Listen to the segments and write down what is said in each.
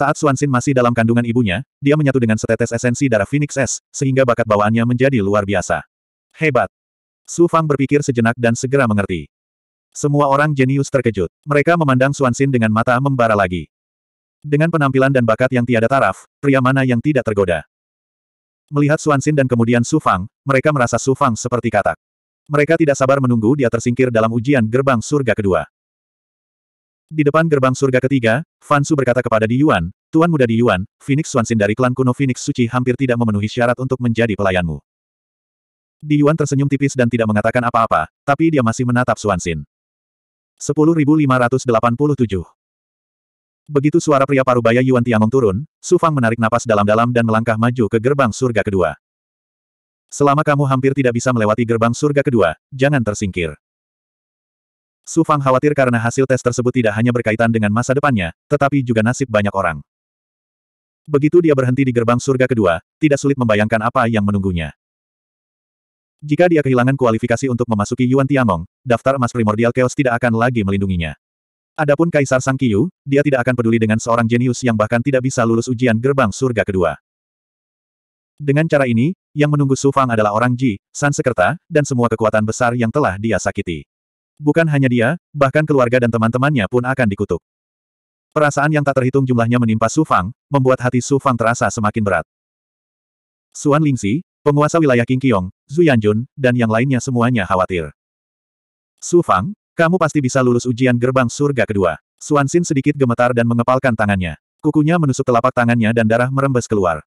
Saat Suansin masih dalam kandungan ibunya, dia menyatu dengan setetes esensi darah Phoenix S, sehingga bakat bawaannya menjadi luar biasa. Hebat! Su Fang berpikir sejenak dan segera mengerti. Semua orang jenius terkejut. Mereka memandang Suansin dengan mata membara lagi. Dengan penampilan dan bakat yang tiada taraf, pria mana yang tidak tergoda? Melihat Suansin dan kemudian Su Fang, mereka merasa Su Fang seperti katak. Mereka tidak sabar menunggu dia tersingkir dalam ujian gerbang surga kedua. Di depan gerbang surga ketiga, Fansu berkata kepada Di Yuan, Tuan muda Di Yuan, Phoenix Swansin dari klan kuno Phoenix Suci hampir tidak memenuhi syarat untuk menjadi pelayanmu. Di Yuan tersenyum tipis dan tidak mengatakan apa-apa, tapi dia masih menatap Swansin. 10.587 Begitu suara pria parubaya Yuan Tiangong turun, Su Fang menarik napas dalam-dalam dan melangkah maju ke gerbang surga kedua. Selama kamu hampir tidak bisa melewati gerbang surga kedua, jangan tersingkir. Su Fang khawatir karena hasil tes tersebut tidak hanya berkaitan dengan masa depannya, tetapi juga nasib banyak orang. Begitu dia berhenti di gerbang surga kedua, tidak sulit membayangkan apa yang menunggunya. Jika dia kehilangan kualifikasi untuk memasuki Yuan Tiangong, daftar emas primordial Chaos tidak akan lagi melindunginya. Adapun Kaisar Sang Yu, dia tidak akan peduli dengan seorang jenius yang bahkan tidak bisa lulus ujian gerbang surga kedua. Dengan cara ini, yang menunggu Su Fang adalah orang Ji, San Sekerta, dan semua kekuatan besar yang telah dia sakiti. Bukan hanya dia, bahkan keluarga dan teman-temannya pun akan dikutuk. Perasaan yang tak terhitung jumlahnya menimpa Su Fang, membuat hati Su Fang terasa semakin berat. Suan Lingxi, penguasa wilayah King Qingqiong, Zhu Yanjun, dan yang lainnya semuanya khawatir. Su Fang, kamu pasti bisa lulus ujian gerbang surga kedua. Suan Xin sedikit gemetar dan mengepalkan tangannya. Kukunya menusuk telapak tangannya dan darah merembes keluar.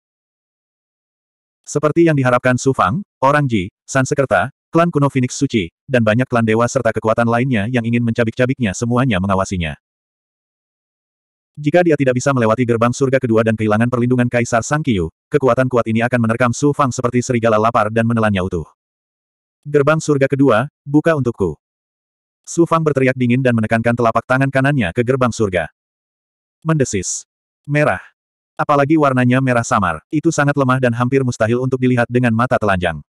Seperti yang diharapkan Su Fang, orang Ji, San Sekerta, Klan kuno Phoenix Suci, dan banyak klan dewa serta kekuatan lainnya yang ingin mencabik-cabiknya semuanya mengawasinya. Jika dia tidak bisa melewati gerbang surga kedua dan kehilangan perlindungan Kaisar Sang Kiyu, kekuatan kuat ini akan menerkam Su Fang seperti serigala lapar dan menelannya utuh. Gerbang surga kedua, buka untukku. Su Fang berteriak dingin dan menekankan telapak tangan kanannya ke gerbang surga. Mendesis. Merah. Apalagi warnanya merah samar, itu sangat lemah dan hampir mustahil untuk dilihat dengan mata telanjang.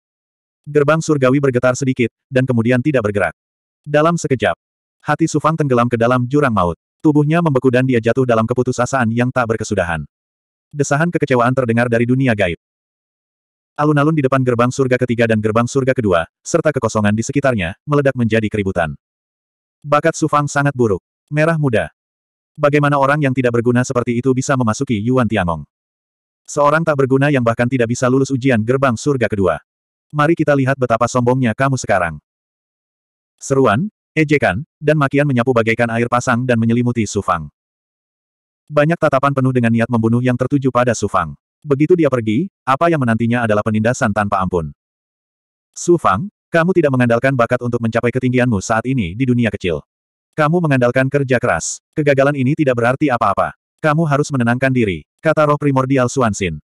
Gerbang surgawi bergetar sedikit, dan kemudian tidak bergerak. Dalam sekejap, hati Sufang tenggelam ke dalam jurang maut. Tubuhnya membeku dan dia jatuh dalam keputusasaan yang tak berkesudahan. Desahan kekecewaan terdengar dari dunia gaib. Alun-alun di depan gerbang surga ketiga dan gerbang surga kedua, serta kekosongan di sekitarnya, meledak menjadi keributan. Bakat Sufang sangat buruk. Merah muda. Bagaimana orang yang tidak berguna seperti itu bisa memasuki Yuan Tiangong? Seorang tak berguna yang bahkan tidak bisa lulus ujian gerbang surga kedua. Mari kita lihat betapa sombongnya kamu sekarang. Seruan, ejekan, dan makian menyapu bagaikan air pasang dan menyelimuti Sufang. Banyak tatapan penuh dengan niat membunuh yang tertuju pada Sufang. Begitu dia pergi, apa yang menantinya adalah penindasan tanpa ampun. Sufang, kamu tidak mengandalkan bakat untuk mencapai ketinggianmu saat ini di dunia kecil. Kamu mengandalkan kerja keras. Kegagalan ini tidak berarti apa-apa. Kamu harus menenangkan diri, kata roh primordial Suansin.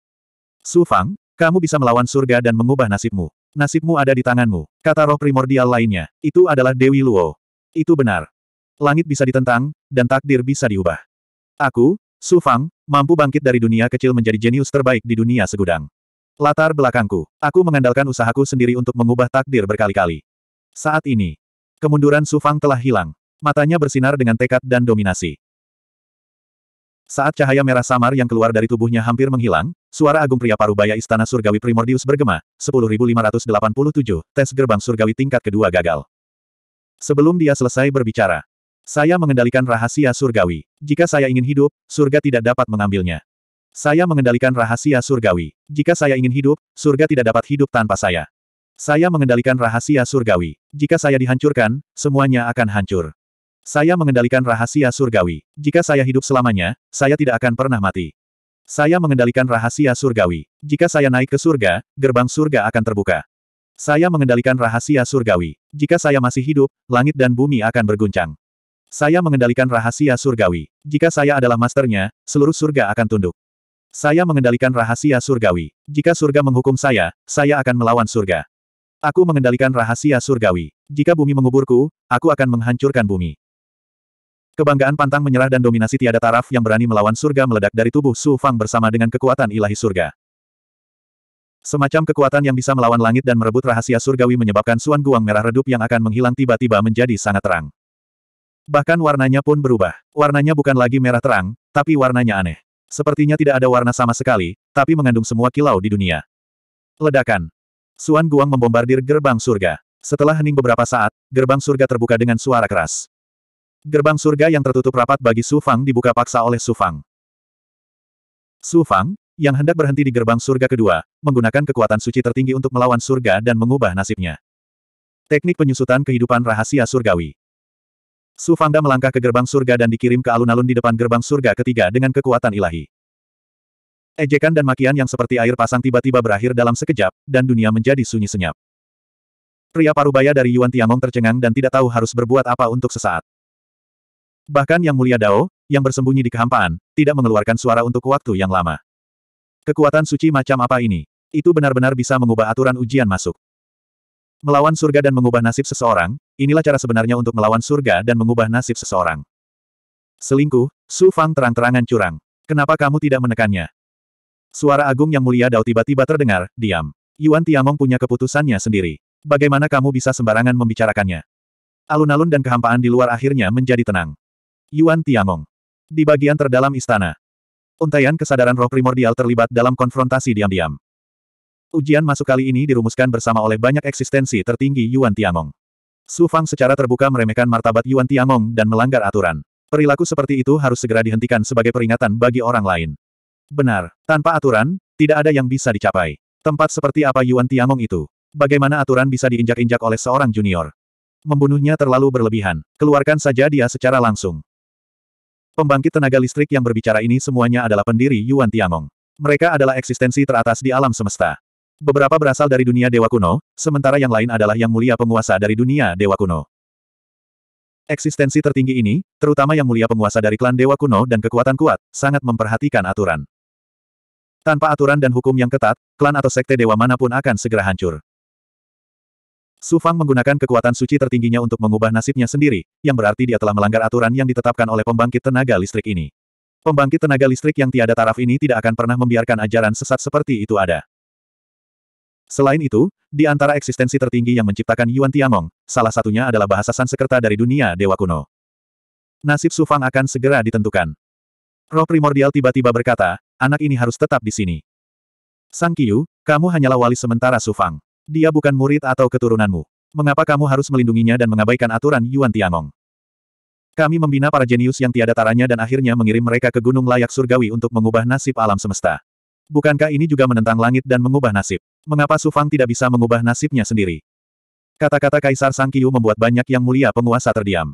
Sufang, kamu bisa melawan surga dan mengubah nasibmu. Nasibmu ada di tanganmu. Kata roh primordial lainnya, itu adalah Dewi Luo. Itu benar. Langit bisa ditentang, dan takdir bisa diubah. Aku, Su Fang, mampu bangkit dari dunia kecil menjadi jenius terbaik di dunia segudang. Latar belakangku, aku mengandalkan usahaku sendiri untuk mengubah takdir berkali-kali. Saat ini, kemunduran Su Fang telah hilang. Matanya bersinar dengan tekad dan dominasi. Saat cahaya merah samar yang keluar dari tubuhnya hampir menghilang, suara agung pria parubaya istana surgawi primordius bergema, 10.587, tes gerbang surgawi tingkat kedua gagal. Sebelum dia selesai berbicara, saya mengendalikan rahasia surgawi. Jika saya ingin hidup, surga tidak dapat mengambilnya. Saya mengendalikan rahasia surgawi. Jika saya ingin hidup, surga tidak dapat hidup tanpa saya. Saya mengendalikan rahasia surgawi. Jika saya dihancurkan, semuanya akan hancur. Saya mengendalikan rahasia surgawi. Jika saya hidup selamanya, saya tidak akan pernah mati. Saya mengendalikan rahasia surgawi. Jika saya naik ke surga, gerbang surga akan terbuka. Saya mengendalikan rahasia surgawi. Jika saya masih hidup, langit dan bumi akan berguncang. Saya mengendalikan rahasia surgawi. Jika saya adalah masternya, seluruh surga akan tunduk. Saya mengendalikan rahasia surgawi. Jika surga menghukum saya, saya akan melawan surga. Aku mengendalikan rahasia surgawi. Jika bumi menguburku, aku akan menghancurkan bumi. Kebanggaan pantang menyerah dan dominasi tiada taraf yang berani melawan surga meledak dari tubuh Su Fang bersama dengan kekuatan ilahi surga. Semacam kekuatan yang bisa melawan langit dan merebut rahasia surgawi menyebabkan Suan Guang merah redup yang akan menghilang tiba-tiba menjadi sangat terang. Bahkan warnanya pun berubah. Warnanya bukan lagi merah terang, tapi warnanya aneh. Sepertinya tidak ada warna sama sekali, tapi mengandung semua kilau di dunia. Ledakan. Suan Guang membombardir gerbang surga. Setelah hening beberapa saat, gerbang surga terbuka dengan suara keras. Gerbang surga yang tertutup rapat bagi Su Fang dibuka paksa oleh Su Fang. Su Fang, yang hendak berhenti di gerbang surga kedua, menggunakan kekuatan suci tertinggi untuk melawan surga dan mengubah nasibnya. Teknik penyusutan kehidupan rahasia surgawi. Su Fangda melangkah ke gerbang surga dan dikirim ke alun-alun di depan gerbang surga ketiga dengan kekuatan ilahi. Ejekan dan makian yang seperti air pasang tiba-tiba berakhir dalam sekejap, dan dunia menjadi sunyi senyap. Pria parubaya dari Yuan Tiangong tercengang dan tidak tahu harus berbuat apa untuk sesaat. Bahkan Yang Mulia Dao, yang bersembunyi di kehampaan, tidak mengeluarkan suara untuk waktu yang lama. Kekuatan suci macam apa ini? Itu benar-benar bisa mengubah aturan ujian masuk. Melawan surga dan mengubah nasib seseorang, inilah cara sebenarnya untuk melawan surga dan mengubah nasib seseorang. Selingkuh, Su Fang terang-terangan curang. Kenapa kamu tidak menekannya? Suara agung yang mulia Dao tiba-tiba terdengar, diam. Yuan Tiamong punya keputusannya sendiri. Bagaimana kamu bisa sembarangan membicarakannya? Alun-alun dan kehampaan di luar akhirnya menjadi tenang. Yuan Tiangong. Di bagian terdalam istana. Untaian kesadaran roh primordial terlibat dalam konfrontasi diam-diam. Ujian masuk kali ini dirumuskan bersama oleh banyak eksistensi tertinggi Yuan Tiangong. Su Fang secara terbuka meremehkan martabat Yuan Tiangong dan melanggar aturan. Perilaku seperti itu harus segera dihentikan sebagai peringatan bagi orang lain. Benar, tanpa aturan, tidak ada yang bisa dicapai. Tempat seperti apa Yuan Tiangong itu? Bagaimana aturan bisa diinjak-injak oleh seorang junior? Membunuhnya terlalu berlebihan. Keluarkan saja dia secara langsung. Pembangkit tenaga listrik yang berbicara ini semuanya adalah pendiri Yuan Tiangong. Mereka adalah eksistensi teratas di alam semesta. Beberapa berasal dari dunia dewa kuno, sementara yang lain adalah yang mulia penguasa dari dunia dewa kuno. Eksistensi tertinggi ini, terutama yang mulia penguasa dari klan dewa kuno dan kekuatan kuat, sangat memperhatikan aturan. Tanpa aturan dan hukum yang ketat, klan atau sekte dewa manapun akan segera hancur. Su Fang menggunakan kekuatan suci tertingginya untuk mengubah nasibnya sendiri, yang berarti dia telah melanggar aturan yang ditetapkan oleh pembangkit tenaga listrik ini. Pembangkit tenaga listrik yang tiada taraf ini tidak akan pernah membiarkan ajaran sesat seperti itu ada. Selain itu, di antara eksistensi tertinggi yang menciptakan Yuan Tiamong, salah satunya adalah bahasa Sansekerta dari dunia Dewa Kuno. Nasib Su Fang akan segera ditentukan. Roh primordial tiba-tiba berkata, anak ini harus tetap di sini. Sang Kiyu, kamu hanyalah wali sementara Su Fang. Dia bukan murid atau keturunanmu. Mengapa kamu harus melindunginya dan mengabaikan aturan Yuan Tiangong? Kami membina para jenius yang tiada taranya dan akhirnya mengirim mereka ke gunung layak surgawi untuk mengubah nasib alam semesta. Bukankah ini juga menentang langit dan mengubah nasib? Mengapa Su Fang tidak bisa mengubah nasibnya sendiri? Kata-kata Kaisar Sang Kiyu membuat banyak yang mulia penguasa terdiam.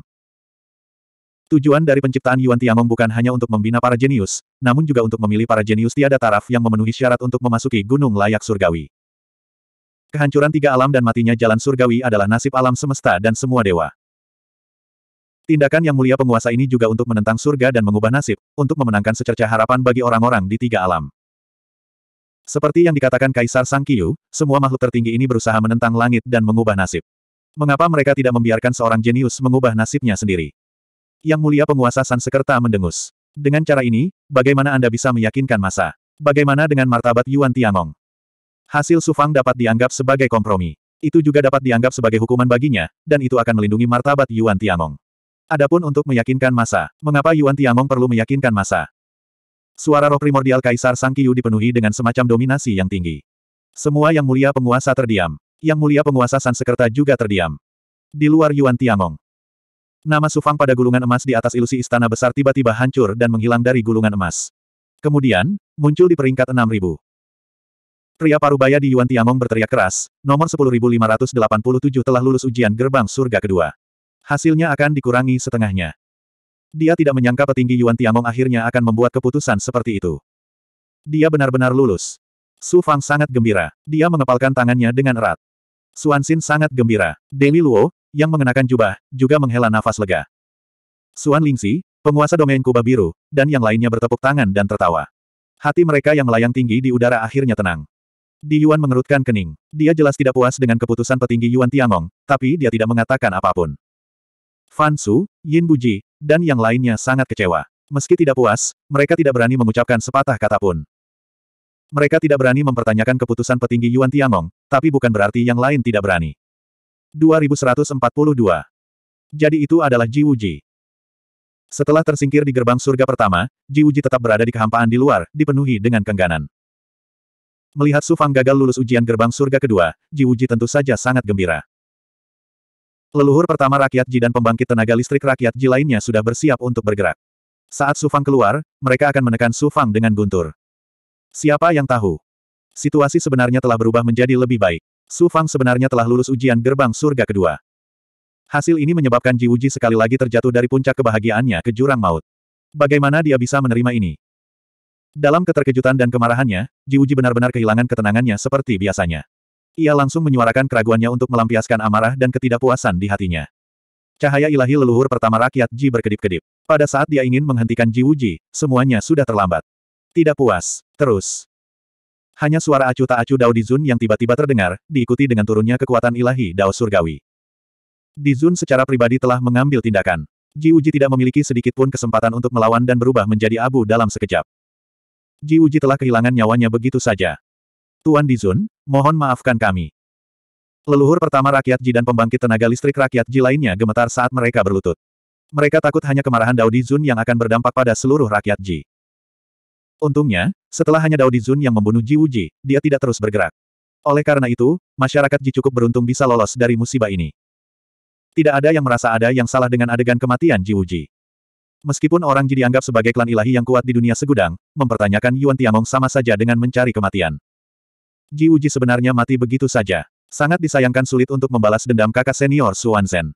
Tujuan dari penciptaan Yuan Tiangong bukan hanya untuk membina para jenius, namun juga untuk memilih para jenius tiada taraf yang memenuhi syarat untuk memasuki gunung layak surgawi. Kehancuran tiga alam dan matinya jalan surgawi adalah nasib alam semesta dan semua dewa. Tindakan yang mulia penguasa ini juga untuk menentang surga dan mengubah nasib, untuk memenangkan secerca harapan bagi orang-orang di tiga alam. Seperti yang dikatakan Kaisar Sang Kiyu, semua makhluk tertinggi ini berusaha menentang langit dan mengubah nasib. Mengapa mereka tidak membiarkan seorang jenius mengubah nasibnya sendiri? Yang mulia penguasa Sansekerta mendengus. Dengan cara ini, bagaimana Anda bisa meyakinkan masa? Bagaimana dengan martabat Yuan Tiangong? Hasil Sufang dapat dianggap sebagai kompromi. Itu juga dapat dianggap sebagai hukuman baginya, dan itu akan melindungi martabat Yuan Tiangong. Adapun untuk meyakinkan masa, mengapa Yuan Tiangong perlu meyakinkan masa? Suara roh primordial Kaisar Sang Yu dipenuhi dengan semacam dominasi yang tinggi. Semua yang mulia penguasa terdiam. Yang mulia penguasa San juga terdiam. Di luar Yuan Tiangong. Nama Sufang pada gulungan emas di atas ilusi istana besar tiba-tiba hancur dan menghilang dari gulungan emas. Kemudian, muncul di peringkat 6000. Pria parubaya di Yuan Tiangong berteriak keras, nomor 10587 telah lulus ujian gerbang surga kedua. Hasilnya akan dikurangi setengahnya. Dia tidak menyangka petinggi Yuan Tiangong akhirnya akan membuat keputusan seperti itu. Dia benar-benar lulus. Su Fang sangat gembira. Dia mengepalkan tangannya dengan erat. Suansin sangat gembira. Dewi Luo, yang mengenakan jubah, juga menghela nafas lega. Suan Lingxi, penguasa domain Kubah Biru, dan yang lainnya bertepuk tangan dan tertawa. Hati mereka yang melayang tinggi di udara akhirnya tenang. Di Yuan mengerutkan kening. Dia jelas tidak puas dengan keputusan petinggi Yuan Tiangong, tapi dia tidak mengatakan apapun. Fan Su, Yin Buji, dan yang lainnya sangat kecewa. Meski tidak puas, mereka tidak berani mengucapkan sepatah kata pun. Mereka tidak berani mempertanyakan keputusan petinggi Yuan Tiangong, tapi bukan berarti yang lain tidak berani. 2142. Jadi itu adalah Ji Wuji. Setelah tersingkir di gerbang surga pertama, Ji Wuji tetap berada di kehampaan di luar, dipenuhi dengan kengganan. Melihat Su Fang gagal lulus ujian gerbang surga kedua, Ji Wuji tentu saja sangat gembira. Leluhur pertama rakyat Ji dan pembangkit tenaga listrik rakyat Ji lainnya sudah bersiap untuk bergerak. Saat Su Fang keluar, mereka akan menekan Su Fang dengan guntur. Siapa yang tahu? Situasi sebenarnya telah berubah menjadi lebih baik. Su Fang sebenarnya telah lulus ujian gerbang surga kedua. Hasil ini menyebabkan Ji Wuji sekali lagi terjatuh dari puncak kebahagiaannya ke jurang maut. Bagaimana dia bisa menerima ini? Dalam keterkejutan dan kemarahannya, Jiuji benar-benar kehilangan ketenangannya seperti biasanya. Ia langsung menyuarakan keraguannya untuk melampiaskan amarah dan ketidakpuasan di hatinya. Cahaya ilahi leluhur pertama rakyat Ji berkedip-kedip. Pada saat dia ingin menghentikan Ji Wuji, semuanya sudah terlambat. Tidak puas. Terus. Hanya suara acu tak acu Dao Dizun yang tiba-tiba terdengar, diikuti dengan turunnya kekuatan ilahi Dao Surgawi. Dizun secara pribadi telah mengambil tindakan. Ji Wuji tidak memiliki sedikitpun kesempatan untuk melawan dan berubah menjadi abu dalam sekejap. Ji Uji telah kehilangan nyawanya begitu saja. Tuan Dizun, mohon maafkan kami. Leluhur pertama rakyat Ji dan pembangkit tenaga listrik rakyat Ji lainnya gemetar saat mereka berlutut. Mereka takut hanya kemarahan Dao Dizun yang akan berdampak pada seluruh rakyat Ji. Untungnya, setelah hanya Dao Dizun yang membunuh Ji Uji, dia tidak terus bergerak. Oleh karena itu, masyarakat Ji cukup beruntung bisa lolos dari musibah ini. Tidak ada yang merasa ada yang salah dengan adegan kematian Ji Uji. Meskipun orang Ji dianggap sebagai klan ilahi yang kuat di dunia segudang, mempertanyakan Yuan Tiangong sama saja dengan mencari kematian. Ji Uji sebenarnya mati begitu saja. Sangat disayangkan sulit untuk membalas dendam kakak senior Suan Zhen.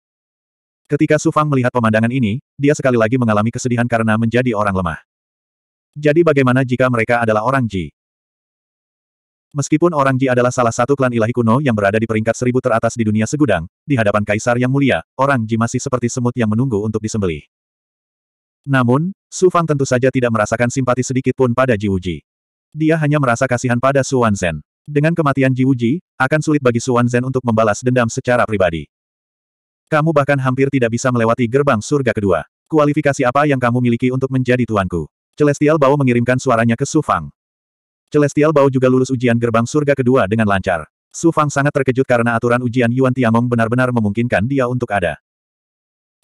Ketika Su Fang melihat pemandangan ini, dia sekali lagi mengalami kesedihan karena menjadi orang lemah. Jadi bagaimana jika mereka adalah orang Ji? Meskipun orang Ji adalah salah satu klan ilahi kuno yang berada di peringkat seribu teratas di dunia segudang, di hadapan kaisar yang mulia, orang Ji masih seperti semut yang menunggu untuk disembelih. Namun, Su Fang tentu saja tidak merasakan simpati sedikit pun pada Ji Wuji. Dia hanya merasa kasihan pada Su Wanzhen. Dengan kematian Ji Wuji, akan sulit bagi Su Wanzhen untuk membalas dendam secara pribadi. Kamu bahkan hampir tidak bisa melewati gerbang surga kedua. Kualifikasi apa yang kamu miliki untuk menjadi tuanku? Celestial Bao mengirimkan suaranya ke Su Fang. Celestial Bao juga lulus ujian gerbang surga kedua dengan lancar. Su Fang sangat terkejut karena aturan ujian Yuan Tiangong benar-benar memungkinkan dia untuk ada.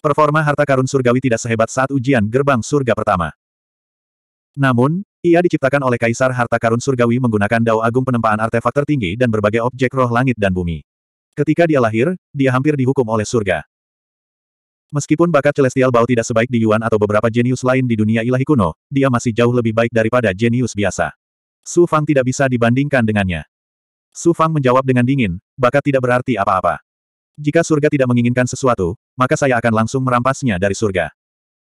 Performa harta karun surgawi tidak sehebat saat ujian gerbang surga pertama. Namun, ia diciptakan oleh Kaisar Harta Karun Surgawi menggunakan dao agung penempaan artefak tertinggi dan berbagai objek roh langit dan bumi. Ketika dia lahir, dia hampir dihukum oleh surga. Meskipun bakat Celestial Bao tidak sebaik di Yuan atau beberapa jenius lain di dunia ilahi kuno, dia masih jauh lebih baik daripada jenius biasa. Su Fang tidak bisa dibandingkan dengannya. Su Fang menjawab dengan dingin, bakat tidak berarti apa-apa. Jika surga tidak menginginkan sesuatu, maka saya akan langsung merampasnya dari surga.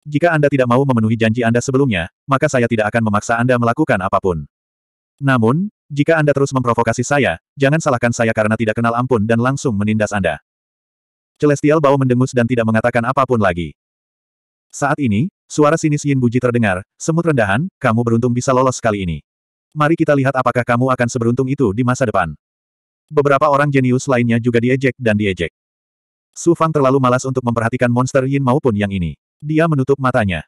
Jika Anda tidak mau memenuhi janji Anda sebelumnya, maka saya tidak akan memaksa Anda melakukan apapun. Namun, jika Anda terus memprovokasi saya, jangan salahkan saya karena tidak kenal ampun dan langsung menindas Anda. Celestial Bao mendengus dan tidak mengatakan apapun lagi. Saat ini, suara sinis Yin Buji terdengar, semut rendahan, kamu beruntung bisa lolos kali ini. Mari kita lihat apakah kamu akan seberuntung itu di masa depan. Beberapa orang jenius lainnya juga diejek dan diejek. Su Fang terlalu malas untuk memperhatikan monster Yin maupun yang ini. Dia menutup matanya.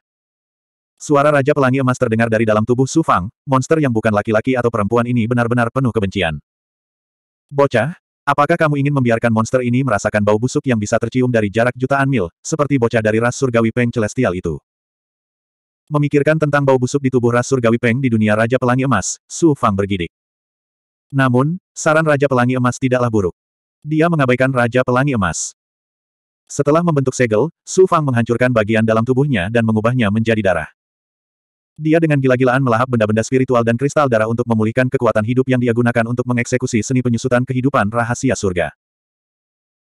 Suara Raja Pelangi Emas terdengar dari dalam tubuh Su Fang, monster yang bukan laki-laki atau perempuan ini benar-benar penuh kebencian. Bocah, apakah kamu ingin membiarkan monster ini merasakan bau busuk yang bisa tercium dari jarak jutaan mil, seperti bocah dari ras surgawi Peng Celestial itu? Memikirkan tentang bau busuk di tubuh ras surgawi Peng di dunia Raja Pelangi Emas, Su Fang bergidik. Namun, saran Raja Pelangi Emas tidaklah buruk. Dia mengabaikan Raja Pelangi Emas. Setelah membentuk segel, Su Fang menghancurkan bagian dalam tubuhnya dan mengubahnya menjadi darah. Dia dengan gila-gilaan melahap benda-benda spiritual dan kristal darah untuk memulihkan kekuatan hidup yang dia gunakan untuk mengeksekusi seni penyusutan kehidupan rahasia surga.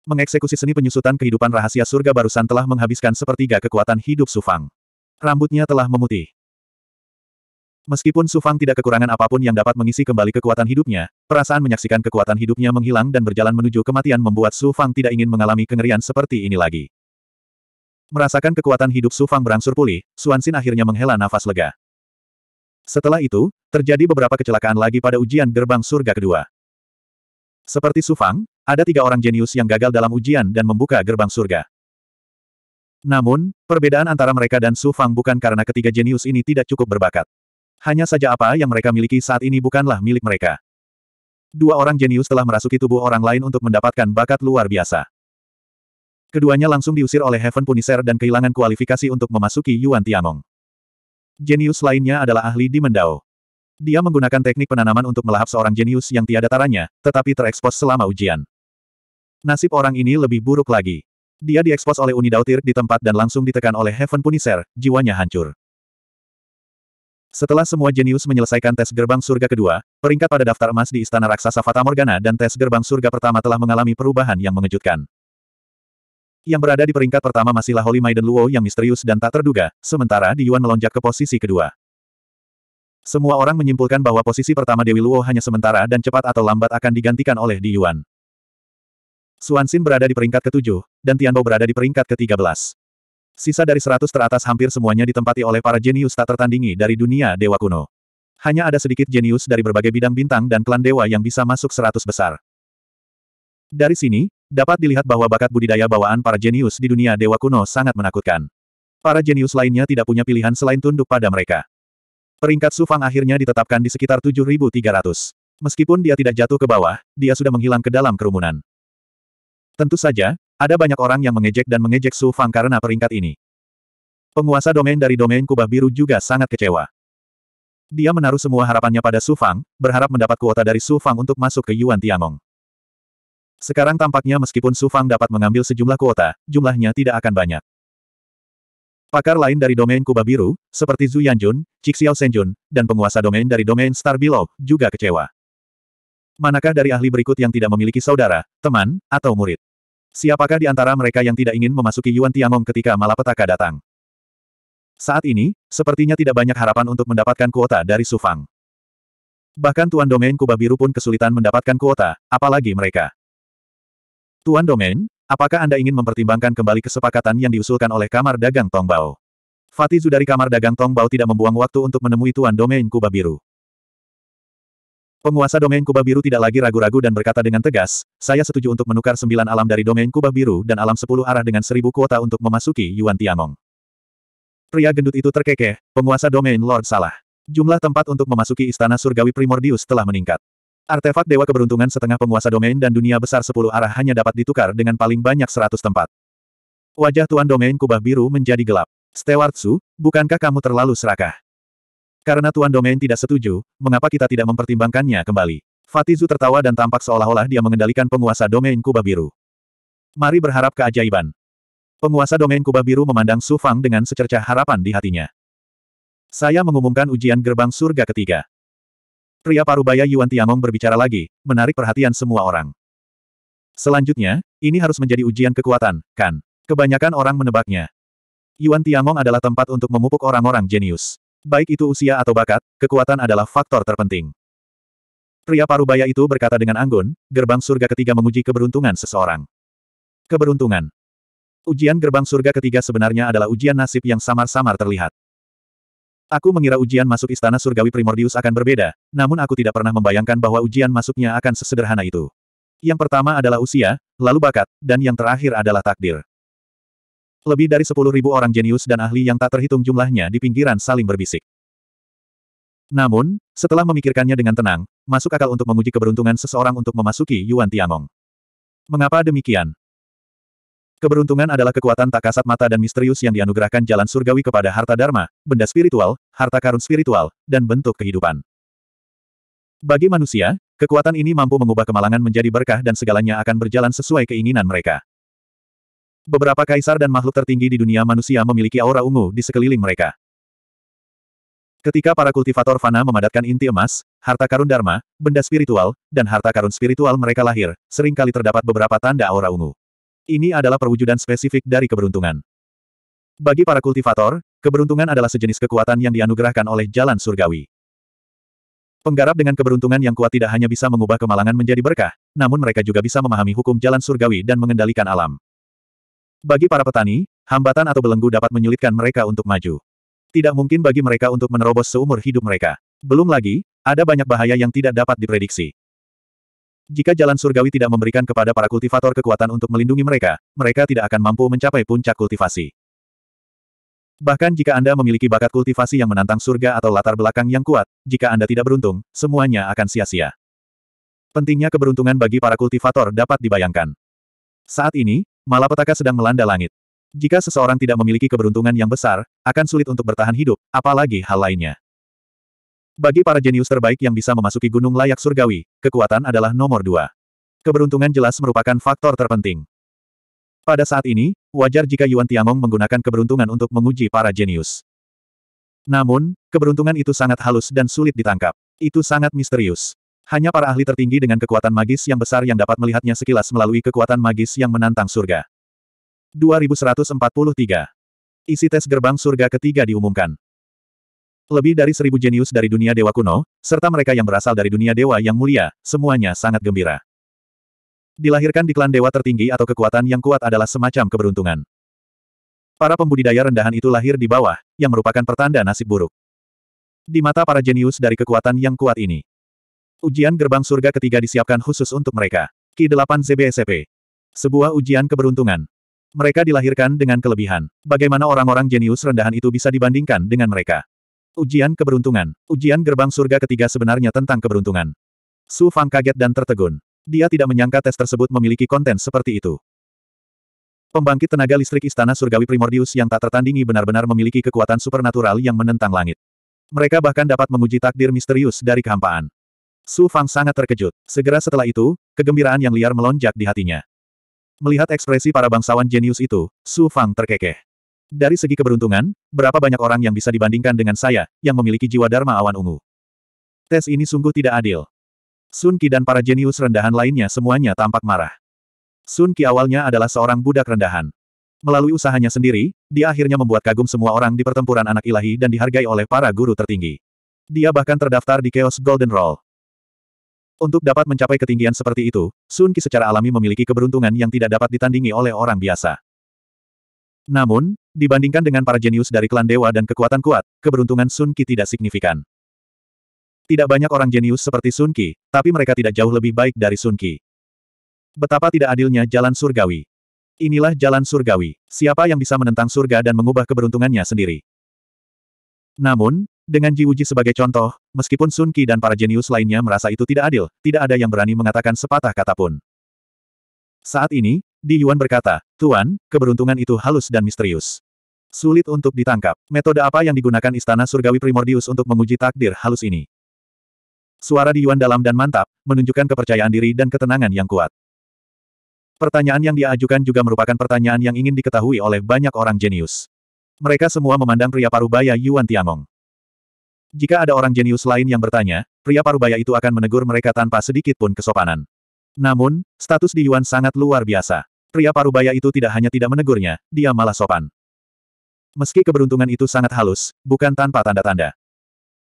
Mengeksekusi seni penyusutan kehidupan rahasia surga barusan telah menghabiskan sepertiga kekuatan hidup Su Fang. Rambutnya telah memutih. Meskipun Sufang tidak kekurangan apapun yang dapat mengisi kembali kekuatan hidupnya, perasaan menyaksikan kekuatan hidupnya menghilang dan berjalan menuju kematian membuat Sufang tidak ingin mengalami kengerian seperti ini lagi. Merasakan kekuatan hidup Sufang berangsur pulih, Suansin akhirnya menghela nafas lega. Setelah itu, terjadi beberapa kecelakaan lagi pada ujian gerbang surga kedua. Seperti Sufang, ada tiga orang jenius yang gagal dalam ujian dan membuka gerbang surga. Namun, perbedaan antara mereka dan Su Fang bukan karena ketiga jenius ini tidak cukup berbakat. Hanya saja apa yang mereka miliki saat ini bukanlah milik mereka. Dua orang jenius telah merasuki tubuh orang lain untuk mendapatkan bakat luar biasa. Keduanya langsung diusir oleh Heaven Punisher dan kehilangan kualifikasi untuk memasuki Yuan Tiangong. Jenius lainnya adalah ahli di Mendao. Dia menggunakan teknik penanaman untuk melahap seorang jenius yang tiada taranya, tetapi terekspos selama ujian. Nasib orang ini lebih buruk lagi. Dia diekspos oleh Uni Dautir di tempat dan langsung ditekan oleh Heaven Punisher, jiwanya hancur. Setelah semua jenius menyelesaikan tes gerbang surga kedua, peringkat pada daftar emas di Istana Raksasa Fata Morgana dan tes gerbang surga pertama telah mengalami perubahan yang mengejutkan. Yang berada di peringkat pertama masihlah Holy Maiden Luo yang misterius dan tak terduga, sementara Di Yuan melonjak ke posisi kedua. Semua orang menyimpulkan bahwa posisi pertama Dewi Luo hanya sementara dan cepat atau lambat akan digantikan oleh Di Yuan. Suansin Xin berada di peringkat ketujuh, dan Tianbo berada di peringkat ketiga belas. Sisa dari seratus teratas hampir semuanya ditempati oleh para jenius tak tertandingi dari dunia dewa kuno. Hanya ada sedikit jenius dari berbagai bidang bintang dan klan dewa yang bisa masuk seratus besar. Dari sini, dapat dilihat bahwa bakat budidaya bawaan para jenius di dunia dewa kuno sangat menakutkan. Para jenius lainnya tidak punya pilihan selain tunduk pada mereka. Peringkat Sufang akhirnya ditetapkan di sekitar 7.300. Meskipun dia tidak jatuh ke bawah, dia sudah menghilang ke dalam kerumunan. Tentu saja, ada banyak orang yang mengejek dan mengejek Su Fang karena peringkat ini. Penguasa domain dari domain kubah biru juga sangat kecewa. Dia menaruh semua harapannya pada Su Fang, berharap mendapat kuota dari Su Fang untuk masuk ke Yuan Tiangong. Sekarang tampaknya meskipun Su Fang dapat mengambil sejumlah kuota, jumlahnya tidak akan banyak. Pakar lain dari domain kubah biru, seperti Zhu Yanjun, Cixiao Senjun, dan penguasa domain dari domain Star Below, juga kecewa. Manakah dari ahli berikut yang tidak memiliki saudara, teman, atau murid? Siapakah di antara mereka yang tidak ingin memasuki Yuan Tiangong ketika malapetaka datang? Saat ini, sepertinya tidak banyak harapan untuk mendapatkan kuota dari Sufang. Bahkan Tuan Domain Kuba Biru pun kesulitan mendapatkan kuota, apalagi mereka. Tuan Domain, apakah Anda ingin mempertimbangkan kembali kesepakatan yang diusulkan oleh Kamar Dagang Tongbao? Fatizu dari Kamar Dagang Tongbao tidak membuang waktu untuk menemui Tuan Domain Kuba Biru. Penguasa domain kubah biru tidak lagi ragu-ragu dan berkata dengan tegas, saya setuju untuk menukar sembilan alam dari domain kubah biru dan alam sepuluh arah dengan seribu kuota untuk memasuki Yuan Tiangong. Pria gendut itu terkekeh, penguasa domain Lord Salah. Jumlah tempat untuk memasuki istana surgawi primordius telah meningkat. Artefak Dewa Keberuntungan setengah penguasa domain dan dunia besar sepuluh arah hanya dapat ditukar dengan paling banyak seratus tempat. Wajah Tuan Domain Kubah Biru menjadi gelap. "Stewart Su, bukankah kamu terlalu serakah? Karena Tuan Domain tidak setuju, mengapa kita tidak mempertimbangkannya kembali? Fatizu tertawa dan tampak seolah-olah dia mengendalikan penguasa domain kubah biru. Mari berharap keajaiban. Penguasa domain kubah biru memandang Su Fang dengan secercah harapan di hatinya. Saya mengumumkan ujian gerbang surga ketiga. Pria parubaya Yuan Tiangong berbicara lagi, menarik perhatian semua orang. Selanjutnya, ini harus menjadi ujian kekuatan, kan? Kebanyakan orang menebaknya. Yuan Tiangong adalah tempat untuk memupuk orang-orang jenius. Baik itu usia atau bakat, kekuatan adalah faktor terpenting. Pria parubaya itu berkata dengan anggun, gerbang surga ketiga menguji keberuntungan seseorang. Keberuntungan. Ujian gerbang surga ketiga sebenarnya adalah ujian nasib yang samar-samar terlihat. Aku mengira ujian masuk istana surgawi primordius akan berbeda, namun aku tidak pernah membayangkan bahwa ujian masuknya akan sesederhana itu. Yang pertama adalah usia, lalu bakat, dan yang terakhir adalah takdir. Lebih dari 10.000 orang jenius dan ahli yang tak terhitung jumlahnya di pinggiran saling berbisik. Namun, setelah memikirkannya dengan tenang, masuk akal untuk menguji keberuntungan seseorang untuk memasuki Yuan Tiangong. Mengapa demikian? Keberuntungan adalah kekuatan tak kasat mata dan misterius yang dianugerahkan jalan surgawi kepada harta dharma, benda spiritual, harta karun spiritual, dan bentuk kehidupan. Bagi manusia, kekuatan ini mampu mengubah kemalangan menjadi berkah dan segalanya akan berjalan sesuai keinginan mereka. Beberapa kaisar dan makhluk tertinggi di dunia manusia memiliki aura ungu di sekeliling mereka. Ketika para kultivator fana memadatkan inti emas, harta karun dharma, benda spiritual, dan harta karun spiritual mereka lahir, seringkali terdapat beberapa tanda aura ungu. Ini adalah perwujudan spesifik dari keberuntungan. Bagi para kultivator, keberuntungan adalah sejenis kekuatan yang dianugerahkan oleh jalan surgawi. Penggarap dengan keberuntungan yang kuat tidak hanya bisa mengubah kemalangan menjadi berkah, namun mereka juga bisa memahami hukum jalan surgawi dan mengendalikan alam. Bagi para petani, hambatan atau belenggu dapat menyulitkan mereka untuk maju. Tidak mungkin bagi mereka untuk menerobos seumur hidup mereka. Belum lagi, ada banyak bahaya yang tidak dapat diprediksi. Jika jalan surgawi tidak memberikan kepada para kultivator kekuatan untuk melindungi mereka, mereka tidak akan mampu mencapai puncak kultivasi. Bahkan jika Anda memiliki bakat kultivasi yang menantang surga atau latar belakang yang kuat, jika Anda tidak beruntung, semuanya akan sia-sia. Pentingnya keberuntungan bagi para kultivator dapat dibayangkan. Saat ini, Malapetaka sedang melanda langit. Jika seseorang tidak memiliki keberuntungan yang besar, akan sulit untuk bertahan hidup, apalagi hal lainnya. Bagi para jenius terbaik yang bisa memasuki gunung layak surgawi, kekuatan adalah nomor dua. Keberuntungan jelas merupakan faktor terpenting. Pada saat ini, wajar jika Yuan Tiangong menggunakan keberuntungan untuk menguji para jenius. Namun, keberuntungan itu sangat halus dan sulit ditangkap. Itu sangat misterius. Hanya para ahli tertinggi dengan kekuatan magis yang besar yang dapat melihatnya sekilas melalui kekuatan magis yang menantang surga. 2143. Isi tes gerbang surga ketiga diumumkan. Lebih dari seribu jenius dari dunia dewa kuno, serta mereka yang berasal dari dunia dewa yang mulia, semuanya sangat gembira. Dilahirkan di klan dewa tertinggi atau kekuatan yang kuat adalah semacam keberuntungan. Para pembudidaya rendahan itu lahir di bawah, yang merupakan pertanda nasib buruk. Di mata para jenius dari kekuatan yang kuat ini, Ujian gerbang surga ketiga disiapkan khusus untuk mereka. Ki 8 ZBSP. Sebuah ujian keberuntungan. Mereka dilahirkan dengan kelebihan. Bagaimana orang-orang jenius rendahan itu bisa dibandingkan dengan mereka? Ujian keberuntungan. Ujian gerbang surga ketiga sebenarnya tentang keberuntungan. Su Fang kaget dan tertegun. Dia tidak menyangka tes tersebut memiliki konten seperti itu. Pembangkit tenaga listrik Istana Surgawi Primordius yang tak tertandingi benar-benar memiliki kekuatan supernatural yang menentang langit. Mereka bahkan dapat menguji takdir misterius dari kehampaan. Su Fang sangat terkejut. Segera setelah itu, kegembiraan yang liar melonjak di hatinya. Melihat ekspresi para bangsawan jenius itu, Su Fang terkekeh. Dari segi keberuntungan, berapa banyak orang yang bisa dibandingkan dengan saya, yang memiliki jiwa Dharma Awan Ungu. Tes ini sungguh tidak adil. Sun Qi dan para jenius rendahan lainnya semuanya tampak marah. Sun Qi awalnya adalah seorang budak rendahan. Melalui usahanya sendiri, dia akhirnya membuat kagum semua orang di pertempuran anak ilahi dan dihargai oleh para guru tertinggi. Dia bahkan terdaftar di Chaos Golden Roll. Untuk dapat mencapai ketinggian seperti itu, Sun Qi secara alami memiliki keberuntungan yang tidak dapat ditandingi oleh orang biasa. Namun, dibandingkan dengan para jenius dari klan dewa dan kekuatan kuat, keberuntungan Sun Qi tidak signifikan. Tidak banyak orang jenius seperti Sun Qi, tapi mereka tidak jauh lebih baik dari Sun Qi. Betapa tidak adilnya jalan surgawi. Inilah jalan surgawi. Siapa yang bisa menentang surga dan mengubah keberuntungannya sendiri? Namun, dengan Ji Uji sebagai contoh, meskipun Sun Qi dan para jenius lainnya merasa itu tidak adil, tidak ada yang berani mengatakan sepatah kata pun. Saat ini, Di Yuan berkata, Tuan, keberuntungan itu halus dan misterius. Sulit untuk ditangkap. Metode apa yang digunakan Istana Surgawi Primordius untuk menguji takdir halus ini? Suara Di Yuan dalam dan mantap, menunjukkan kepercayaan diri dan ketenangan yang kuat. Pertanyaan yang diajukan juga merupakan pertanyaan yang ingin diketahui oleh banyak orang jenius. Mereka semua memandang pria parubaya Yuan Tiangong. Jika ada orang jenius lain yang bertanya, pria parubaya itu akan menegur mereka tanpa sedikit pun kesopanan. Namun, status di Yuan sangat luar biasa. Pria parubaya itu tidak hanya tidak menegurnya, dia malah sopan. Meski keberuntungan itu sangat halus, bukan tanpa tanda-tanda.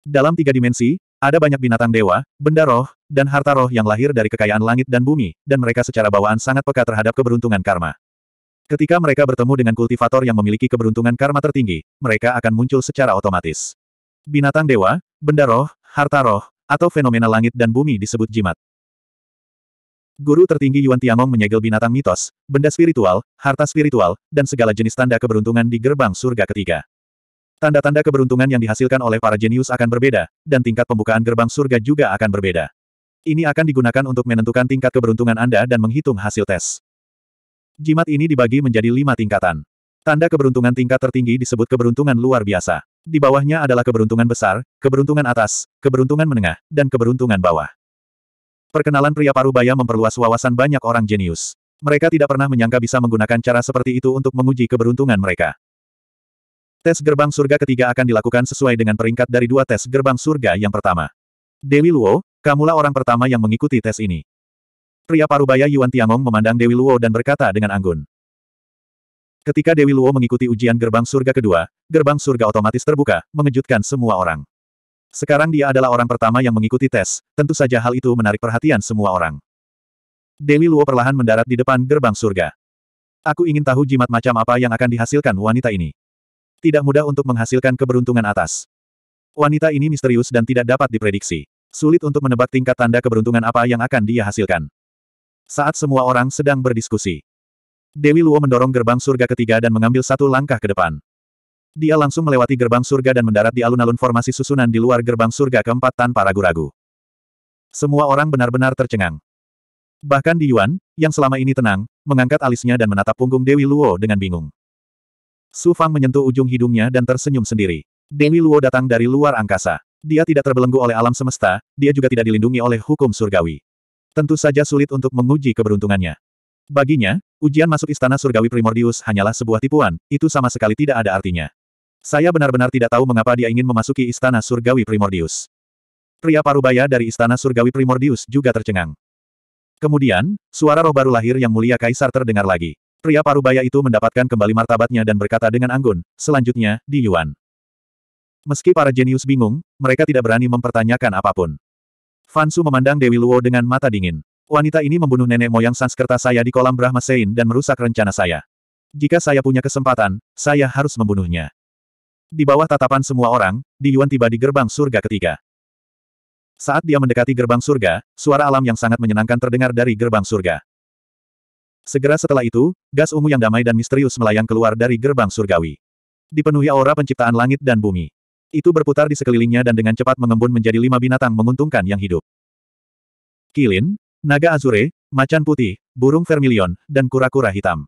Dalam tiga dimensi, ada banyak binatang dewa, benda roh, dan harta roh yang lahir dari kekayaan langit dan bumi, dan mereka secara bawaan sangat peka terhadap keberuntungan karma. Ketika mereka bertemu dengan kultivator yang memiliki keberuntungan karma tertinggi, mereka akan muncul secara otomatis binatang dewa, benda roh, harta roh, atau fenomena langit dan bumi disebut jimat. Guru tertinggi Yuan Tiangong menyegel binatang mitos, benda spiritual, harta spiritual, dan segala jenis tanda keberuntungan di gerbang surga ketiga. Tanda-tanda keberuntungan yang dihasilkan oleh para jenius akan berbeda, dan tingkat pembukaan gerbang surga juga akan berbeda. Ini akan digunakan untuk menentukan tingkat keberuntungan Anda dan menghitung hasil tes. Jimat ini dibagi menjadi lima tingkatan. Tanda keberuntungan tingkat tertinggi disebut keberuntungan luar biasa. Di bawahnya adalah keberuntungan besar, keberuntungan atas, keberuntungan menengah, dan keberuntungan bawah. Perkenalan pria parubaya memperluas wawasan banyak orang jenius. Mereka tidak pernah menyangka bisa menggunakan cara seperti itu untuk menguji keberuntungan mereka. Tes gerbang surga ketiga akan dilakukan sesuai dengan peringkat dari dua tes gerbang surga yang pertama. Dewi Luo, kamulah orang pertama yang mengikuti tes ini. Pria parubaya Yuan Tiangong memandang Dewi Luo dan berkata dengan anggun. Ketika Dewi Luo mengikuti ujian gerbang surga kedua, gerbang surga otomatis terbuka, mengejutkan semua orang. Sekarang dia adalah orang pertama yang mengikuti tes, tentu saja hal itu menarik perhatian semua orang. Dewi Luo perlahan mendarat di depan gerbang surga. Aku ingin tahu jimat macam apa yang akan dihasilkan wanita ini. Tidak mudah untuk menghasilkan keberuntungan atas. Wanita ini misterius dan tidak dapat diprediksi. Sulit untuk menebak tingkat tanda keberuntungan apa yang akan dia hasilkan. Saat semua orang sedang berdiskusi, Dewi Luo mendorong gerbang surga ketiga dan mengambil satu langkah ke depan. Dia langsung melewati gerbang surga dan mendarat di alun-alun formasi susunan di luar gerbang surga keempat tanpa ragu-ragu. Semua orang benar-benar tercengang. Bahkan Di Yuan, yang selama ini tenang, mengangkat alisnya dan menatap punggung Dewi Luo dengan bingung. Su Fang menyentuh ujung hidungnya dan tersenyum sendiri. Dewi Luo datang dari luar angkasa. Dia tidak terbelenggu oleh alam semesta, dia juga tidak dilindungi oleh hukum surgawi. Tentu saja sulit untuk menguji keberuntungannya. Baginya, ujian masuk istana surgawi primordius hanyalah sebuah tipuan, itu sama sekali tidak ada artinya. Saya benar-benar tidak tahu mengapa dia ingin memasuki istana surgawi primordius. Pria parubaya dari istana surgawi primordius juga tercengang. Kemudian, suara roh baru lahir yang mulia kaisar terdengar lagi. Pria parubaya itu mendapatkan kembali martabatnya dan berkata dengan anggun, selanjutnya, di Yuan. Meski para jenius bingung, mereka tidak berani mempertanyakan apapun. Fansu memandang Dewi Luo dengan mata dingin. Wanita ini membunuh nenek moyang Sanskerta saya di kolam Brahma Sein dan merusak rencana saya. Jika saya punya kesempatan, saya harus membunuhnya. Di bawah tatapan semua orang, Di Yuan tiba di gerbang surga ketiga. Saat dia mendekati gerbang surga, suara alam yang sangat menyenangkan terdengar dari gerbang surga. Segera setelah itu, gas ungu yang damai dan misterius melayang keluar dari gerbang surgawi. Dipenuhi aura penciptaan langit dan bumi. Itu berputar di sekelilingnya dan dengan cepat mengembun menjadi lima binatang menguntungkan yang hidup. Kilin, Naga Azure, macan putih, burung vermilion, dan kura-kura hitam.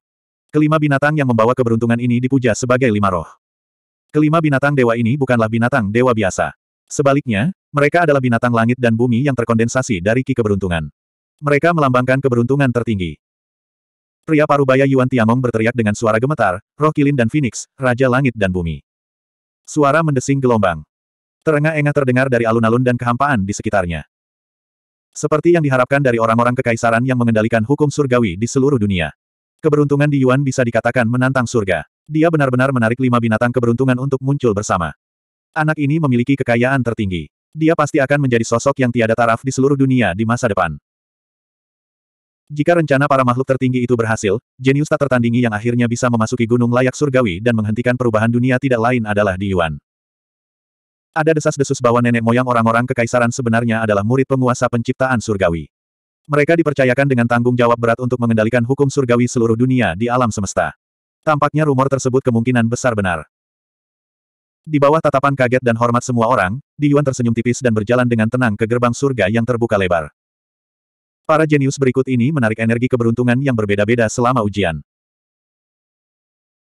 Kelima binatang yang membawa keberuntungan ini dipuja sebagai lima roh. Kelima binatang dewa ini bukanlah binatang dewa biasa. Sebaliknya, mereka adalah binatang langit dan bumi yang terkondensasi dari ki keberuntungan. Mereka melambangkan keberuntungan tertinggi. Pria parubaya Yuan Tiamong berteriak dengan suara gemetar, roh kilin dan phoenix, raja langit dan bumi. Suara mendesing gelombang. Terengah-engah terdengar dari alun-alun dan kehampaan di sekitarnya. Seperti yang diharapkan dari orang-orang kekaisaran yang mengendalikan hukum surgawi di seluruh dunia. Keberuntungan di Yuan bisa dikatakan menantang surga. Dia benar-benar menarik lima binatang keberuntungan untuk muncul bersama. Anak ini memiliki kekayaan tertinggi. Dia pasti akan menjadi sosok yang tiada taraf di seluruh dunia di masa depan. Jika rencana para makhluk tertinggi itu berhasil, jenius tak tertandingi yang akhirnya bisa memasuki gunung layak surgawi dan menghentikan perubahan dunia tidak lain adalah di Yuan. Ada desas-desus bahwa nenek moyang orang-orang kekaisaran sebenarnya adalah murid penguasa penciptaan surgawi. Mereka dipercayakan dengan tanggung jawab berat untuk mengendalikan hukum surgawi seluruh dunia di alam semesta. Tampaknya rumor tersebut kemungkinan besar benar. Di bawah tatapan kaget dan hormat semua orang, Di Yuan tersenyum tipis dan berjalan dengan tenang ke gerbang surga yang terbuka lebar. Para jenius berikut ini menarik energi keberuntungan yang berbeda-beda selama ujian.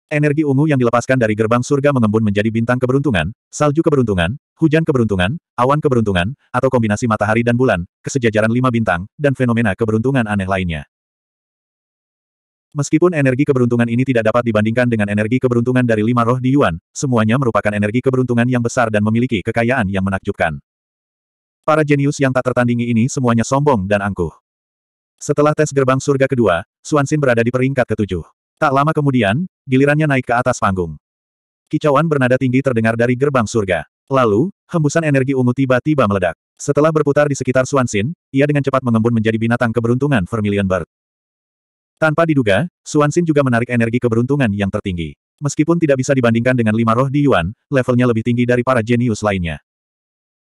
Energi ungu yang dilepaskan dari gerbang surga mengembun menjadi bintang keberuntungan, salju keberuntungan, hujan keberuntungan, awan keberuntungan, atau kombinasi matahari dan bulan, kesejajaran lima bintang, dan fenomena keberuntungan aneh lainnya. Meskipun energi keberuntungan ini tidak dapat dibandingkan dengan energi keberuntungan dari lima roh di Yuan, semuanya merupakan energi keberuntungan yang besar dan memiliki kekayaan yang menakjubkan. Para jenius yang tak tertandingi ini semuanya sombong dan angkuh. Setelah tes gerbang surga kedua, Suansin berada di peringkat ketujuh. Tak lama kemudian, gilirannya naik ke atas panggung. Kicauan bernada tinggi terdengar dari gerbang surga. Lalu, hembusan energi ungu tiba-tiba meledak. Setelah berputar di sekitar Suansin, ia dengan cepat mengembun menjadi binatang keberuntungan Vermilion Bird. Tanpa diduga, Suansin juga menarik energi keberuntungan yang tertinggi. Meskipun tidak bisa dibandingkan dengan lima roh di Yuan, levelnya lebih tinggi dari para jenius lainnya.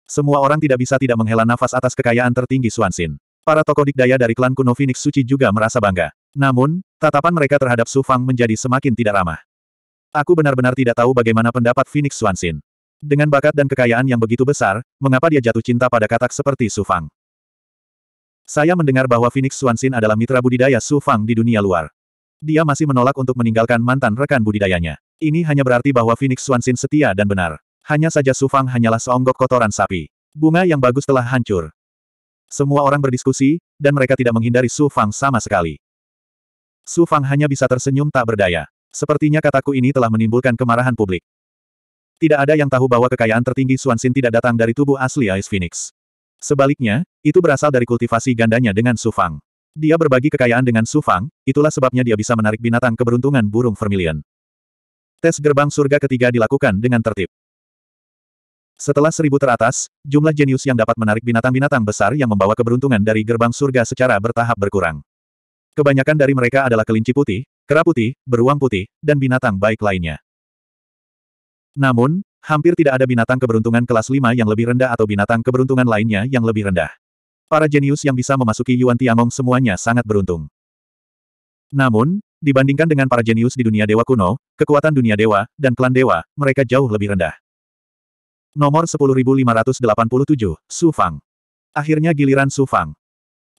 Semua orang tidak bisa tidak menghela nafas atas kekayaan tertinggi Suansin. Para tokoh dikdaya dari klan kuno Phoenix Suci juga merasa bangga. Namun, tatapan mereka terhadap Su Fang menjadi semakin tidak ramah. Aku benar-benar tidak tahu bagaimana pendapat Phoenix Swansin. Dengan bakat dan kekayaan yang begitu besar, mengapa dia jatuh cinta pada katak seperti Su Fang? Saya mendengar bahwa Phoenix Swansin adalah mitra budidaya Su Fang di dunia luar. Dia masih menolak untuk meninggalkan mantan rekan budidayanya. Ini hanya berarti bahwa Phoenix Swansin setia dan benar. Hanya saja Su Fang hanyalah seonggok kotoran sapi. Bunga yang bagus telah hancur. Semua orang berdiskusi, dan mereka tidak menghindari Su Fang sama sekali. Su Fang hanya bisa tersenyum tak berdaya. Sepertinya kataku ini telah menimbulkan kemarahan publik. Tidak ada yang tahu bahwa kekayaan tertinggi Xin tidak datang dari tubuh asli Ice Phoenix. Sebaliknya, itu berasal dari kultivasi gandanya dengan Su Fang. Dia berbagi kekayaan dengan Su Fang, itulah sebabnya dia bisa menarik binatang keberuntungan burung vermilion. Tes gerbang surga ketiga dilakukan dengan tertib. Setelah seribu teratas, jumlah jenius yang dapat menarik binatang-binatang besar yang membawa keberuntungan dari gerbang surga secara bertahap berkurang. Kebanyakan dari mereka adalah kelinci putih, kera putih, beruang putih, dan binatang baik lainnya. Namun, hampir tidak ada binatang keberuntungan kelas 5 yang lebih rendah atau binatang keberuntungan lainnya yang lebih rendah. Para jenius yang bisa memasuki Yuan Tiangong semuanya sangat beruntung. Namun, dibandingkan dengan para jenius di dunia dewa kuno, kekuatan dunia dewa, dan klan dewa, mereka jauh lebih rendah. Nomor 10587, Su Fang. Akhirnya giliran Su Fang.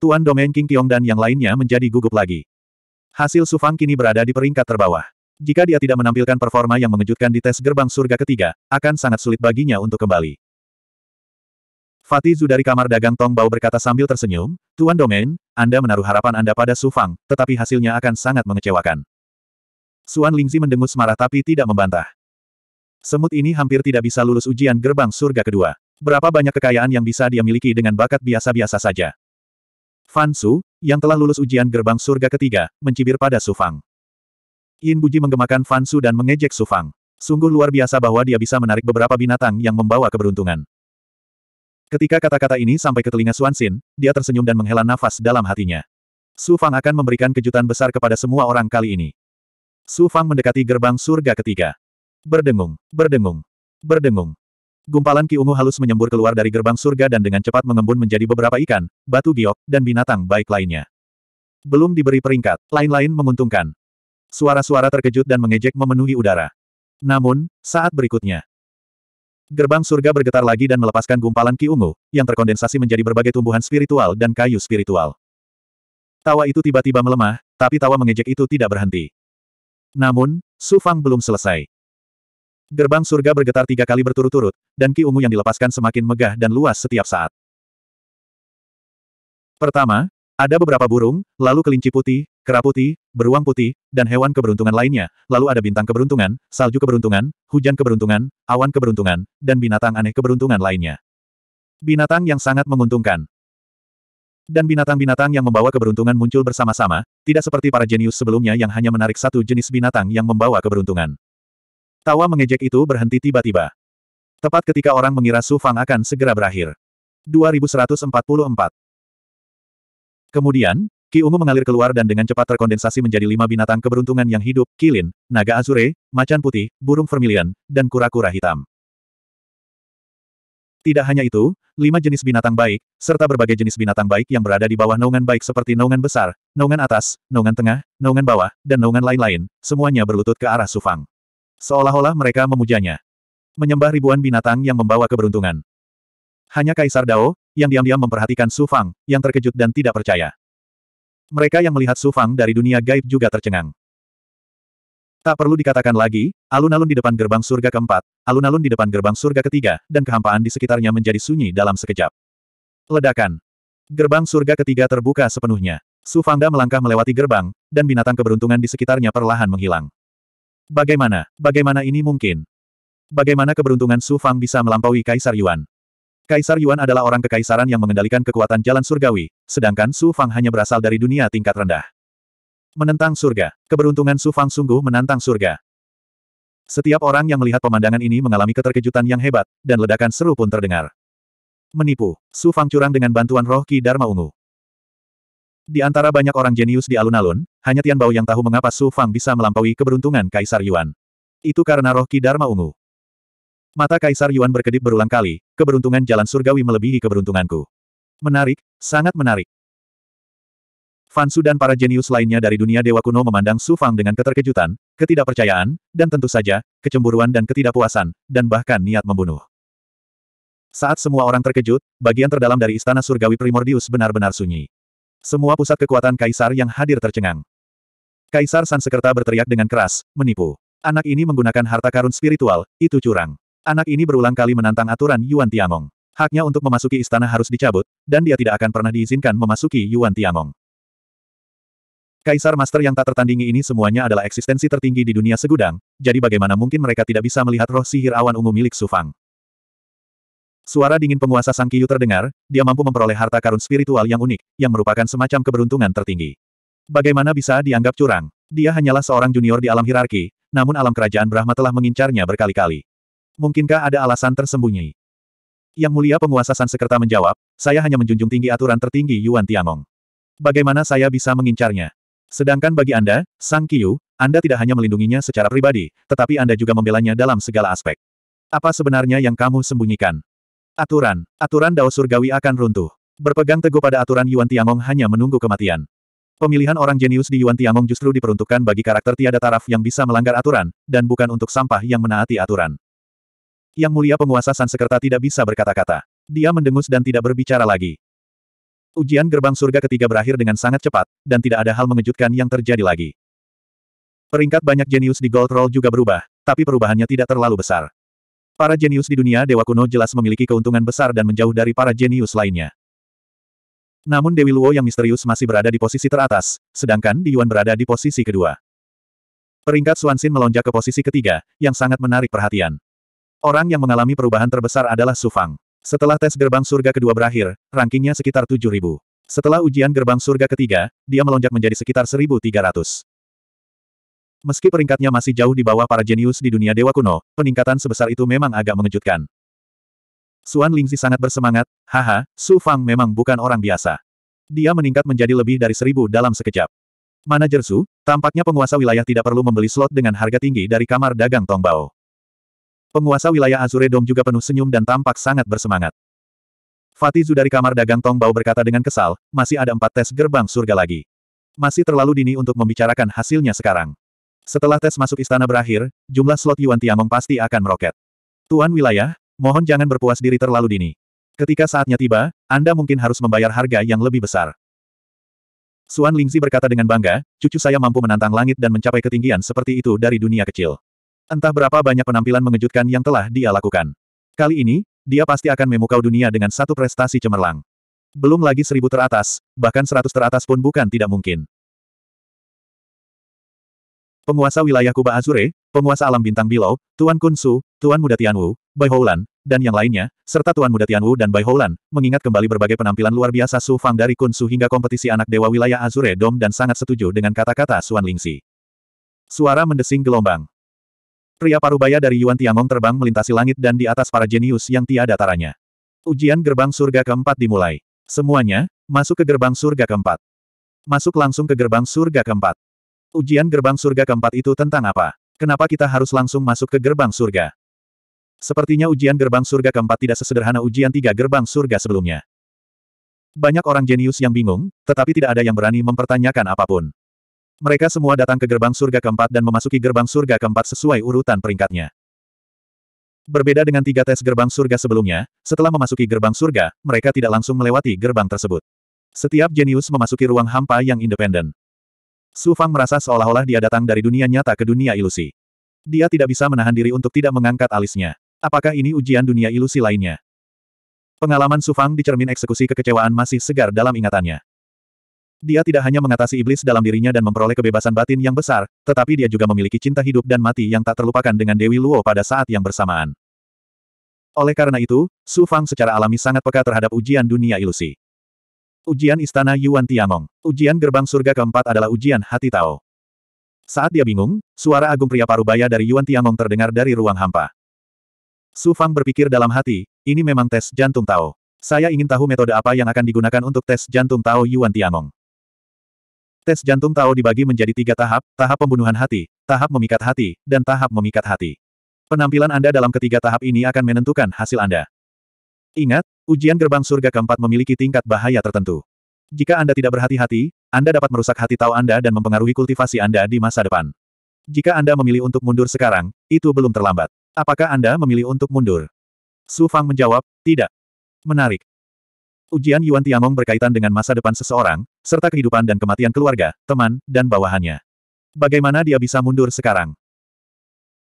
Tuan Domain King Tiong dan yang lainnya menjadi gugup lagi. Hasil Sufang kini berada di peringkat terbawah. Jika dia tidak menampilkan performa yang mengejutkan di tes gerbang surga ketiga, akan sangat sulit baginya untuk kembali. Fatizu dari kamar dagang Tong Bao berkata sambil tersenyum, Tuan Domain, Anda menaruh harapan Anda pada Sufang, tetapi hasilnya akan sangat mengecewakan. Suan Lingzi mendengus marah tapi tidak membantah. Semut ini hampir tidak bisa lulus ujian gerbang surga kedua. Berapa banyak kekayaan yang bisa dia miliki dengan bakat biasa-biasa saja. Fan Su, yang telah lulus ujian gerbang surga ketiga, mencibir pada Su Fang. Yin Buji menggemakan Fan Su dan mengejek Su Fang. Sungguh luar biasa bahwa dia bisa menarik beberapa binatang yang membawa keberuntungan. Ketika kata-kata ini sampai ke telinga Xin, dia tersenyum dan menghela nafas dalam hatinya. Su Fang akan memberikan kejutan besar kepada semua orang kali ini. Su Fang mendekati gerbang surga ketiga. Berdengung, berdengung, berdengung. Gumpalan ki ungu halus menyembur keluar dari gerbang surga dan dengan cepat mengembun menjadi beberapa ikan, batu giok, dan binatang baik lainnya. Belum diberi peringkat, lain-lain menguntungkan. Suara-suara terkejut dan mengejek memenuhi udara. Namun, saat berikutnya, gerbang surga bergetar lagi dan melepaskan gumpalan ki ungu, yang terkondensasi menjadi berbagai tumbuhan spiritual dan kayu spiritual. Tawa itu tiba-tiba melemah, tapi tawa mengejek itu tidak berhenti. Namun, Su Fang belum selesai. Gerbang surga bergetar tiga kali berturut-turut, dan ki ungu yang dilepaskan semakin megah dan luas setiap saat. Pertama, ada beberapa burung, lalu kelinci putih, kera putih, beruang putih, dan hewan keberuntungan lainnya, lalu ada bintang keberuntungan, salju keberuntungan, hujan keberuntungan, awan keberuntungan, dan binatang aneh keberuntungan lainnya. Binatang yang sangat menguntungkan. Dan binatang-binatang yang membawa keberuntungan muncul bersama-sama, tidak seperti para jenius sebelumnya yang hanya menarik satu jenis binatang yang membawa keberuntungan. Tawa mengejek itu berhenti tiba-tiba. Tepat ketika orang mengira Su Fang akan segera berakhir. 2144 Kemudian, Ki Ungu mengalir keluar dan dengan cepat terkondensasi menjadi lima binatang keberuntungan yang hidup, kilin, naga azure, macan putih, burung vermilion, dan kura-kura hitam. Tidak hanya itu, lima jenis binatang baik, serta berbagai jenis binatang baik yang berada di bawah naungan baik seperti naungan besar, naungan atas, naungan tengah, naungan bawah, dan naungan lain-lain, semuanya berlutut ke arah Sufang. Seolah-olah mereka memujanya. Menyembah ribuan binatang yang membawa keberuntungan. Hanya Kaisar Dao, yang diam-diam memperhatikan Su Fang, yang terkejut dan tidak percaya. Mereka yang melihat Su Fang dari dunia gaib juga tercengang. Tak perlu dikatakan lagi, alun-alun di depan gerbang surga keempat, alun-alun di depan gerbang surga ketiga, dan kehampaan di sekitarnya menjadi sunyi dalam sekejap. Ledakan. Gerbang surga ketiga terbuka sepenuhnya. Sufangda melangkah melewati gerbang, dan binatang keberuntungan di sekitarnya perlahan menghilang. Bagaimana, bagaimana ini mungkin? Bagaimana keberuntungan Su Fang bisa melampaui Kaisar Yuan? Kaisar Yuan adalah orang kekaisaran yang mengendalikan kekuatan jalan surgawi, sedangkan Su Fang hanya berasal dari dunia tingkat rendah. Menentang surga, keberuntungan Su Fang sungguh menantang surga. Setiap orang yang melihat pemandangan ini mengalami keterkejutan yang hebat, dan ledakan seru pun terdengar. Menipu, Su Fang curang dengan bantuan roh Ki Dharma Ungu. Di antara banyak orang jenius di alun-alun, hanya Tian Bao yang tahu mengapa Su Fang bisa melampaui keberuntungan Kaisar Yuan. Itu karena roh Ki Dharma Ungu. Mata Kaisar Yuan berkedip berulang kali, keberuntungan jalan surgawi melebihi keberuntunganku. Menarik, sangat menarik. Fansu dan para jenius lainnya dari dunia dewa kuno memandang Su Fang dengan keterkejutan, ketidakpercayaan, dan tentu saja, kecemburuan dan ketidakpuasan, dan bahkan niat membunuh. Saat semua orang terkejut, bagian terdalam dari istana surgawi primordius benar-benar sunyi. Semua pusat kekuatan kaisar yang hadir tercengang. Kaisar Sansekerta berteriak dengan keras, menipu. Anak ini menggunakan harta karun spiritual, itu curang. Anak ini berulang kali menantang aturan Yuan Tiangong. Haknya untuk memasuki istana harus dicabut, dan dia tidak akan pernah diizinkan memasuki Yuan Tiangong. Kaisar Master yang tak tertandingi ini semuanya adalah eksistensi tertinggi di dunia segudang, jadi bagaimana mungkin mereka tidak bisa melihat roh sihir awan ungu milik Sufang. Suara dingin penguasa Sang Kiyu terdengar, dia mampu memperoleh harta karun spiritual yang unik, yang merupakan semacam keberuntungan tertinggi. Bagaimana bisa dianggap curang? Dia hanyalah seorang junior di alam hierarki, namun alam kerajaan Brahma telah mengincarnya berkali-kali. Mungkinkah ada alasan tersembunyi? Yang mulia penguasa San menjawab, saya hanya menjunjung tinggi aturan tertinggi Yuan Tiangong. Bagaimana saya bisa mengincarnya? Sedangkan bagi Anda, Sang Kiyu, Anda tidak hanya melindunginya secara pribadi, tetapi Anda juga membelanya dalam segala aspek. Apa sebenarnya yang kamu sembunyikan? Aturan, aturan Dao Surgawi akan runtuh. Berpegang teguh pada aturan Yuan Tiangong hanya menunggu kematian. Pemilihan orang jenius di Yuan Tiangong justru diperuntukkan bagi karakter tiada taraf yang bisa melanggar aturan, dan bukan untuk sampah yang menaati aturan. Yang mulia penguasa Sansekerta tidak bisa berkata-kata. Dia mendengus dan tidak berbicara lagi. Ujian gerbang surga ketiga berakhir dengan sangat cepat, dan tidak ada hal mengejutkan yang terjadi lagi. Peringkat banyak jenius di Gold Roll juga berubah, tapi perubahannya tidak terlalu besar. Para jenius di dunia dewa kuno jelas memiliki keuntungan besar dan menjauh dari para jenius lainnya. Namun Dewi Luo yang misterius masih berada di posisi teratas, sedangkan Di Yuan berada di posisi kedua. Peringkat Suansin melonjak ke posisi ketiga, yang sangat menarik perhatian. Orang yang mengalami perubahan terbesar adalah Su Fang. Setelah tes gerbang surga kedua berakhir, rankingnya sekitar 7.000. Setelah ujian gerbang surga ketiga, dia melonjak menjadi sekitar 1.300. Meski peringkatnya masih jauh di bawah para jenius di dunia dewa kuno, peningkatan sebesar itu memang agak mengejutkan. Suan Lingzi sangat bersemangat, haha, Su Fang memang bukan orang biasa. Dia meningkat menjadi lebih dari seribu dalam sekejap. Manajer Su, tampaknya penguasa wilayah tidak perlu membeli slot dengan harga tinggi dari kamar dagang Tongbao. Penguasa wilayah Azure Dome juga penuh senyum dan tampak sangat bersemangat. Fatih Zu dari kamar dagang Tongbao berkata dengan kesal, masih ada empat tes gerbang surga lagi. Masih terlalu dini untuk membicarakan hasilnya sekarang. Setelah tes masuk istana berakhir, jumlah slot Yuan Tiangong pasti akan meroket. Tuan wilayah, mohon jangan berpuas diri terlalu dini. Ketika saatnya tiba, Anda mungkin harus membayar harga yang lebih besar. Suan Lingzi berkata dengan bangga, cucu saya mampu menantang langit dan mencapai ketinggian seperti itu dari dunia kecil. Entah berapa banyak penampilan mengejutkan yang telah dia lakukan. Kali ini, dia pasti akan memukau dunia dengan satu prestasi cemerlang. Belum lagi seribu teratas, bahkan seratus teratas pun bukan tidak mungkin penguasa wilayah Kuba Azure, penguasa alam bintang Bilau, Tuan Kun Su, Tuan Muda Tianwu, Bai Houlan, dan yang lainnya, serta Tuan Muda Tianwu dan Bai Houlan, mengingat kembali berbagai penampilan luar biasa Su Fang dari Kun Su hingga kompetisi anak dewa wilayah Azure Dom dan sangat setuju dengan kata-kata Suan Lingxi. Suara mendesing gelombang. Pria parubaya dari Yuan Tiangong terbang melintasi langit dan di atas para jenius yang tiada taranya. Ujian gerbang surga keempat dimulai. Semuanya, masuk ke gerbang surga keempat. Masuk langsung ke gerbang surga keempat. Ujian gerbang surga keempat itu tentang apa? Kenapa kita harus langsung masuk ke gerbang surga? Sepertinya ujian gerbang surga keempat tidak sesederhana ujian tiga gerbang surga sebelumnya. Banyak orang jenius yang bingung, tetapi tidak ada yang berani mempertanyakan apapun. Mereka semua datang ke gerbang surga keempat dan memasuki gerbang surga keempat sesuai urutan peringkatnya. Berbeda dengan tiga tes gerbang surga sebelumnya, setelah memasuki gerbang surga, mereka tidak langsung melewati gerbang tersebut. Setiap jenius memasuki ruang hampa yang independen. Su Fang merasa seolah-olah dia datang dari dunia nyata ke dunia ilusi. Dia tidak bisa menahan diri untuk tidak mengangkat alisnya. Apakah ini ujian dunia ilusi lainnya? Pengalaman Su Fang di eksekusi kekecewaan masih segar dalam ingatannya. Dia tidak hanya mengatasi iblis dalam dirinya dan memperoleh kebebasan batin yang besar, tetapi dia juga memiliki cinta hidup dan mati yang tak terlupakan dengan Dewi Luo pada saat yang bersamaan. Oleh karena itu, Su Fang secara alami sangat peka terhadap ujian dunia ilusi. Ujian Istana Yuan Tiangong. Ujian Gerbang Surga keempat adalah ujian hati Tao. Saat dia bingung, suara agung pria parubaya dari Yuan Tiangong terdengar dari ruang hampa. Su Fang berpikir dalam hati, ini memang tes jantung Tao. Saya ingin tahu metode apa yang akan digunakan untuk tes jantung Tao Yuan Tiangong. Tes jantung Tao dibagi menjadi tiga tahap, tahap pembunuhan hati, tahap memikat hati, dan tahap memikat hati. Penampilan Anda dalam ketiga tahap ini akan menentukan hasil Anda. Ingat, ujian gerbang surga keempat memiliki tingkat bahaya tertentu. Jika Anda tidak berhati-hati, Anda dapat merusak hati tahu Anda dan mempengaruhi kultivasi Anda di masa depan. Jika Anda memilih untuk mundur sekarang, itu belum terlambat. Apakah Anda memilih untuk mundur? Su Fang menjawab, tidak. Menarik. Ujian Yuan Tiangong berkaitan dengan masa depan seseorang, serta kehidupan dan kematian keluarga, teman, dan bawahannya. Bagaimana dia bisa mundur sekarang?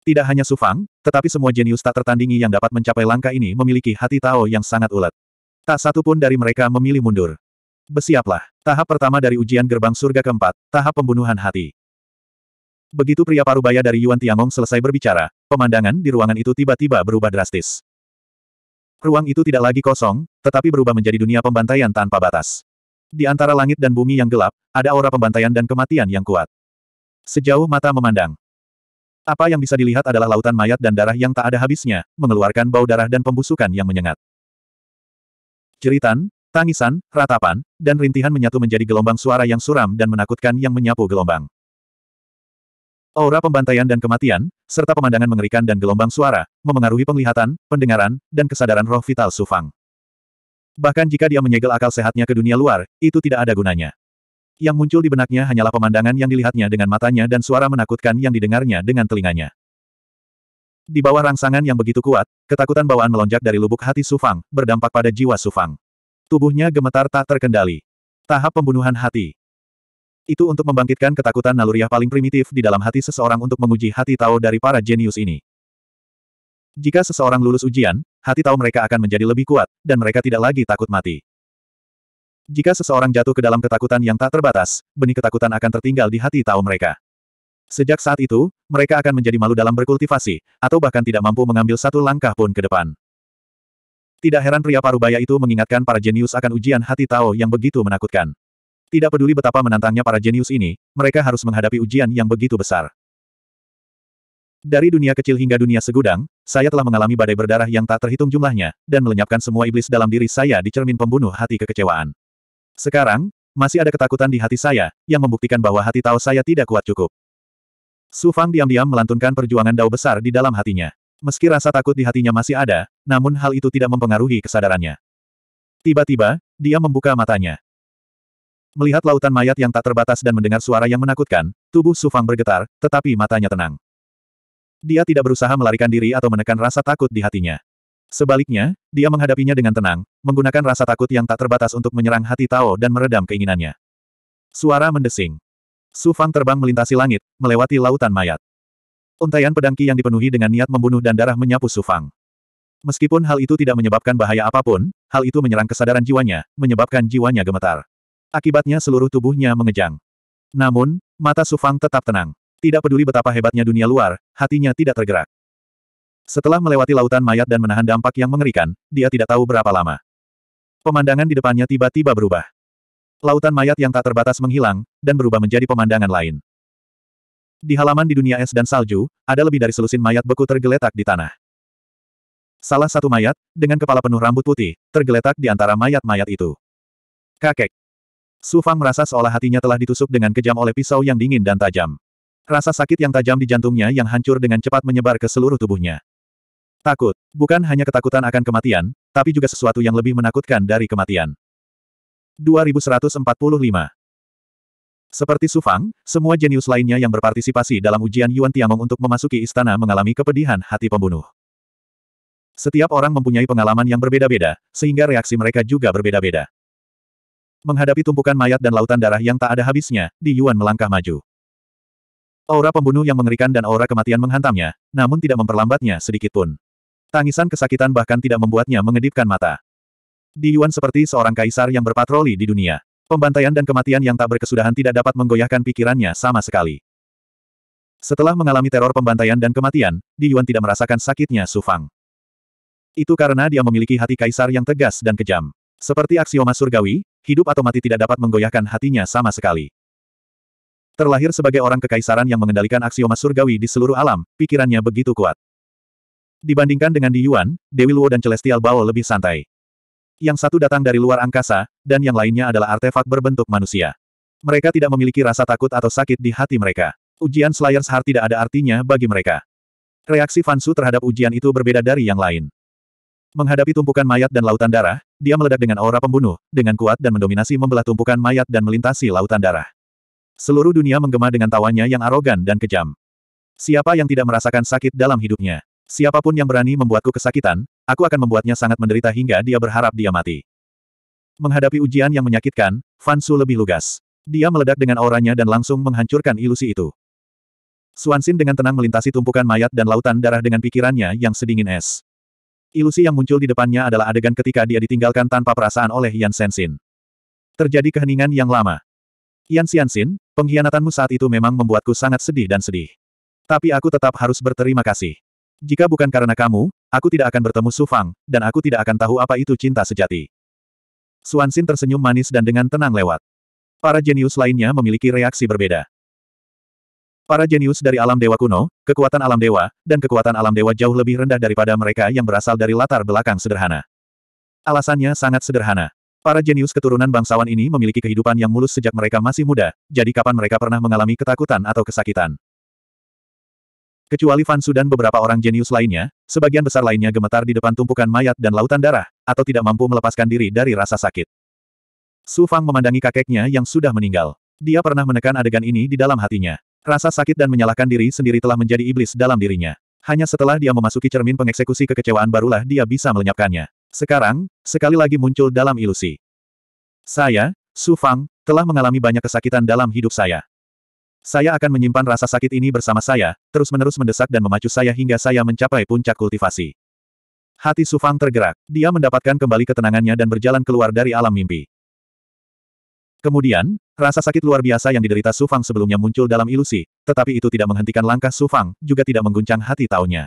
Tidak hanya Sufang, tetapi semua jenius tak tertandingi yang dapat mencapai langkah ini memiliki hati Tao yang sangat ulet. Tak satu pun dari mereka memilih mundur. Besiaplah, Tahap pertama dari ujian gerbang surga keempat, tahap pembunuhan hati. Begitu pria parubaya dari Yuan Tiangong selesai berbicara, pemandangan di ruangan itu tiba-tiba berubah drastis. Ruang itu tidak lagi kosong, tetapi berubah menjadi dunia pembantaian tanpa batas. Di antara langit dan bumi yang gelap, ada aura pembantaian dan kematian yang kuat. Sejauh mata memandang, apa yang bisa dilihat adalah lautan mayat dan darah yang tak ada habisnya, mengeluarkan bau darah dan pembusukan yang menyengat. Ceritan, tangisan, ratapan, dan rintihan menyatu menjadi gelombang suara yang suram dan menakutkan yang menyapu gelombang. Aura pembantaian dan kematian, serta pemandangan mengerikan dan gelombang suara, memengaruhi penglihatan, pendengaran, dan kesadaran roh vital Sufang. Bahkan jika dia menyegel akal sehatnya ke dunia luar, itu tidak ada gunanya yang muncul di benaknya hanyalah pemandangan yang dilihatnya dengan matanya dan suara menakutkan yang didengarnya dengan telinganya. Di bawah rangsangan yang begitu kuat, ketakutan bawaan melonjak dari lubuk hati Sufang, berdampak pada jiwa Sufang. Tubuhnya gemetar tak terkendali. Tahap pembunuhan hati. Itu untuk membangkitkan ketakutan naluriah paling primitif di dalam hati seseorang untuk menguji hati Tao dari para jenius ini. Jika seseorang lulus ujian, hati Tao mereka akan menjadi lebih kuat, dan mereka tidak lagi takut mati. Jika seseorang jatuh ke dalam ketakutan yang tak terbatas, benih ketakutan akan tertinggal di hati tahu mereka. Sejak saat itu, mereka akan menjadi malu dalam berkultivasi, atau bahkan tidak mampu mengambil satu langkah pun ke depan. Tidak heran pria parubaya itu mengingatkan para jenius akan ujian hati Tao yang begitu menakutkan. Tidak peduli betapa menantangnya para jenius ini, mereka harus menghadapi ujian yang begitu besar. Dari dunia kecil hingga dunia segudang, saya telah mengalami badai berdarah yang tak terhitung jumlahnya, dan melenyapkan semua iblis dalam diri saya di cermin pembunuh hati kekecewaan. Sekarang, masih ada ketakutan di hati saya, yang membuktikan bahwa hati Tao saya tidak kuat cukup. Su Fang diam-diam melantunkan perjuangan Dao besar di dalam hatinya. Meski rasa takut di hatinya masih ada, namun hal itu tidak mempengaruhi kesadarannya. Tiba-tiba, dia membuka matanya. Melihat lautan mayat yang tak terbatas dan mendengar suara yang menakutkan, tubuh Su Fang bergetar, tetapi matanya tenang. Dia tidak berusaha melarikan diri atau menekan rasa takut di hatinya. Sebaliknya, dia menghadapinya dengan tenang, menggunakan rasa takut yang tak terbatas untuk menyerang hati Tao dan meredam keinginannya. Suara mendesing. Su Fang terbang melintasi langit, melewati lautan mayat. Untaian pedangki yang dipenuhi dengan niat membunuh dan darah menyapu Su Fang. Meskipun hal itu tidak menyebabkan bahaya apapun, hal itu menyerang kesadaran jiwanya, menyebabkan jiwanya gemetar. Akibatnya seluruh tubuhnya mengejang. Namun, mata Su Fang tetap tenang. Tidak peduli betapa hebatnya dunia luar, hatinya tidak tergerak. Setelah melewati lautan mayat dan menahan dampak yang mengerikan, dia tidak tahu berapa lama. Pemandangan di depannya tiba-tiba berubah. Lautan mayat yang tak terbatas menghilang, dan berubah menjadi pemandangan lain. Di halaman di dunia es dan salju, ada lebih dari selusin mayat beku tergeletak di tanah. Salah satu mayat, dengan kepala penuh rambut putih, tergeletak di antara mayat-mayat itu. Kakek. Su Fang merasa seolah hatinya telah ditusuk dengan kejam oleh pisau yang dingin dan tajam. Rasa sakit yang tajam di jantungnya yang hancur dengan cepat menyebar ke seluruh tubuhnya. Takut, bukan hanya ketakutan akan kematian, tapi juga sesuatu yang lebih menakutkan dari kematian. 2145 Seperti Su Fang, semua jenius lainnya yang berpartisipasi dalam ujian Yuan Tiangong untuk memasuki istana mengalami kepedihan hati pembunuh. Setiap orang mempunyai pengalaman yang berbeda-beda, sehingga reaksi mereka juga berbeda-beda. Menghadapi tumpukan mayat dan lautan darah yang tak ada habisnya, Di Yuan melangkah maju. Aura pembunuh yang mengerikan dan aura kematian menghantamnya, namun tidak memperlambatnya sedikitpun. Tangisan kesakitan bahkan tidak membuatnya mengedipkan mata. Di Yuan seperti seorang kaisar yang berpatroli di dunia. Pembantaian dan kematian yang tak berkesudahan tidak dapat menggoyahkan pikirannya sama sekali. Setelah mengalami teror pembantaian dan kematian, Di Yuan tidak merasakan sakitnya Su Fang. Itu karena dia memiliki hati kaisar yang tegas dan kejam. Seperti aksioma surgawi, hidup atau mati tidak dapat menggoyahkan hatinya sama sekali. Terlahir sebagai orang kekaisaran yang mengendalikan aksioma surgawi di seluruh alam, pikirannya begitu kuat. Dibandingkan dengan Di Yuan, Dewi Luo dan Celestial Bao lebih santai. Yang satu datang dari luar angkasa, dan yang lainnya adalah artefak berbentuk manusia. Mereka tidak memiliki rasa takut atau sakit di hati mereka. Ujian Slayer's Heart tidak ada artinya bagi mereka. Reaksi Fansu terhadap ujian itu berbeda dari yang lain. Menghadapi tumpukan mayat dan lautan darah, dia meledak dengan aura pembunuh, dengan kuat dan mendominasi membelah tumpukan mayat dan melintasi lautan darah. Seluruh dunia menggema dengan tawanya yang arogan dan kejam. Siapa yang tidak merasakan sakit dalam hidupnya? Siapapun yang berani membuatku kesakitan, aku akan membuatnya sangat menderita hingga dia berharap dia mati. Menghadapi ujian yang menyakitkan, Fansu lebih lugas. Dia meledak dengan auranya dan langsung menghancurkan ilusi itu. Suansin dengan tenang melintasi tumpukan mayat dan lautan darah dengan pikirannya yang sedingin es. Ilusi yang muncul di depannya adalah adegan ketika dia ditinggalkan tanpa perasaan oleh Yan Sensin. Terjadi keheningan yang lama. Yan Xianxin, pengkhianatanmu saat itu memang membuatku sangat sedih dan sedih. Tapi aku tetap harus berterima kasih. Jika bukan karena kamu, aku tidak akan bertemu Su Fang, dan aku tidak akan tahu apa itu cinta sejati. Suansin tersenyum manis dan dengan tenang lewat. Para jenius lainnya memiliki reaksi berbeda. Para jenius dari alam dewa kuno, kekuatan alam dewa, dan kekuatan alam dewa jauh lebih rendah daripada mereka yang berasal dari latar belakang sederhana. Alasannya sangat sederhana. Para jenius keturunan bangsawan ini memiliki kehidupan yang mulus sejak mereka masih muda, jadi kapan mereka pernah mengalami ketakutan atau kesakitan. Kecuali Fan dan beberapa orang jenius lainnya, sebagian besar lainnya gemetar di depan tumpukan mayat dan lautan darah, atau tidak mampu melepaskan diri dari rasa sakit. Su Fang memandangi kakeknya yang sudah meninggal. Dia pernah menekan adegan ini di dalam hatinya. Rasa sakit dan menyalahkan diri sendiri telah menjadi iblis dalam dirinya. Hanya setelah dia memasuki cermin pengeksekusi kekecewaan barulah dia bisa melenyapkannya. Sekarang, sekali lagi muncul dalam ilusi. Saya, Su Fang, telah mengalami banyak kesakitan dalam hidup saya. Saya akan menyimpan rasa sakit ini bersama saya, terus-menerus mendesak dan memacu saya hingga saya mencapai puncak kultivasi. Hati Sufang tergerak. Dia mendapatkan kembali ketenangannya dan berjalan keluar dari alam mimpi. Kemudian, rasa sakit luar biasa yang diderita Sufang sebelumnya muncul dalam ilusi, tetapi itu tidak menghentikan langkah Sufang, juga tidak mengguncang hati taunya.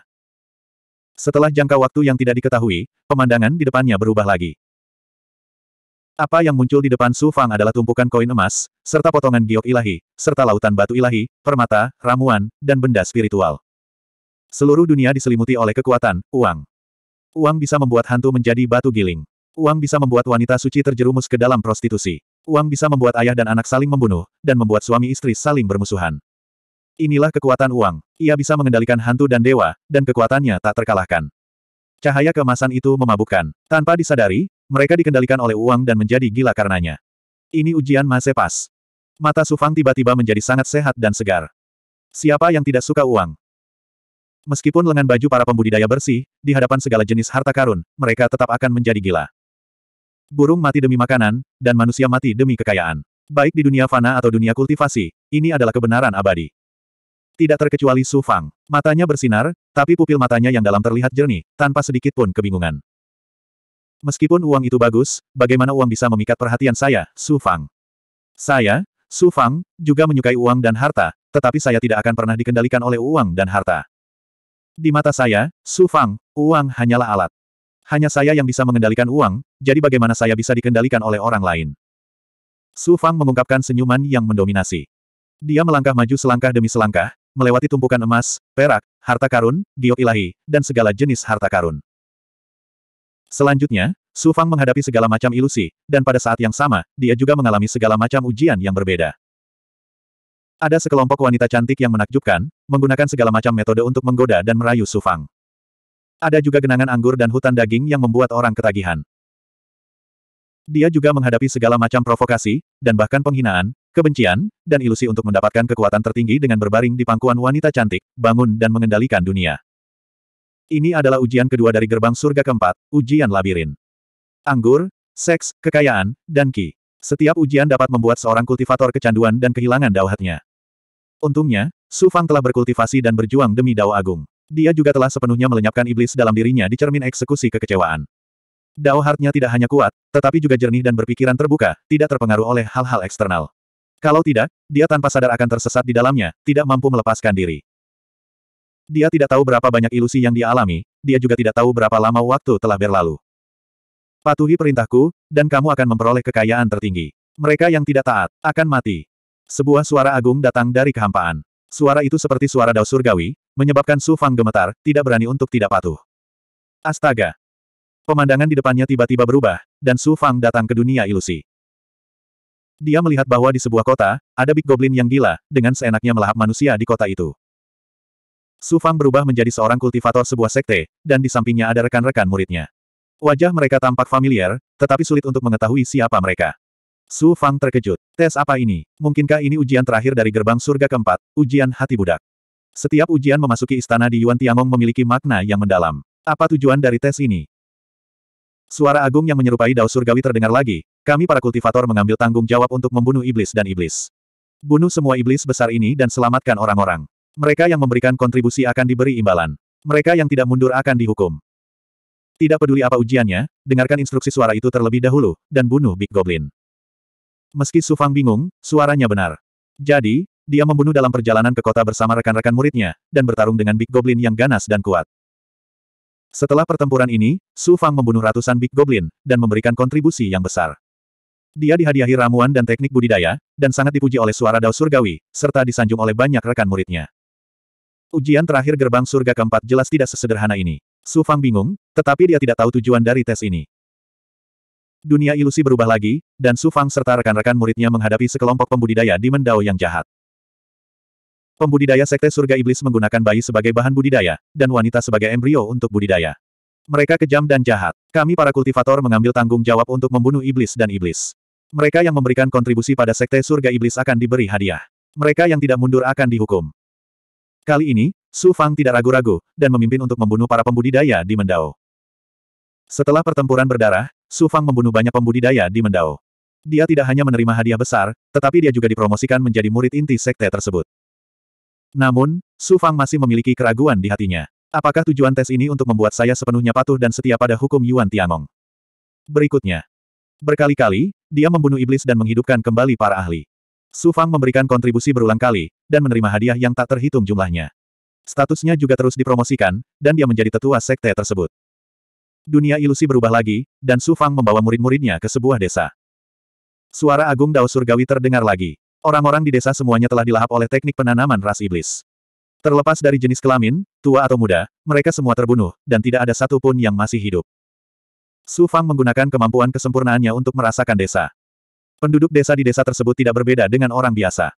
Setelah jangka waktu yang tidak diketahui, pemandangan di depannya berubah lagi. Apa yang muncul di depan Su Fang adalah tumpukan koin emas, serta potongan giok ilahi, serta lautan batu ilahi, permata, ramuan, dan benda spiritual. Seluruh dunia diselimuti oleh kekuatan, uang. Uang bisa membuat hantu menjadi batu giling. Uang bisa membuat wanita suci terjerumus ke dalam prostitusi. Uang bisa membuat ayah dan anak saling membunuh, dan membuat suami istri saling bermusuhan. Inilah kekuatan uang. Ia bisa mengendalikan hantu dan dewa, dan kekuatannya tak terkalahkan. Cahaya kemasan itu memabukkan. Tanpa disadari, mereka dikendalikan oleh uang dan menjadi gila karenanya. Ini ujian Mase Pas. Mata Sufang tiba-tiba menjadi sangat sehat dan segar. Siapa yang tidak suka uang? Meskipun lengan baju para pembudidaya bersih, di hadapan segala jenis harta karun, mereka tetap akan menjadi gila. Burung mati demi makanan, dan manusia mati demi kekayaan. Baik di dunia fana atau dunia kultivasi, ini adalah kebenaran abadi. Tidak terkecuali Su Fang. Matanya bersinar, tapi pupil matanya yang dalam terlihat jernih, tanpa sedikit pun kebingungan. Meskipun uang itu bagus, bagaimana uang bisa memikat perhatian saya, Su Fang? Saya, Su Fang, juga menyukai uang dan harta, tetapi saya tidak akan pernah dikendalikan oleh uang dan harta. Di mata saya, Su Fang, uang hanyalah alat. Hanya saya yang bisa mengendalikan uang, jadi bagaimana saya bisa dikendalikan oleh orang lain? Su Fang mengungkapkan senyuman yang mendominasi. Dia melangkah maju selangkah demi selangkah, melewati tumpukan emas, perak, harta karun, giok ilahi, dan segala jenis harta karun. Selanjutnya, Su Fang menghadapi segala macam ilusi, dan pada saat yang sama, dia juga mengalami segala macam ujian yang berbeda. Ada sekelompok wanita cantik yang menakjubkan, menggunakan segala macam metode untuk menggoda dan merayu Su Fang. Ada juga genangan anggur dan hutan daging yang membuat orang ketagihan. Dia juga menghadapi segala macam provokasi, dan bahkan penghinaan, kebencian, dan ilusi untuk mendapatkan kekuatan tertinggi dengan berbaring di pangkuan wanita cantik, bangun dan mengendalikan dunia. Ini adalah ujian kedua dari gerbang surga keempat, ujian labirin. Anggur, seks, kekayaan, dan ki. Setiap ujian dapat membuat seorang kultivator kecanduan dan kehilangan dauhatnya. Untungnya, Su Fang telah berkultivasi dan berjuang demi Dao Agung. Dia juga telah sepenuhnya melenyapkan iblis dalam dirinya di cermin eksekusi kekecewaan. Dao Hartnya tidak hanya kuat, tetapi juga jernih dan berpikiran terbuka, tidak terpengaruh oleh hal-hal eksternal. Kalau tidak, dia tanpa sadar akan tersesat di dalamnya, tidak mampu melepaskan diri. Dia tidak tahu berapa banyak ilusi yang dia alami, dia juga tidak tahu berapa lama waktu telah berlalu. Patuhi perintahku, dan kamu akan memperoleh kekayaan tertinggi. Mereka yang tidak taat, akan mati. Sebuah suara agung datang dari kehampaan. Suara itu seperti suara dao surgawi, menyebabkan Su Fang gemetar, tidak berani untuk tidak patuh. Astaga! Pemandangan di depannya tiba-tiba berubah, dan Su Fang datang ke dunia ilusi. Dia melihat bahwa di sebuah kota, ada Big Goblin yang gila, dengan seenaknya melahap manusia di kota itu. Su Fang berubah menjadi seorang kultivator sebuah sekte, dan di sampingnya ada rekan-rekan muridnya. Wajah mereka tampak familiar, tetapi sulit untuk mengetahui siapa mereka. Su Fang terkejut. Tes apa ini? Mungkinkah ini ujian terakhir dari gerbang surga keempat, ujian hati budak? Setiap ujian memasuki istana di Yuan Tiangong memiliki makna yang mendalam. Apa tujuan dari tes ini? Suara agung yang menyerupai dao surgawi terdengar lagi, kami para kultivator mengambil tanggung jawab untuk membunuh iblis dan iblis. Bunuh semua iblis besar ini dan selamatkan orang-orang. Mereka yang memberikan kontribusi akan diberi imbalan. Mereka yang tidak mundur akan dihukum. Tidak peduli apa ujiannya, dengarkan instruksi suara itu terlebih dahulu, dan bunuh Big Goblin. Meski Su Fang bingung, suaranya benar. Jadi, dia membunuh dalam perjalanan ke kota bersama rekan-rekan muridnya, dan bertarung dengan Big Goblin yang ganas dan kuat. Setelah pertempuran ini, Su Fang membunuh ratusan Big Goblin, dan memberikan kontribusi yang besar. Dia dihadiahi ramuan dan teknik budidaya, dan sangat dipuji oleh suara dao surgawi, serta disanjung oleh banyak rekan muridnya. Ujian terakhir gerbang surga keempat jelas tidak sesederhana ini. Su Fang bingung, tetapi dia tidak tahu tujuan dari tes ini. Dunia ilusi berubah lagi, dan Su Fang serta rekan-rekan muridnya menghadapi sekelompok pembudidaya di Mendao yang jahat. Pembudidaya sekte surga iblis menggunakan bayi sebagai bahan budidaya, dan wanita sebagai embrio untuk budidaya. Mereka kejam dan jahat. Kami para kultivator mengambil tanggung jawab untuk membunuh iblis dan iblis. Mereka yang memberikan kontribusi pada sekte surga iblis akan diberi hadiah. Mereka yang tidak mundur akan dihukum. Kali ini, Su Fang tidak ragu-ragu, dan memimpin untuk membunuh para pembudidaya di Mendao. Setelah pertempuran berdarah, Su Fang membunuh banyak pembudidaya di Mendao. Dia tidak hanya menerima hadiah besar, tetapi dia juga dipromosikan menjadi murid inti sekte tersebut. Namun, Su Fang masih memiliki keraguan di hatinya. Apakah tujuan tes ini untuk membuat saya sepenuhnya patuh dan setia pada hukum Yuan Tianong? Berikutnya. Berkali-kali, dia membunuh iblis dan menghidupkan kembali para ahli. Su Fang memberikan kontribusi berulang kali, dan menerima hadiah yang tak terhitung jumlahnya. Statusnya juga terus dipromosikan, dan dia menjadi tetua sekte tersebut. Dunia ilusi berubah lagi, dan Su Fang membawa murid-muridnya ke sebuah desa. Suara agung Dao Surgawi terdengar lagi. Orang-orang di desa semuanya telah dilahap oleh teknik penanaman ras iblis. Terlepas dari jenis kelamin, tua atau muda, mereka semua terbunuh, dan tidak ada satupun yang masih hidup. Su Fang menggunakan kemampuan kesempurnaannya untuk merasakan desa. Penduduk desa di desa tersebut tidak berbeda dengan orang biasa.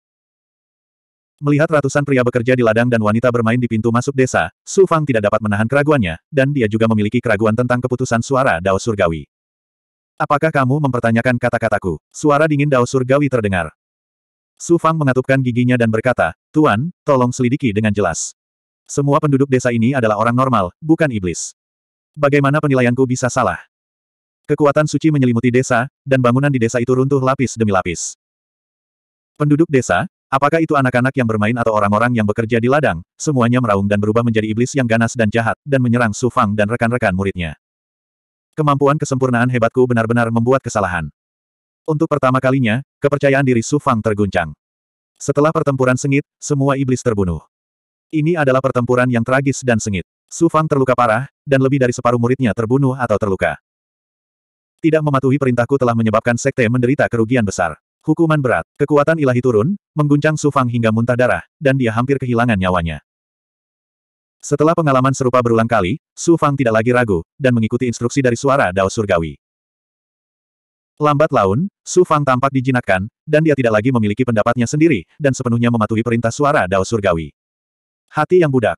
Melihat ratusan pria bekerja di ladang dan wanita bermain di pintu masuk desa, Su Fang tidak dapat menahan keraguannya, dan dia juga memiliki keraguan tentang keputusan suara Dao Surgawi. Apakah kamu mempertanyakan kata-kataku? Suara dingin Dao Surgawi terdengar. Su Fang mengatupkan giginya dan berkata, Tuan, tolong selidiki dengan jelas. Semua penduduk desa ini adalah orang normal, bukan iblis. Bagaimana penilaianku bisa salah? Kekuatan suci menyelimuti desa, dan bangunan di desa itu runtuh lapis demi lapis. Penduduk desa, apakah itu anak-anak yang bermain atau orang-orang yang bekerja di ladang, semuanya meraung dan berubah menjadi iblis yang ganas dan jahat, dan menyerang Su Fang dan rekan-rekan muridnya. Kemampuan kesempurnaan hebatku benar-benar membuat kesalahan. Untuk pertama kalinya, kepercayaan diri Su Fang terguncang. Setelah pertempuran sengit, semua iblis terbunuh. Ini adalah pertempuran yang tragis dan sengit. Su Fang terluka parah, dan lebih dari separuh muridnya terbunuh atau terluka tidak mematuhi perintahku telah menyebabkan sekte menderita kerugian besar. Hukuman berat, kekuatan ilahi turun, mengguncang Sufang hingga muntah darah, dan dia hampir kehilangan nyawanya. Setelah pengalaman serupa berulang kali, Sufang tidak lagi ragu, dan mengikuti instruksi dari suara Dao Surgawi. Lambat laun, Sufang tampak dijinakkan, dan dia tidak lagi memiliki pendapatnya sendiri, dan sepenuhnya mematuhi perintah suara Dao Surgawi. Hati yang budak.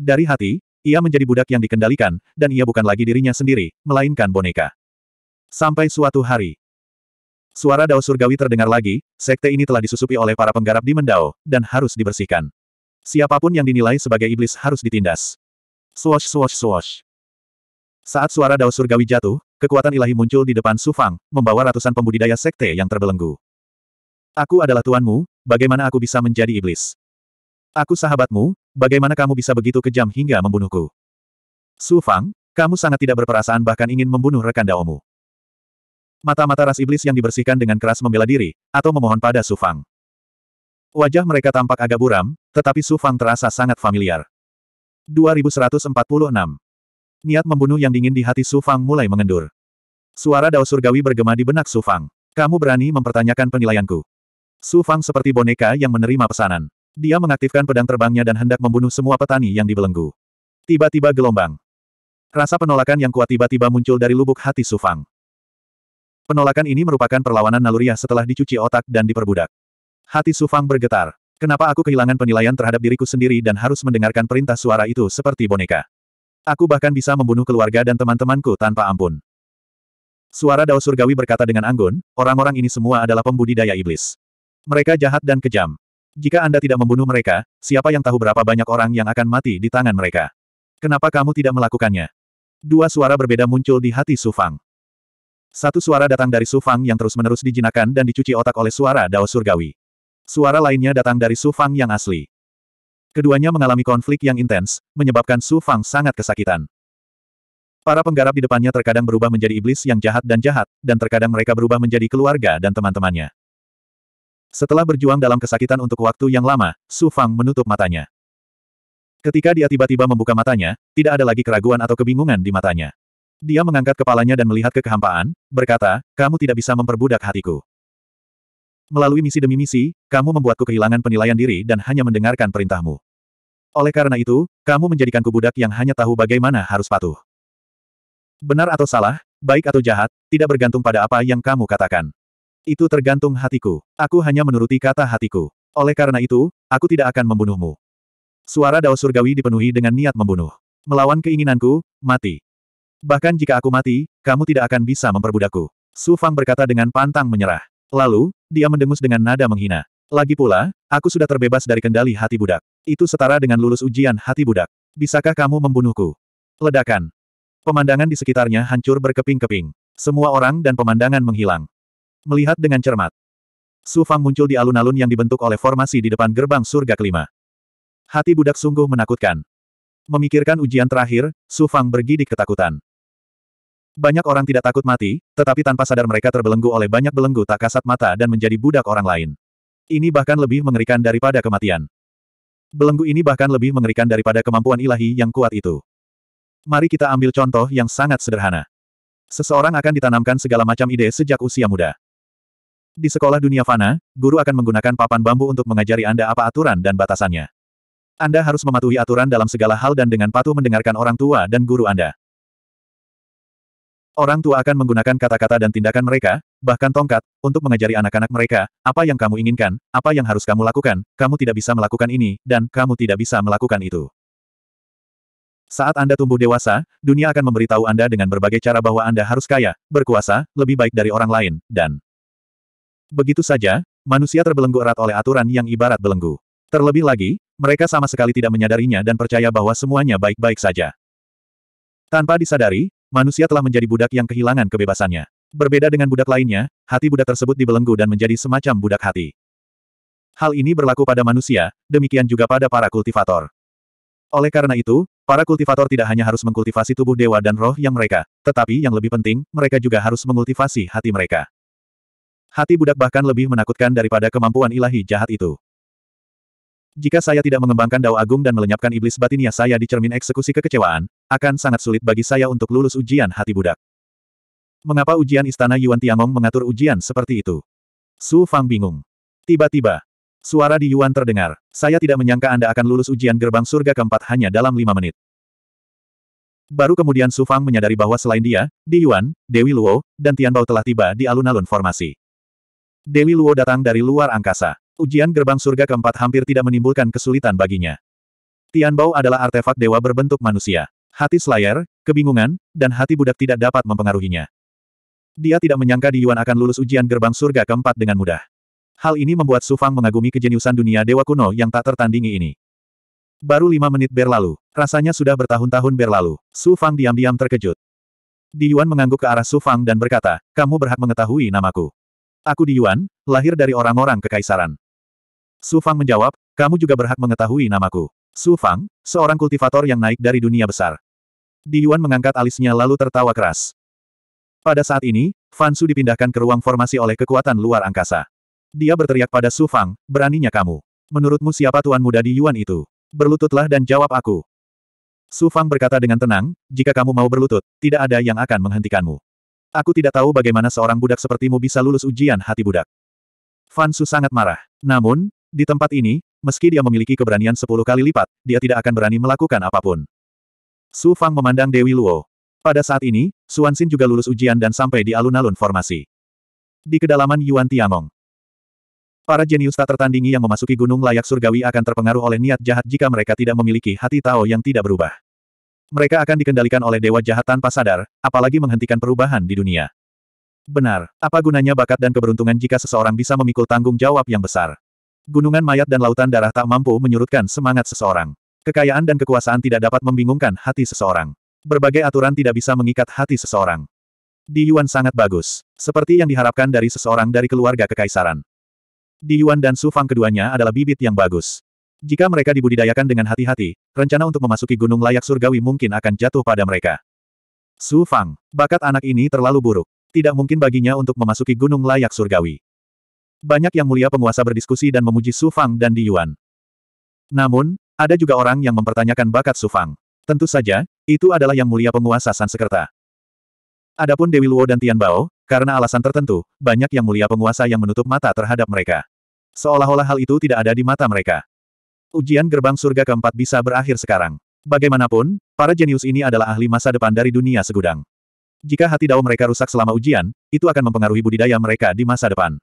Dari hati, ia menjadi budak yang dikendalikan, dan ia bukan lagi dirinya sendiri, melainkan boneka. Sampai suatu hari. Suara dao surgawi terdengar lagi, sekte ini telah disusupi oleh para penggarap di Mendao, dan harus dibersihkan. Siapapun yang dinilai sebagai iblis harus ditindas. Swash swash swash. Saat suara dao surgawi jatuh, kekuatan ilahi muncul di depan Sufang, membawa ratusan pembudidaya sekte yang terbelenggu. Aku adalah tuanmu, bagaimana aku bisa menjadi iblis? Aku sahabatmu, bagaimana kamu bisa begitu kejam hingga membunuhku? Sufang, kamu sangat tidak berperasaan bahkan ingin membunuh rekan daomu. Mata-mata ras iblis yang dibersihkan dengan keras membela diri, atau memohon pada Su Fang. Wajah mereka tampak agak buram, tetapi Su Fang terasa sangat familiar. 2146. Niat membunuh yang dingin di hati Su Fang mulai mengendur. Suara dao surgawi bergema di benak Su Fang. Kamu berani mempertanyakan penilaianku. Su Fang seperti boneka yang menerima pesanan. Dia mengaktifkan pedang terbangnya dan hendak membunuh semua petani yang dibelenggu. Tiba-tiba gelombang. Rasa penolakan yang kuat tiba-tiba muncul dari lubuk hati Su Fang. Penolakan ini merupakan perlawanan naluriah setelah dicuci otak dan diperbudak. Hati Sufang bergetar. Kenapa aku kehilangan penilaian terhadap diriku sendiri dan harus mendengarkan perintah suara itu seperti boneka? Aku bahkan bisa membunuh keluarga dan teman-temanku tanpa ampun. Suara Dao Surgawi berkata dengan anggun, orang-orang ini semua adalah pembudidaya iblis. Mereka jahat dan kejam. Jika Anda tidak membunuh mereka, siapa yang tahu berapa banyak orang yang akan mati di tangan mereka? Kenapa kamu tidak melakukannya? Dua suara berbeda muncul di hati Sufang. Satu suara datang dari Sufang yang terus-menerus dijinakan dan dicuci otak oleh suara Dao Surgawi. Suara lainnya datang dari Sufang yang asli. Keduanya mengalami konflik yang intens, menyebabkan Sufang sangat kesakitan. Para penggarap di depannya terkadang berubah menjadi iblis yang jahat dan jahat, dan terkadang mereka berubah menjadi keluarga dan teman-temannya. Setelah berjuang dalam kesakitan untuk waktu yang lama, Su Fang menutup matanya. Ketika dia tiba-tiba membuka matanya, tidak ada lagi keraguan atau kebingungan di matanya. Dia mengangkat kepalanya dan melihat ke kehampaan, berkata, kamu tidak bisa memperbudak hatiku. Melalui misi demi misi, kamu membuatku kehilangan penilaian diri dan hanya mendengarkan perintahmu. Oleh karena itu, kamu menjadikanku budak yang hanya tahu bagaimana harus patuh. Benar atau salah, baik atau jahat, tidak bergantung pada apa yang kamu katakan. Itu tergantung hatiku. Aku hanya menuruti kata hatiku. Oleh karena itu, aku tidak akan membunuhmu. Suara Dao Surgawi dipenuhi dengan niat membunuh. Melawan keinginanku, mati. Bahkan jika aku mati, kamu tidak akan bisa memperbudakku. Su Fang berkata dengan pantang menyerah. Lalu, dia mendengus dengan nada menghina. Lagi pula, aku sudah terbebas dari kendali hati budak. Itu setara dengan lulus ujian hati budak. Bisakah kamu membunuhku? Ledakan. Pemandangan di sekitarnya hancur berkeping-keping. Semua orang dan pemandangan menghilang. Melihat dengan cermat. Su Fang muncul di alun-alun yang dibentuk oleh formasi di depan gerbang surga kelima. Hati budak sungguh menakutkan. Memikirkan ujian terakhir, Su Fang bergidik ketakutan. Banyak orang tidak takut mati, tetapi tanpa sadar mereka terbelenggu oleh banyak belenggu tak kasat mata dan menjadi budak orang lain. Ini bahkan lebih mengerikan daripada kematian. Belenggu ini bahkan lebih mengerikan daripada kemampuan ilahi yang kuat itu. Mari kita ambil contoh yang sangat sederhana. Seseorang akan ditanamkan segala macam ide sejak usia muda. Di sekolah dunia fana, guru akan menggunakan papan bambu untuk mengajari Anda apa aturan dan batasannya. Anda harus mematuhi aturan dalam segala hal dan dengan patuh mendengarkan orang tua dan guru Anda. Orang tua akan menggunakan kata-kata dan tindakan mereka, bahkan tongkat, untuk mengajari anak-anak mereka, apa yang kamu inginkan, apa yang harus kamu lakukan, kamu tidak bisa melakukan ini, dan kamu tidak bisa melakukan itu. Saat Anda tumbuh dewasa, dunia akan memberitahu Anda dengan berbagai cara bahwa Anda harus kaya, berkuasa, lebih baik dari orang lain, dan... Begitu saja, manusia terbelenggu erat oleh aturan yang ibarat belenggu. Terlebih lagi, mereka sama sekali tidak menyadarinya dan percaya bahwa semuanya baik-baik saja. Tanpa disadari, manusia telah menjadi budak yang kehilangan kebebasannya. Berbeda dengan budak lainnya, hati budak tersebut dibelenggu dan menjadi semacam budak hati. Hal ini berlaku pada manusia, demikian juga pada para kultivator. Oleh karena itu, para kultivator tidak hanya harus mengkultivasi tubuh dewa dan roh yang mereka, tetapi yang lebih penting, mereka juga harus mengultivasi hati mereka. Hati budak bahkan lebih menakutkan daripada kemampuan ilahi jahat itu. Jika saya tidak mengembangkan dao agung dan melenyapkan iblis batinia saya di cermin eksekusi kekecewaan, akan sangat sulit bagi saya untuk lulus ujian hati budak. Mengapa ujian Istana Yuan Tiangong mengatur ujian seperti itu? Su Fang bingung. Tiba-tiba, suara di Yuan terdengar. Saya tidak menyangka Anda akan lulus ujian gerbang surga keempat hanya dalam lima menit. Baru kemudian Su Fang menyadari bahwa selain dia, Di Yuan, Dewi Luo, dan Tian Bao telah tiba di alun-alun formasi. Dewi Luo datang dari luar angkasa. Ujian gerbang surga keempat hampir tidak menimbulkan kesulitan baginya. Tian Bao adalah artefak dewa berbentuk manusia. Hati Slayer, kebingungan, dan hati budak tidak dapat mempengaruhinya. Dia tidak menyangka Di Yuan akan lulus ujian gerbang surga keempat dengan mudah. Hal ini membuat Su Fang mengagumi kejeniusan dunia dewa kuno yang tak tertandingi ini. Baru lima menit berlalu, rasanya sudah bertahun-tahun berlalu. Su Fang diam-diam terkejut. Di Yuan mengangguk ke arah Su Fang dan berkata, kamu berhak mengetahui namaku. Aku Di Yuan, lahir dari orang-orang kekaisaran. Su Fang menjawab, kamu juga berhak mengetahui namaku. Su Fang, seorang kultivator yang naik dari dunia besar. Di Yuan mengangkat alisnya lalu tertawa keras. Pada saat ini, Fansu dipindahkan ke ruang formasi oleh kekuatan luar angkasa. Dia berteriak pada Su Fang, beraninya kamu. Menurutmu siapa tuan muda di Yuan itu? Berlututlah dan jawab aku. Su Fang berkata dengan tenang, jika kamu mau berlutut, tidak ada yang akan menghentikanmu. Aku tidak tahu bagaimana seorang budak sepertimu bisa lulus ujian hati budak. Fansu sangat marah. Namun, di tempat ini, meski dia memiliki keberanian sepuluh kali lipat, dia tidak akan berani melakukan apapun. Su Fang memandang Dewi Luo. Pada saat ini, Suan Xin juga lulus ujian dan sampai di alun-alun formasi. Di kedalaman Yuan Tiangong. Para jenius tak tertandingi yang memasuki gunung layak surgawi akan terpengaruh oleh niat jahat jika mereka tidak memiliki hati Tao yang tidak berubah. Mereka akan dikendalikan oleh dewa jahat tanpa sadar, apalagi menghentikan perubahan di dunia. Benar, apa gunanya bakat dan keberuntungan jika seseorang bisa memikul tanggung jawab yang besar? Gunungan mayat dan lautan darah tak mampu menyurutkan semangat seseorang. Kekayaan dan kekuasaan tidak dapat membingungkan hati seseorang. Berbagai aturan tidak bisa mengikat hati seseorang. Di Yuan sangat bagus. Seperti yang diharapkan dari seseorang dari keluarga kekaisaran. Di Yuan dan Su Fang keduanya adalah bibit yang bagus. Jika mereka dibudidayakan dengan hati-hati, rencana untuk memasuki gunung layak surgawi mungkin akan jatuh pada mereka. Su Fang, bakat anak ini terlalu buruk. Tidak mungkin baginya untuk memasuki gunung layak surgawi. Banyak yang mulia penguasa berdiskusi dan memuji Su Fang dan Di Yuan. Namun, ada juga orang yang mempertanyakan bakat Sufang. Tentu saja, itu adalah yang mulia penguasa Sansekerta. Adapun Dewi Luo dan Tian Bao, karena alasan tertentu, banyak yang mulia penguasa yang menutup mata terhadap mereka. Seolah-olah hal itu tidak ada di mata mereka. Ujian gerbang surga keempat bisa berakhir sekarang. Bagaimanapun, para jenius ini adalah ahli masa depan dari dunia segudang. Jika hati dao mereka rusak selama ujian, itu akan mempengaruhi budidaya mereka di masa depan.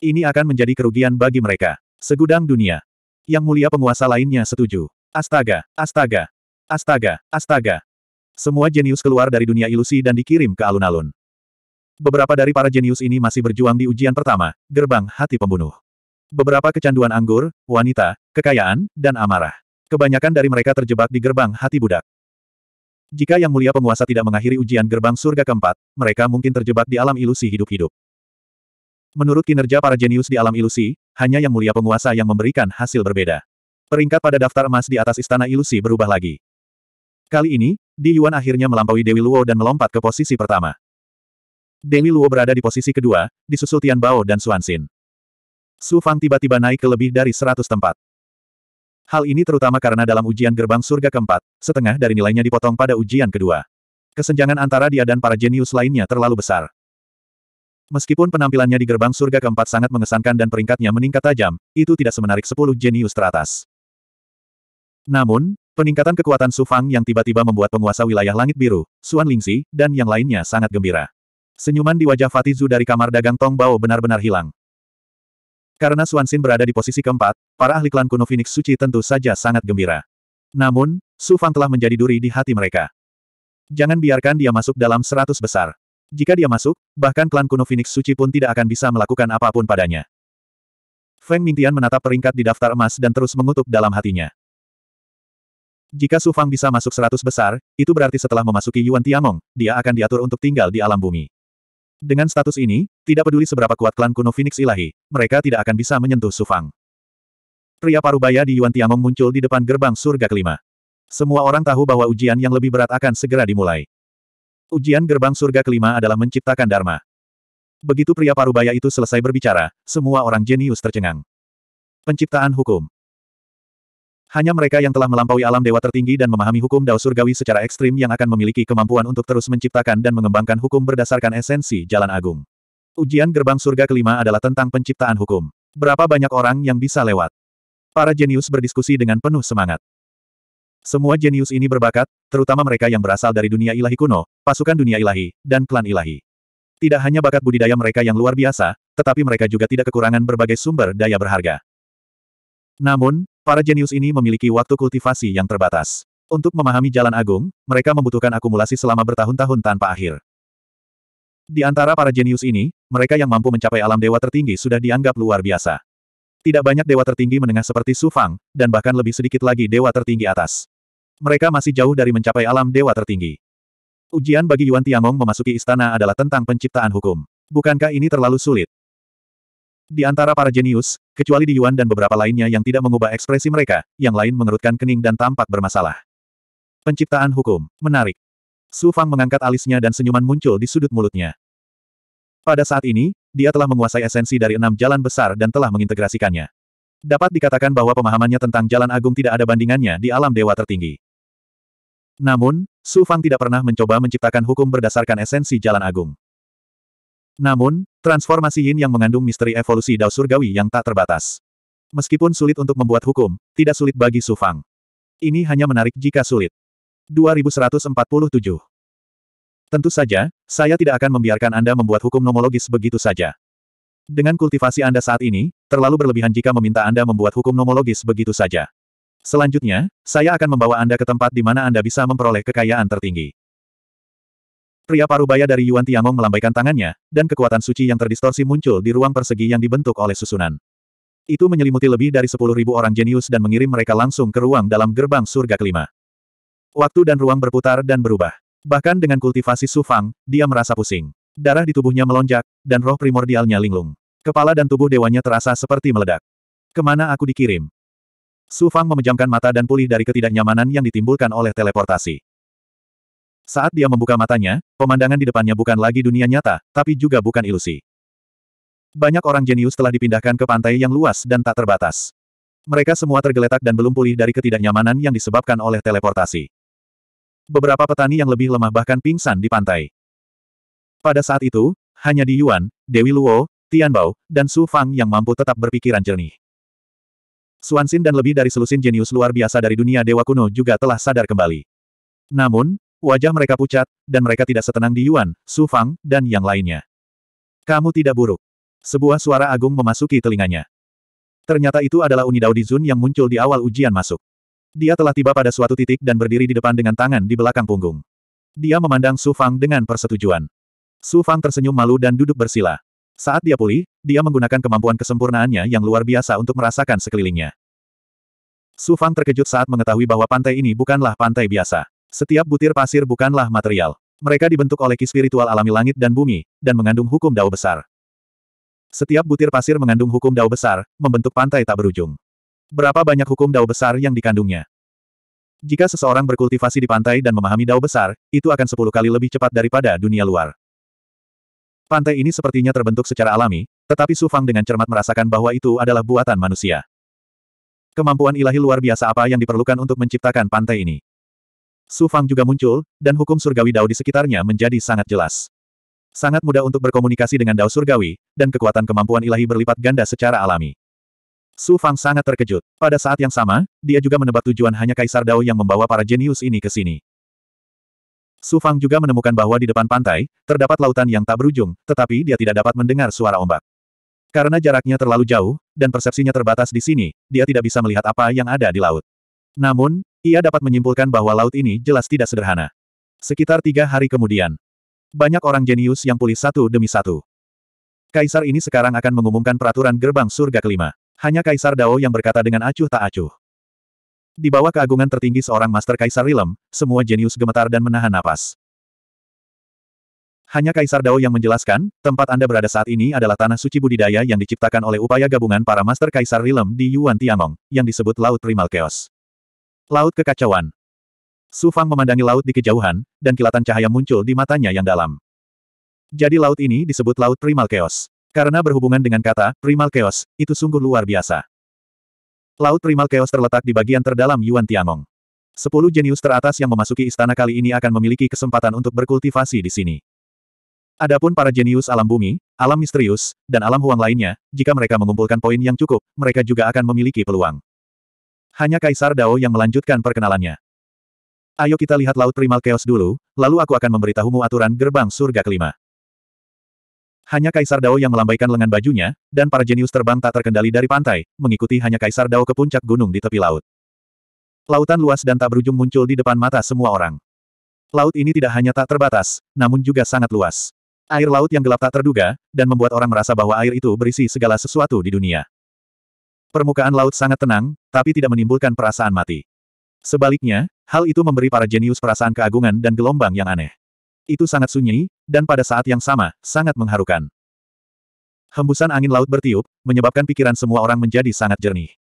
Ini akan menjadi kerugian bagi mereka. Segudang dunia yang mulia penguasa lainnya setuju. Astaga, astaga, astaga, astaga. Semua jenius keluar dari dunia ilusi dan dikirim ke alun-alun. Beberapa dari para jenius ini masih berjuang di ujian pertama, gerbang hati pembunuh. Beberapa kecanduan anggur, wanita, kekayaan, dan amarah. Kebanyakan dari mereka terjebak di gerbang hati budak. Jika Yang Mulia Penguasa tidak mengakhiri ujian gerbang surga keempat, mereka mungkin terjebak di alam ilusi hidup-hidup. Menurut kinerja para jenius di alam ilusi, hanya yang mulia penguasa yang memberikan hasil berbeda. Peringkat pada daftar emas di atas istana ilusi berubah lagi. Kali ini, Di Yuan akhirnya melampaui Dewi Luo dan melompat ke posisi pertama. Dewi Luo berada di posisi kedua, disusul Tian Bao dan Suansin. Su Fang tiba-tiba naik ke lebih dari 100 tempat. Hal ini terutama karena dalam ujian gerbang surga keempat, setengah dari nilainya dipotong pada ujian kedua. Kesenjangan antara dia dan para jenius lainnya terlalu besar. Meskipun penampilannya di gerbang surga keempat sangat mengesankan dan peringkatnya meningkat tajam, itu tidak semenarik sepuluh jenius teratas. Namun, peningkatan kekuatan Su Fang yang tiba-tiba membuat penguasa wilayah langit biru, Suan Lingxi, dan yang lainnya sangat gembira. Senyuman di wajah Fatizu dari kamar dagang Tong Bao benar-benar hilang. Karena Suan Xin berada di posisi keempat, para ahli klan kuno Phoenix Suci tentu saja sangat gembira. Namun, Su Fang telah menjadi duri di hati mereka. Jangan biarkan dia masuk dalam seratus besar. Jika dia masuk, bahkan klan kuno Phoenix Suci pun tidak akan bisa melakukan apapun padanya. Feng Mingtian menatap peringkat di daftar emas dan terus mengutuk dalam hatinya. Jika Su Fang bisa masuk seratus besar, itu berarti setelah memasuki Yuan Tiangong, dia akan diatur untuk tinggal di alam bumi. Dengan status ini, tidak peduli seberapa kuat klan kuno Phoenix ilahi, mereka tidak akan bisa menyentuh Su Fang. Pria parubaya di Yuan Tiangong muncul di depan gerbang surga kelima. Semua orang tahu bahwa ujian yang lebih berat akan segera dimulai. Ujian gerbang surga kelima adalah menciptakan Dharma. Begitu pria parubaya itu selesai berbicara, semua orang jenius tercengang. Penciptaan hukum. Hanya mereka yang telah melampaui alam dewa tertinggi dan memahami hukum dao surgawi secara ekstrim yang akan memiliki kemampuan untuk terus menciptakan dan mengembangkan hukum berdasarkan esensi jalan agung. Ujian gerbang surga kelima adalah tentang penciptaan hukum. Berapa banyak orang yang bisa lewat? Para jenius berdiskusi dengan penuh semangat. Semua jenius ini berbakat, terutama mereka yang berasal dari dunia ilahi kuno, pasukan dunia ilahi, dan klan ilahi. Tidak hanya bakat budidaya mereka yang luar biasa, tetapi mereka juga tidak kekurangan berbagai sumber daya berharga. Namun, para jenius ini memiliki waktu kultivasi yang terbatas. Untuk memahami jalan agung, mereka membutuhkan akumulasi selama bertahun-tahun tanpa akhir. Di antara para jenius ini, mereka yang mampu mencapai alam dewa tertinggi sudah dianggap luar biasa. Tidak banyak dewa tertinggi menengah seperti Sufang, dan bahkan lebih sedikit lagi dewa tertinggi atas. Mereka masih jauh dari mencapai alam dewa tertinggi. Ujian bagi Yuan Tiangong memasuki istana adalah tentang penciptaan hukum. Bukankah ini terlalu sulit? Di antara para jenius, kecuali di Yuan dan beberapa lainnya yang tidak mengubah ekspresi mereka, yang lain mengerutkan kening dan tampak bermasalah. Penciptaan hukum. Menarik. Su Fang mengangkat alisnya dan senyuman muncul di sudut mulutnya. Pada saat ini, dia telah menguasai esensi dari enam jalan besar dan telah mengintegrasikannya. Dapat dikatakan bahwa pemahamannya tentang jalan agung tidak ada bandingannya di alam dewa tertinggi. Namun, Su Fang tidak pernah mencoba menciptakan hukum berdasarkan esensi jalan agung. Namun, transformasi Yin yang mengandung misteri evolusi Dao Surgawi yang tak terbatas. Meskipun sulit untuk membuat hukum, tidak sulit bagi Su Fang. Ini hanya menarik jika sulit. 2147 Tentu saja, saya tidak akan membiarkan Anda membuat hukum nomologis begitu saja. Dengan kultivasi Anda saat ini, terlalu berlebihan jika meminta Anda membuat hukum nomologis begitu saja. Selanjutnya, saya akan membawa Anda ke tempat di mana Anda bisa memperoleh kekayaan tertinggi. Pria parubaya dari Yuan Tiangong melambaikan tangannya, dan kekuatan suci yang terdistorsi muncul di ruang persegi yang dibentuk oleh susunan. Itu menyelimuti lebih dari 10.000 orang jenius dan mengirim mereka langsung ke ruang dalam gerbang surga kelima. Waktu dan ruang berputar dan berubah. Bahkan dengan kultivasi sufang, dia merasa pusing. Darah di tubuhnya melonjak, dan roh primordialnya linglung. Kepala dan tubuh dewanya terasa seperti meledak. Kemana aku dikirim? Su Fang memejamkan mata dan pulih dari ketidaknyamanan yang ditimbulkan oleh teleportasi. Saat dia membuka matanya, pemandangan di depannya bukan lagi dunia nyata, tapi juga bukan ilusi. Banyak orang jenius telah dipindahkan ke pantai yang luas dan tak terbatas. Mereka semua tergeletak dan belum pulih dari ketidaknyamanan yang disebabkan oleh teleportasi. Beberapa petani yang lebih lemah bahkan pingsan di pantai. Pada saat itu, hanya di Yuan, Dewi Luo, Tianbao, dan Su Fang yang mampu tetap berpikiran jernih. Suansin dan lebih dari selusin jenius luar biasa dari dunia dewa kuno juga telah sadar kembali. Namun, wajah mereka pucat, dan mereka tidak setenang di Yuan, Su Fang, dan yang lainnya. Kamu tidak buruk. Sebuah suara agung memasuki telinganya. Ternyata itu adalah Unidao Dizun yang muncul di awal ujian masuk. Dia telah tiba pada suatu titik dan berdiri di depan dengan tangan di belakang punggung. Dia memandang Su Fang dengan persetujuan. Su Fang tersenyum malu dan duduk bersila. Saat dia pulih, dia menggunakan kemampuan kesempurnaannya yang luar biasa untuk merasakan sekelilingnya. Su Fang terkejut saat mengetahui bahwa pantai ini bukanlah pantai biasa. Setiap butir pasir bukanlah material. Mereka dibentuk oleh ki spiritual alami langit dan bumi, dan mengandung hukum dao besar. Setiap butir pasir mengandung hukum dao besar, membentuk pantai tak berujung. Berapa banyak hukum dao besar yang dikandungnya? Jika seseorang berkultivasi di pantai dan memahami dao besar, itu akan sepuluh kali lebih cepat daripada dunia luar. Pantai ini sepertinya terbentuk secara alami, tetapi Su Fang dengan cermat merasakan bahwa itu adalah buatan manusia. Kemampuan ilahi luar biasa apa yang diperlukan untuk menciptakan pantai ini? Su Fang juga muncul, dan hukum surgawi Dao di sekitarnya menjadi sangat jelas. Sangat mudah untuk berkomunikasi dengan Dao surgawi, dan kekuatan kemampuan ilahi berlipat ganda secara alami. Su Fang sangat terkejut. Pada saat yang sama, dia juga menebak tujuan hanya Kaisar Dao yang membawa para jenius ini ke sini. Su Fang juga menemukan bahwa di depan pantai, terdapat lautan yang tak berujung, tetapi dia tidak dapat mendengar suara ombak. Karena jaraknya terlalu jauh, dan persepsinya terbatas di sini, dia tidak bisa melihat apa yang ada di laut. Namun, ia dapat menyimpulkan bahwa laut ini jelas tidak sederhana. Sekitar tiga hari kemudian, banyak orang jenius yang pulih satu demi satu. Kaisar ini sekarang akan mengumumkan peraturan gerbang surga kelima. Hanya Kaisar Dao yang berkata dengan acuh tak acuh. Di bawah keagungan tertinggi seorang Master Kaisar Rilem, semua jenius gemetar dan menahan napas. Hanya Kaisar Dao yang menjelaskan, tempat Anda berada saat ini adalah tanah suci budidaya yang diciptakan oleh upaya gabungan para Master Kaisar Rilem di Yuan Tiangong, yang disebut Laut Primal Chaos. Laut Kekacauan Su Fang memandangi laut di kejauhan, dan kilatan cahaya muncul di matanya yang dalam. Jadi laut ini disebut Laut Primal Chaos. Karena berhubungan dengan kata, Primal Chaos, itu sungguh luar biasa. Laut Primal Chaos terletak di bagian terdalam Yuan Tiangong. Sepuluh jenius teratas yang memasuki istana kali ini akan memiliki kesempatan untuk berkultivasi di sini. Adapun para jenius alam bumi, alam misterius, dan alam huang lainnya, jika mereka mengumpulkan poin yang cukup, mereka juga akan memiliki peluang. Hanya Kaisar Dao yang melanjutkan perkenalannya. Ayo kita lihat Laut Primal Chaos dulu, lalu aku akan memberitahumu aturan gerbang surga kelima. Hanya Kaisar Dao yang melambaikan lengan bajunya, dan para jenius terbang tak terkendali dari pantai, mengikuti hanya Kaisar Dao ke puncak gunung di tepi laut. Lautan luas dan tak berujung muncul di depan mata semua orang. Laut ini tidak hanya tak terbatas, namun juga sangat luas. Air laut yang gelap tak terduga, dan membuat orang merasa bahwa air itu berisi segala sesuatu di dunia. Permukaan laut sangat tenang, tapi tidak menimbulkan perasaan mati. Sebaliknya, hal itu memberi para jenius perasaan keagungan dan gelombang yang aneh. Itu sangat sunyi, dan pada saat yang sama, sangat mengharukan. Hembusan angin laut bertiup, menyebabkan pikiran semua orang menjadi sangat jernih.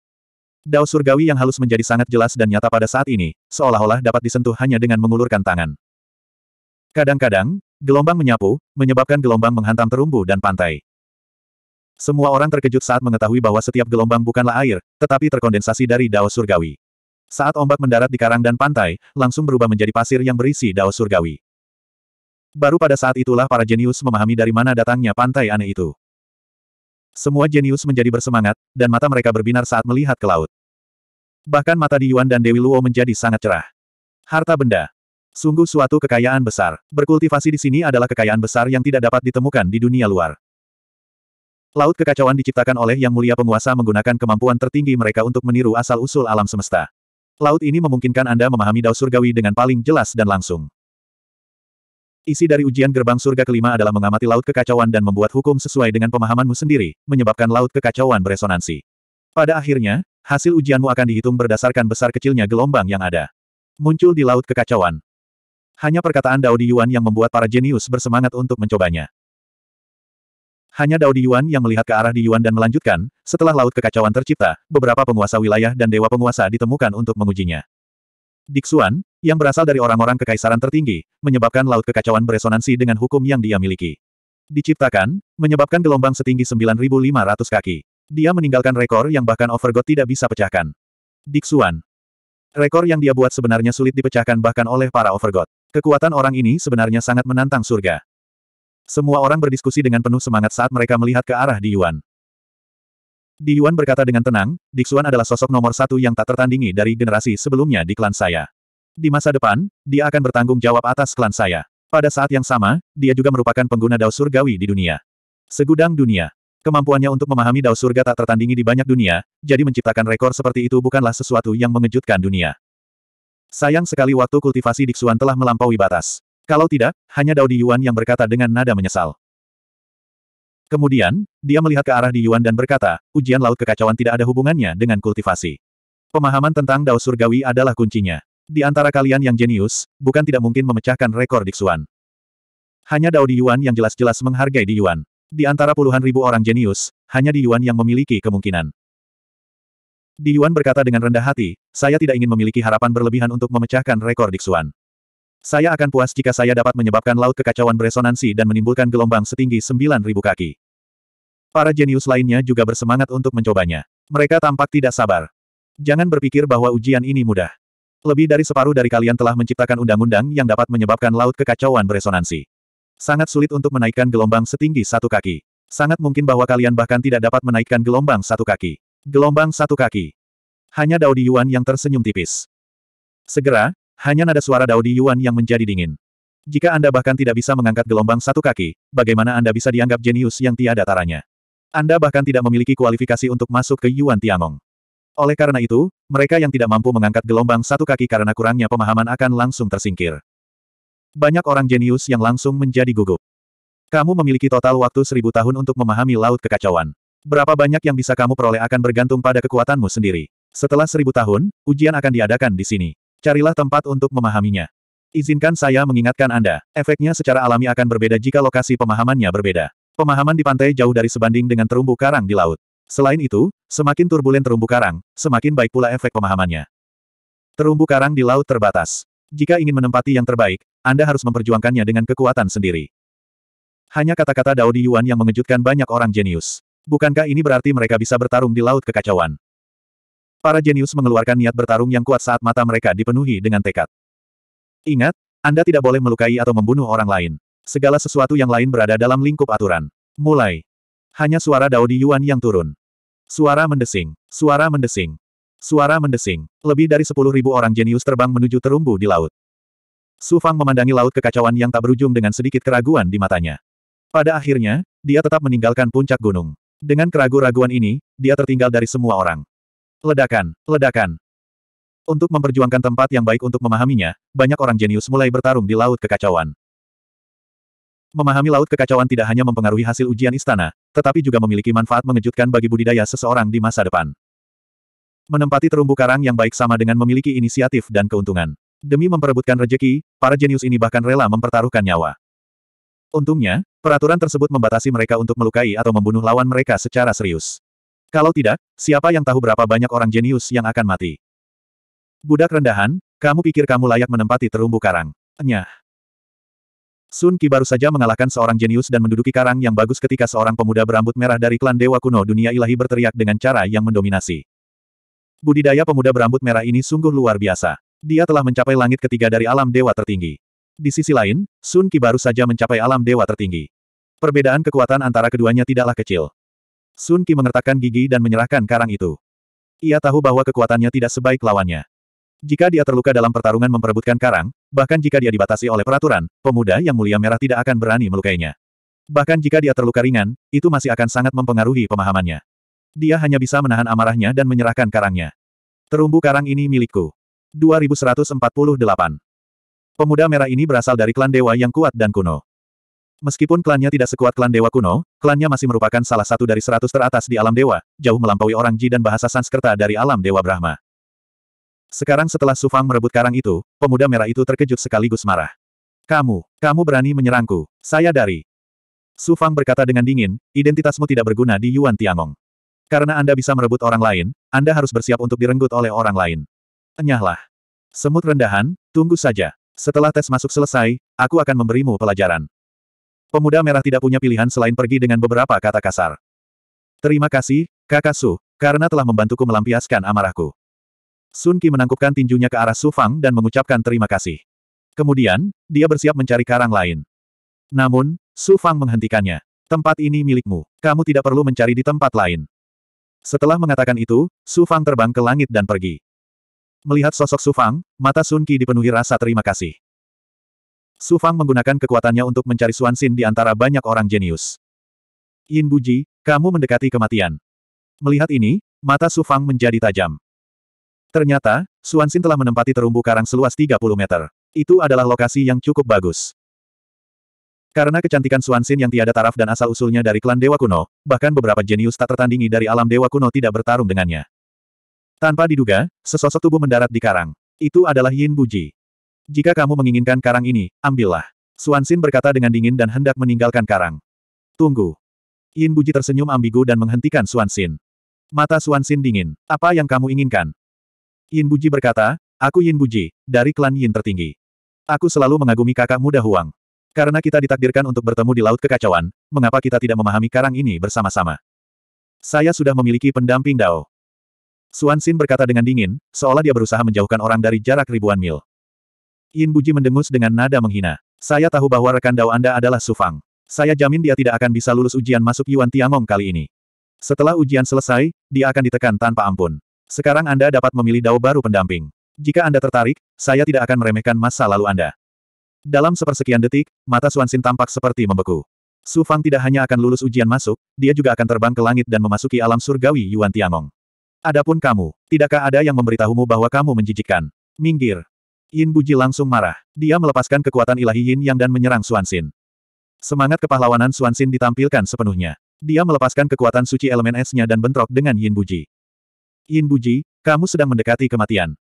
Dao surgawi yang halus menjadi sangat jelas dan nyata pada saat ini, seolah-olah dapat disentuh hanya dengan mengulurkan tangan. Kadang-kadang, gelombang menyapu, menyebabkan gelombang menghantam terumbu dan pantai. Semua orang terkejut saat mengetahui bahwa setiap gelombang bukanlah air, tetapi terkondensasi dari Dao surgawi. Saat ombak mendarat di karang dan pantai, langsung berubah menjadi pasir yang berisi Dao surgawi. Baru pada saat itulah para jenius memahami dari mana datangnya pantai aneh itu. Semua jenius menjadi bersemangat, dan mata mereka berbinar saat melihat ke laut. Bahkan mata di Yuan dan Dewi Luo menjadi sangat cerah. Harta benda. Sungguh suatu kekayaan besar. Berkultivasi di sini adalah kekayaan besar yang tidak dapat ditemukan di dunia luar. Laut kekacauan diciptakan oleh Yang Mulia Penguasa menggunakan kemampuan tertinggi mereka untuk meniru asal-usul alam semesta. Laut ini memungkinkan Anda memahami dao surgawi dengan paling jelas dan langsung. Isi dari ujian gerbang surga kelima adalah mengamati laut kekacauan dan membuat hukum sesuai dengan pemahamanmu sendiri, menyebabkan laut kekacauan beresonansi. Pada akhirnya, hasil ujianmu akan dihitung berdasarkan besar kecilnya gelombang yang ada. Muncul di laut kekacauan. Hanya perkataan Dao Di Yuan yang membuat para jenius bersemangat untuk mencobanya. Hanya Dao Di Yuan yang melihat ke arah Di Yuan dan melanjutkan, setelah laut kekacauan tercipta, beberapa penguasa wilayah dan dewa penguasa ditemukan untuk mengujinya. Dixuan, yang berasal dari orang-orang kekaisaran tertinggi, menyebabkan laut kekacauan beresonansi dengan hukum yang dia miliki. Diciptakan, menyebabkan gelombang setinggi 9.500 kaki. Dia meninggalkan rekor yang bahkan Overgod tidak bisa pecahkan. Diksuan. Rekor yang dia buat sebenarnya sulit dipecahkan bahkan oleh para Overgod. Kekuatan orang ini sebenarnya sangat menantang surga. Semua orang berdiskusi dengan penuh semangat saat mereka melihat ke arah Di Yuan. Di Yuan berkata dengan tenang, Diksuan adalah sosok nomor satu yang tak tertandingi dari generasi sebelumnya di klan saya. Di masa depan, dia akan bertanggung jawab atas klan saya. Pada saat yang sama, dia juga merupakan pengguna dao surgawi di dunia. Segudang dunia. Kemampuannya untuk memahami dao surga tak tertandingi di banyak dunia, jadi menciptakan rekor seperti itu bukanlah sesuatu yang mengejutkan dunia. Sayang sekali waktu kultivasi Dixuan telah melampaui batas. Kalau tidak, hanya Dao Di Yuan yang berkata dengan nada menyesal. Kemudian, dia melihat ke arah Di Yuan dan berkata, ujian laut kekacauan tidak ada hubungannya dengan kultivasi. Pemahaman tentang Dao Surgawi adalah kuncinya. Di antara kalian yang jenius, bukan tidak mungkin memecahkan rekor Dixuan. Hanya Dao Di Yuan yang jelas-jelas menghargai Di Yuan. Di antara puluhan ribu orang jenius, hanya Di Yuan yang memiliki kemungkinan. Di Yuan berkata dengan rendah hati, saya tidak ingin memiliki harapan berlebihan untuk memecahkan rekor Dixuan. Saya akan puas jika saya dapat menyebabkan laut kekacauan beresonansi dan menimbulkan gelombang setinggi 9.000 kaki. Para jenius lainnya juga bersemangat untuk mencobanya. Mereka tampak tidak sabar. Jangan berpikir bahwa ujian ini mudah. Lebih dari separuh dari kalian telah menciptakan undang-undang yang dapat menyebabkan laut kekacauan beresonansi. Sangat sulit untuk menaikkan gelombang setinggi satu kaki. Sangat mungkin bahwa kalian bahkan tidak dapat menaikkan gelombang satu kaki. Gelombang satu kaki. Hanya Daudi Yuan yang tersenyum tipis. Segera, hanya nada suara Daudi Yuan yang menjadi dingin. Jika Anda bahkan tidak bisa mengangkat gelombang satu kaki, bagaimana Anda bisa dianggap jenius yang tiada taranya? Anda bahkan tidak memiliki kualifikasi untuk masuk ke Yuan Tiangong. Oleh karena itu, mereka yang tidak mampu mengangkat gelombang satu kaki karena kurangnya pemahaman akan langsung tersingkir. Banyak orang jenius yang langsung menjadi gugup. Kamu memiliki total waktu seribu tahun untuk memahami laut kekacauan. Berapa banyak yang bisa kamu peroleh akan bergantung pada kekuatanmu sendiri. Setelah seribu tahun, ujian akan diadakan di sini. Carilah tempat untuk memahaminya. Izinkan saya mengingatkan Anda, efeknya secara alami akan berbeda jika lokasi pemahamannya berbeda. Pemahaman di pantai jauh dari sebanding dengan terumbu karang di laut. Selain itu, semakin turbulen terumbu karang, semakin baik pula efek pemahamannya. Terumbu karang di laut terbatas. Jika ingin menempati yang terbaik, Anda harus memperjuangkannya dengan kekuatan sendiri. Hanya kata-kata Dao Di Yuan yang mengejutkan banyak orang jenius. Bukankah ini berarti mereka bisa bertarung di laut kekacauan? Para jenius mengeluarkan niat bertarung yang kuat saat mata mereka dipenuhi dengan tekad. Ingat, Anda tidak boleh melukai atau membunuh orang lain. Segala sesuatu yang lain berada dalam lingkup aturan. Mulai. Hanya suara Daudi Yuan yang turun. Suara mendesing. Suara mendesing. Suara mendesing. Lebih dari sepuluh ribu orang jenius terbang menuju terumbu di laut. Su Fang memandangi laut kekacauan yang tak berujung dengan sedikit keraguan di matanya. Pada akhirnya, dia tetap meninggalkan puncak gunung. Dengan keraguan-raguan ini, dia tertinggal dari semua orang. Ledakan, ledakan. Untuk memperjuangkan tempat yang baik untuk memahaminya, banyak orang jenius mulai bertarung di laut kekacauan. Memahami laut kekacauan tidak hanya mempengaruhi hasil ujian istana, tetapi juga memiliki manfaat mengejutkan bagi budidaya seseorang di masa depan. Menempati terumbu karang yang baik sama dengan memiliki inisiatif dan keuntungan. Demi memperebutkan rejeki, para jenius ini bahkan rela mempertaruhkan nyawa. Untungnya, peraturan tersebut membatasi mereka untuk melukai atau membunuh lawan mereka secara serius. Kalau tidak, siapa yang tahu berapa banyak orang jenius yang akan mati? Budak rendahan, kamu pikir kamu layak menempati terumbu karang? Nyah. Sun Qi baru saja mengalahkan seorang jenius dan menduduki karang yang bagus ketika seorang pemuda berambut merah dari klan Dewa Kuno Dunia Ilahi berteriak dengan cara yang mendominasi. Budidaya pemuda berambut merah ini sungguh luar biasa. Dia telah mencapai langit ketiga dari alam dewa tertinggi. Di sisi lain, Sun Qi baru saja mencapai alam dewa tertinggi. Perbedaan kekuatan antara keduanya tidaklah kecil. Sun Qi mengertakkan gigi dan menyerahkan karang itu. Ia tahu bahwa kekuatannya tidak sebaik lawannya. Jika dia terluka dalam pertarungan memperebutkan karang, bahkan jika dia dibatasi oleh peraturan, pemuda yang mulia merah tidak akan berani melukainya. Bahkan jika dia terluka ringan, itu masih akan sangat mempengaruhi pemahamannya. Dia hanya bisa menahan amarahnya dan menyerahkan karangnya. Terumbu karang ini milikku. 2148. Pemuda merah ini berasal dari klan dewa yang kuat dan kuno. Meskipun klannya tidak sekuat klan dewa kuno, klannya masih merupakan salah satu dari seratus teratas di alam dewa, jauh melampaui orang Ji dan bahasa Sanskerta dari alam dewa Brahma. Sekarang setelah Sufang merebut karang itu, pemuda merah itu terkejut sekaligus marah. Kamu, kamu berani menyerangku, saya dari. Sufang berkata dengan dingin, identitasmu tidak berguna di Yuan Tiangong. Karena Anda bisa merebut orang lain, Anda harus bersiap untuk direnggut oleh orang lain. Enyahlah. Semut rendahan, tunggu saja. Setelah tes masuk selesai, aku akan memberimu pelajaran. Pemuda merah tidak punya pilihan selain pergi dengan beberapa kata kasar. Terima kasih, kakak Su, karena telah membantuku melampiaskan amarahku. Sun Qi menangkupkan tinjunya ke arah Su Fang dan mengucapkan terima kasih. Kemudian, dia bersiap mencari karang lain. Namun, Su Fang menghentikannya. Tempat ini milikmu. Kamu tidak perlu mencari di tempat lain. Setelah mengatakan itu, Su Fang terbang ke langit dan pergi. Melihat sosok Su Fang, mata Sun Qi dipenuhi rasa terima kasih. Su Fang menggunakan kekuatannya untuk mencari Xuan Xin di antara banyak orang jenius. Yin Buji, kamu mendekati kematian. Melihat ini, mata Su Fang menjadi tajam. Ternyata, Suansin telah menempati terumbu karang seluas 30 meter. Itu adalah lokasi yang cukup bagus. Karena kecantikan Suansin yang tiada taraf dan asal-usulnya dari klan Dewa Kuno, bahkan beberapa jenius tak tertandingi dari alam Dewa Kuno tidak bertarung dengannya. Tanpa diduga, sesosok tubuh mendarat di karang. Itu adalah Yin Buji. Jika kamu menginginkan karang ini, ambillah. Suansin berkata dengan dingin dan hendak meninggalkan karang. Tunggu. Yin Buji tersenyum ambigu dan menghentikan Suansin. Mata Suansin dingin. Apa yang kamu inginkan? Yin Buji berkata, Aku Yin Buji, dari klan Yin tertinggi. Aku selalu mengagumi kakak muda Huang. Karena kita ditakdirkan untuk bertemu di Laut Kekacauan, mengapa kita tidak memahami karang ini bersama-sama? Saya sudah memiliki pendamping Dao. Suan Xin berkata dengan dingin, seolah dia berusaha menjauhkan orang dari jarak ribuan mil. Yin Buji mendengus dengan nada menghina. Saya tahu bahwa rekan Dao Anda adalah Sufang. Saya jamin dia tidak akan bisa lulus ujian masuk Yuan Tiangong kali ini. Setelah ujian selesai, dia akan ditekan tanpa ampun. Sekarang Anda dapat memilih Dao baru pendamping. Jika Anda tertarik, saya tidak akan meremehkan masa lalu Anda. Dalam sepersekian detik, mata Suansin tampak seperti membeku. Su Fang tidak hanya akan lulus ujian masuk, dia juga akan terbang ke langit dan memasuki alam surgawi Yuan Tiangong. Adapun kamu, tidakkah ada yang memberitahumu bahwa kamu menjijikkan? Minggir. Yin Buji langsung marah. Dia melepaskan kekuatan ilahi Yin Yang dan menyerang Suansin. Semangat kepahlawanan Suansin ditampilkan sepenuhnya. Dia melepaskan kekuatan suci elemen esnya dan bentrok dengan Yin Buji. Yin Buji, kamu sedang mendekati kematian.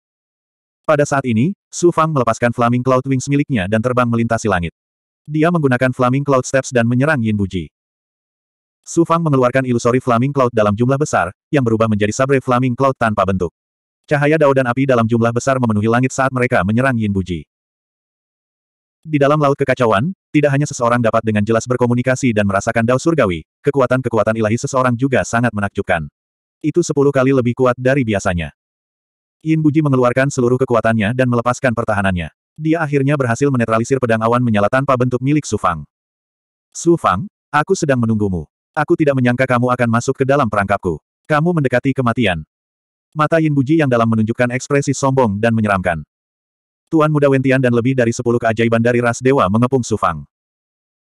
Pada saat ini, Su Fang melepaskan Flaming Cloud Wings miliknya dan terbang melintasi langit. Dia menggunakan Flaming Cloud Steps dan menyerang Yin Buji. Su Fang mengeluarkan ilusori Flaming Cloud dalam jumlah besar, yang berubah menjadi sabre Flaming Cloud tanpa bentuk. Cahaya dao dan api dalam jumlah besar memenuhi langit saat mereka menyerang Yin Buji. Di dalam laut kekacauan, tidak hanya seseorang dapat dengan jelas berkomunikasi dan merasakan dao surgawi, kekuatan-kekuatan ilahi seseorang juga sangat menakjubkan. Itu sepuluh kali lebih kuat dari biasanya. Yin Buji mengeluarkan seluruh kekuatannya dan melepaskan pertahanannya. Dia akhirnya berhasil menetralisir pedang awan menyala tanpa bentuk milik Su Fang. Su Fang, aku sedang menunggumu. Aku tidak menyangka kamu akan masuk ke dalam perangkapku. Kamu mendekati kematian. Mata Yin Buji yang dalam menunjukkan ekspresi sombong dan menyeramkan. Tuan Muda Wentian dan lebih dari sepuluh keajaiban dari ras dewa mengepung Su Fang.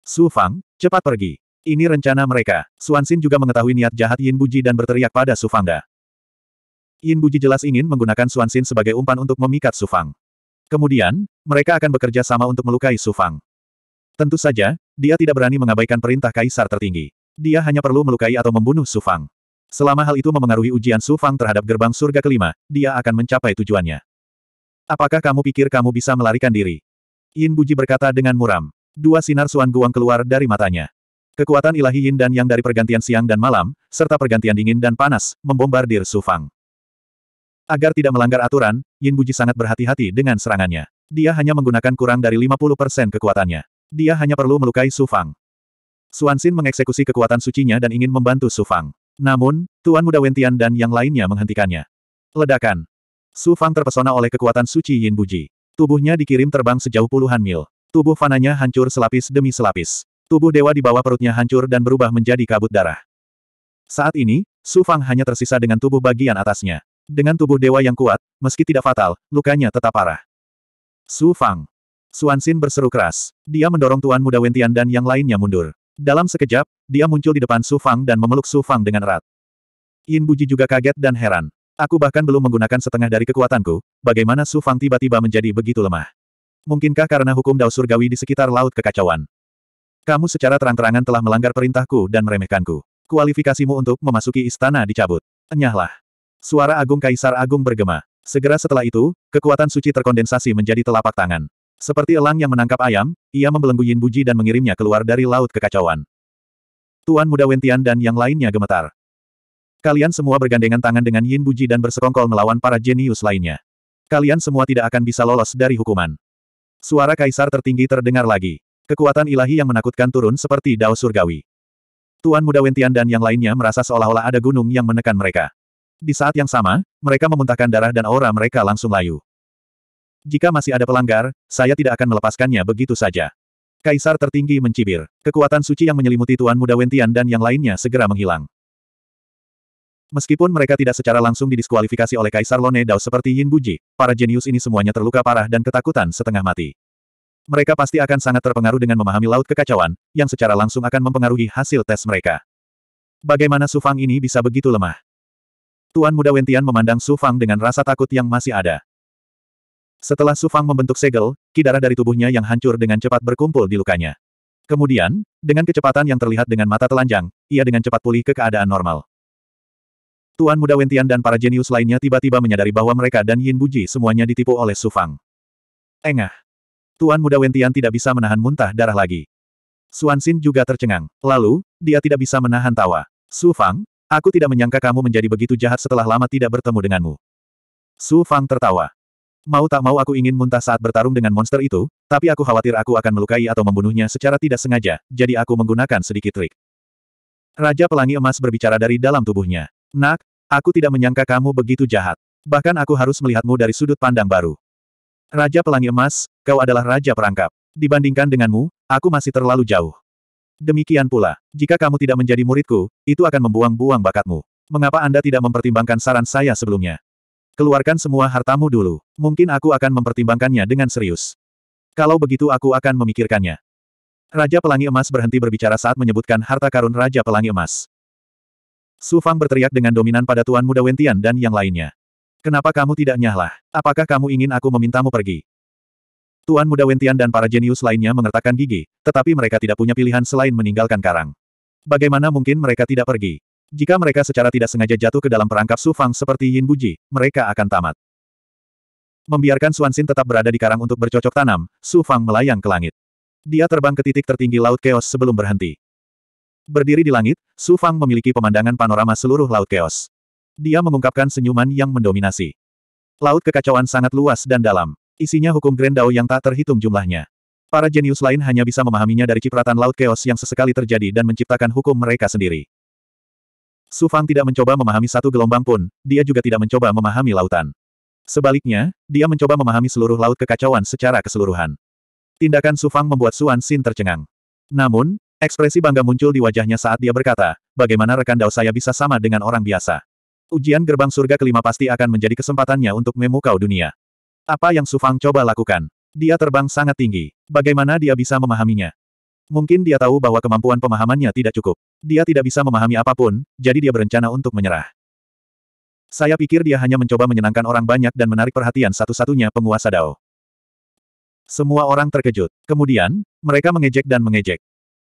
Su Fang, cepat pergi. Ini rencana mereka. Suansin juga mengetahui niat jahat Yin Buji dan berteriak pada Sufangda. Yin Buji jelas ingin menggunakan Suansin sebagai umpan untuk memikat Sufang. Kemudian, mereka akan bekerja sama untuk melukai Sufang. Tentu saja, dia tidak berani mengabaikan perintah kaisar tertinggi. Dia hanya perlu melukai atau membunuh Sufang. Selama hal itu memengaruhi ujian Sufang terhadap gerbang surga kelima, dia akan mencapai tujuannya. Apakah kamu pikir kamu bisa melarikan diri? Yin Buji berkata dengan muram. Dua sinar Suan Guang keluar dari matanya. Kekuatan ilahi yin dan yang dari pergantian siang dan malam, serta pergantian dingin dan panas, membombardir Sufang. Agar tidak melanggar aturan, Yin Buji sangat berhati-hati dengan serangannya. Dia hanya menggunakan kurang dari 50% kekuatannya. Dia hanya perlu melukai Su Fang. Suansin mengeksekusi kekuatan sucinya dan ingin membantu Su Fang. Namun, Tuan Muda Wentian dan yang lainnya menghentikannya. Ledakan. Su Fang terpesona oleh kekuatan suci Yin Buji. Tubuhnya dikirim terbang sejauh puluhan mil. Tubuh fananya hancur selapis demi selapis. Tubuh dewa di bawah perutnya hancur dan berubah menjadi kabut darah. Saat ini, Su Fang hanya tersisa dengan tubuh bagian atasnya. Dengan tubuh dewa yang kuat, meski tidak fatal, lukanya tetap parah. Su Fang. Suan Xin berseru keras. Dia mendorong Tuan Muda Wentian dan yang lainnya mundur. Dalam sekejap, dia muncul di depan Su Fang dan memeluk Su Fang dengan erat. Yin Buji juga kaget dan heran. Aku bahkan belum menggunakan setengah dari kekuatanku, bagaimana Su Fang tiba-tiba menjadi begitu lemah. Mungkinkah karena hukum Dao Surgawi di sekitar Laut Kekacauan? Kamu secara terang-terangan telah melanggar perintahku dan meremehkanku. Kualifikasimu untuk memasuki istana dicabut. Enyahlah. Suara agung Kaisar Agung bergema. Segera setelah itu, kekuatan suci terkondensasi menjadi telapak tangan. Seperti elang yang menangkap ayam, ia membelenggu Yin Buji dan mengirimnya keluar dari laut kekacauan. Tuan muda Wentian dan yang lainnya gemetar. Kalian semua bergandengan tangan dengan Yin Buji dan bersekongkol melawan para jenius lainnya. Kalian semua tidak akan bisa lolos dari hukuman. Suara kaisar tertinggi terdengar lagi. Kekuatan ilahi yang menakutkan turun seperti dao surgawi. Tuan muda Wentian dan yang lainnya merasa seolah-olah ada gunung yang menekan mereka. Di saat yang sama, mereka memuntahkan darah dan aura mereka langsung layu. Jika masih ada pelanggar, saya tidak akan melepaskannya begitu saja. Kaisar tertinggi mencibir. Kekuatan suci yang menyelimuti Tuan Muda Wentian dan yang lainnya segera menghilang. Meskipun mereka tidak secara langsung didiskualifikasi oleh Kaisar Lone Dao seperti Yin Buji, para jenius ini semuanya terluka parah dan ketakutan setengah mati. Mereka pasti akan sangat terpengaruh dengan memahami laut kekacauan, yang secara langsung akan mempengaruhi hasil tes mereka. Bagaimana Su Fang ini bisa begitu lemah? Tuan Muda Wentian memandang Su Fang dengan rasa takut yang masih ada. Setelah Su Fang membentuk segel, kidara dari tubuhnya yang hancur dengan cepat berkumpul di lukanya. Kemudian, dengan kecepatan yang terlihat dengan mata telanjang, ia dengan cepat pulih ke keadaan normal. Tuan Muda Wentian dan para jenius lainnya tiba-tiba menyadari bahwa mereka dan Yin Buji semuanya ditipu oleh Su Fang. Engah. Tuan Muda Wentian tidak bisa menahan muntah darah lagi. Suansin juga tercengang. Lalu, dia tidak bisa menahan tawa. Su Fang, aku tidak menyangka kamu menjadi begitu jahat setelah lama tidak bertemu denganmu. Su Fang tertawa. Mau tak mau aku ingin muntah saat bertarung dengan monster itu, tapi aku khawatir aku akan melukai atau membunuhnya secara tidak sengaja, jadi aku menggunakan sedikit trik. Raja Pelangi Emas berbicara dari dalam tubuhnya. Nak, aku tidak menyangka kamu begitu jahat. Bahkan aku harus melihatmu dari sudut pandang baru. Raja Pelangi Emas, kau adalah Raja Perangkap. Dibandingkan denganmu, aku masih terlalu jauh. Demikian pula, jika kamu tidak menjadi muridku, itu akan membuang-buang bakatmu. Mengapa Anda tidak mempertimbangkan saran saya sebelumnya? Keluarkan semua hartamu dulu. Mungkin aku akan mempertimbangkannya dengan serius. Kalau begitu aku akan memikirkannya. Raja Pelangi Emas berhenti berbicara saat menyebutkan harta karun Raja Pelangi Emas. Su Fang berteriak dengan dominan pada Tuan Muda Wentian dan yang lainnya. Kenapa kamu tidak nyahlah? Apakah kamu ingin aku memintamu pergi? Tuan muda Wentian dan para jenius lainnya mengertakkan gigi, tetapi mereka tidak punya pilihan selain meninggalkan karang. Bagaimana mungkin mereka tidak pergi? Jika mereka secara tidak sengaja jatuh ke dalam perangkap Sufang seperti Yin Buji, mereka akan tamat. Membiarkan Suansin tetap berada di karang untuk bercocok tanam, Sufang melayang ke langit. Dia terbang ke titik tertinggi Laut Chaos sebelum berhenti. Berdiri di langit, Sufang memiliki pemandangan panorama seluruh Laut Chaos. Dia mengungkapkan senyuman yang mendominasi. Laut kekacauan sangat luas dan dalam. Isinya hukum Grendau yang tak terhitung jumlahnya. Para jenius lain hanya bisa memahaminya dari cipratan laut keos yang sesekali terjadi dan menciptakan hukum mereka sendiri. Su Fang tidak mencoba memahami satu gelombang pun, dia juga tidak mencoba memahami lautan. Sebaliknya, dia mencoba memahami seluruh laut kekacauan secara keseluruhan. Tindakan Su Fang membuat Suan Xin tercengang. Namun, ekspresi bangga muncul di wajahnya saat dia berkata, bagaimana rekan Dao saya bisa sama dengan orang biasa. Ujian gerbang surga kelima pasti akan menjadi kesempatannya untuk memukau dunia. Apa yang Sufang coba lakukan? Dia terbang sangat tinggi. Bagaimana dia bisa memahaminya? Mungkin dia tahu bahwa kemampuan pemahamannya tidak cukup. Dia tidak bisa memahami apapun, jadi dia berencana untuk menyerah. Saya pikir dia hanya mencoba menyenangkan orang banyak dan menarik perhatian satu-satunya penguasa Dao. Semua orang terkejut. Kemudian, mereka mengejek dan mengejek.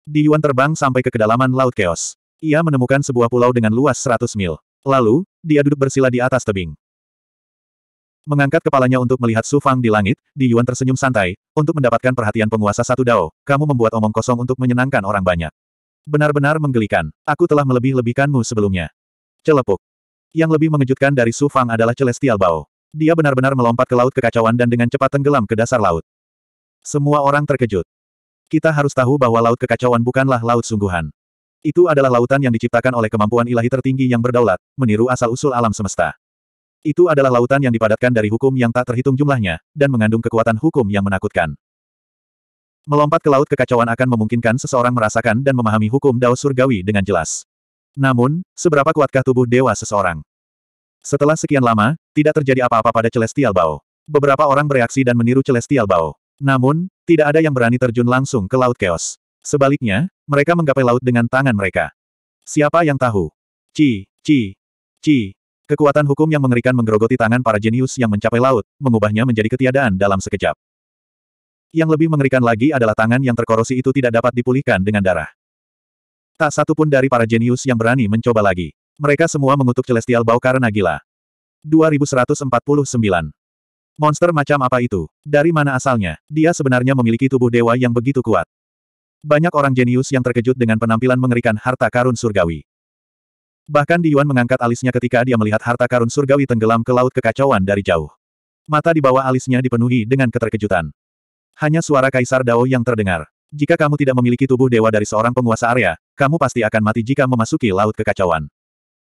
Di Yuan terbang sampai ke kedalaman Laut Chaos. Ia menemukan sebuah pulau dengan luas 100 mil. Lalu, dia duduk bersila di atas tebing. Mengangkat kepalanya untuk melihat Su Fang di langit, Di Yuan tersenyum santai, untuk mendapatkan perhatian penguasa satu dao, kamu membuat omong kosong untuk menyenangkan orang banyak. Benar-benar menggelikan, aku telah melebih-lebihkanmu sebelumnya. Celepuk. Yang lebih mengejutkan dari Su Fang adalah Celestial Bao. Dia benar-benar melompat ke laut kekacauan dan dengan cepat tenggelam ke dasar laut. Semua orang terkejut. Kita harus tahu bahwa laut kekacauan bukanlah laut sungguhan. Itu adalah lautan yang diciptakan oleh kemampuan ilahi tertinggi yang berdaulat, meniru asal-usul alam semesta. Itu adalah lautan yang dipadatkan dari hukum yang tak terhitung jumlahnya, dan mengandung kekuatan hukum yang menakutkan. Melompat ke laut kekacauan akan memungkinkan seseorang merasakan dan memahami hukum Dao Surgawi dengan jelas. Namun, seberapa kuatkah tubuh dewa seseorang? Setelah sekian lama, tidak terjadi apa-apa pada Celestial Bao. Beberapa orang bereaksi dan meniru Celestial Bao. Namun, tidak ada yang berani terjun langsung ke Laut Chaos. Sebaliknya, mereka menggapai laut dengan tangan mereka. Siapa yang tahu? Ci, ci, ci. Kekuatan hukum yang mengerikan menggerogoti tangan para jenius yang mencapai laut, mengubahnya menjadi ketiadaan dalam sekejap. Yang lebih mengerikan lagi adalah tangan yang terkorosi itu tidak dapat dipulihkan dengan darah. Tak satu pun dari para jenius yang berani mencoba lagi. Mereka semua mengutuk Celestial Bau karena gila. 2149. Monster macam apa itu? Dari mana asalnya? Dia sebenarnya memiliki tubuh dewa yang begitu kuat. Banyak orang jenius yang terkejut dengan penampilan mengerikan harta karun surgawi. Bahkan Di Yuan mengangkat alisnya ketika dia melihat harta karun surgawi tenggelam ke laut kekacauan dari jauh. Mata di bawah alisnya dipenuhi dengan keterkejutan. Hanya suara Kaisar Dao yang terdengar. Jika kamu tidak memiliki tubuh dewa dari seorang penguasa area, kamu pasti akan mati jika memasuki laut kekacauan.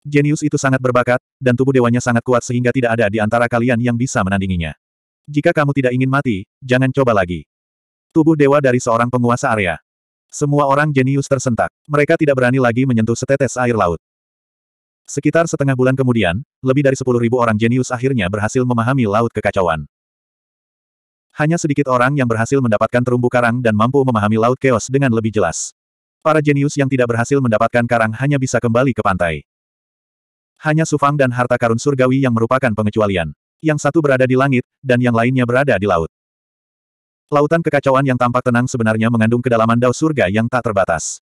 Jenius itu sangat berbakat, dan tubuh dewanya sangat kuat sehingga tidak ada di antara kalian yang bisa menandinginya. Jika kamu tidak ingin mati, jangan coba lagi. Tubuh dewa dari seorang penguasa area. Semua orang jenius tersentak. Mereka tidak berani lagi menyentuh setetes air laut. Sekitar setengah bulan kemudian, lebih dari sepuluh ribu orang jenius akhirnya berhasil memahami laut kekacauan. Hanya sedikit orang yang berhasil mendapatkan terumbu karang dan mampu memahami laut keos dengan lebih jelas. Para jenius yang tidak berhasil mendapatkan karang hanya bisa kembali ke pantai. Hanya Sufang dan harta karun surgawi yang merupakan pengecualian. Yang satu berada di langit, dan yang lainnya berada di laut. Lautan kekacauan yang tampak tenang sebenarnya mengandung kedalaman dao surga yang tak terbatas.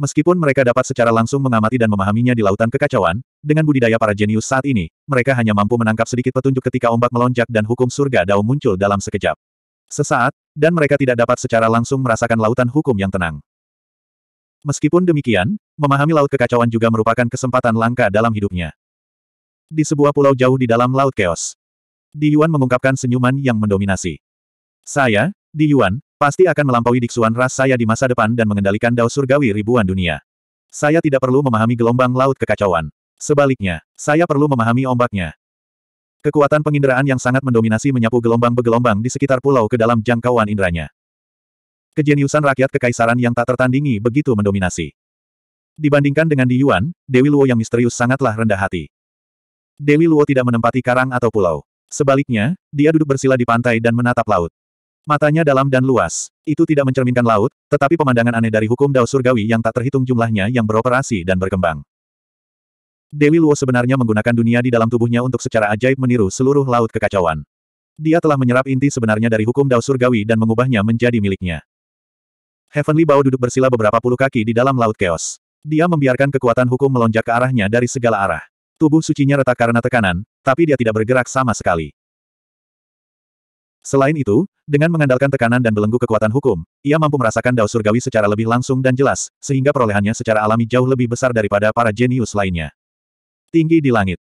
Meskipun mereka dapat secara langsung mengamati dan memahaminya di lautan kekacauan, dengan budidaya para jenius saat ini, mereka hanya mampu menangkap sedikit petunjuk ketika ombak melonjak dan hukum surga Dao muncul dalam sekejap. Sesaat, dan mereka tidak dapat secara langsung merasakan lautan hukum yang tenang. Meskipun demikian, memahami laut kekacauan juga merupakan kesempatan langka dalam hidupnya. Di sebuah pulau jauh di dalam laut chaos, Di Yuan mengungkapkan senyuman yang mendominasi. Saya, di Yuan, pasti akan melampaui diksuan ras saya di masa depan dan mengendalikan dao surgawi ribuan dunia. Saya tidak perlu memahami gelombang laut kekacauan. Sebaliknya, saya perlu memahami ombaknya. Kekuatan penginderaan yang sangat mendominasi menyapu gelombang-begelombang di sekitar pulau ke dalam jangkauan inderanya. Kejeniusan rakyat kekaisaran yang tak tertandingi begitu mendominasi. Dibandingkan dengan di Yuan, Dewi Luo yang misterius sangatlah rendah hati. Dewi Luo tidak menempati karang atau pulau. Sebaliknya, dia duduk bersila di pantai dan menatap laut. Matanya dalam dan luas. Itu tidak mencerminkan laut, tetapi pemandangan aneh dari hukum Dao Surgawi yang tak terhitung jumlahnya yang beroperasi dan berkembang. Dewi Luo sebenarnya menggunakan dunia di dalam tubuhnya untuk secara ajaib meniru seluruh laut kekacauan. Dia telah menyerap inti sebenarnya dari hukum Dao Surgawi dan mengubahnya menjadi miliknya. Heavenly Bao duduk bersila beberapa puluh kaki di dalam laut keos. Dia membiarkan kekuatan hukum melonjak ke arahnya dari segala arah. Tubuh sucinya retak karena tekanan, tapi dia tidak bergerak sama sekali. Selain itu, dengan mengandalkan tekanan dan belenggu kekuatan hukum, ia mampu merasakan dao surgawi secara lebih langsung dan jelas, sehingga perolehannya secara alami jauh lebih besar daripada para jenius lainnya. Tinggi di langit.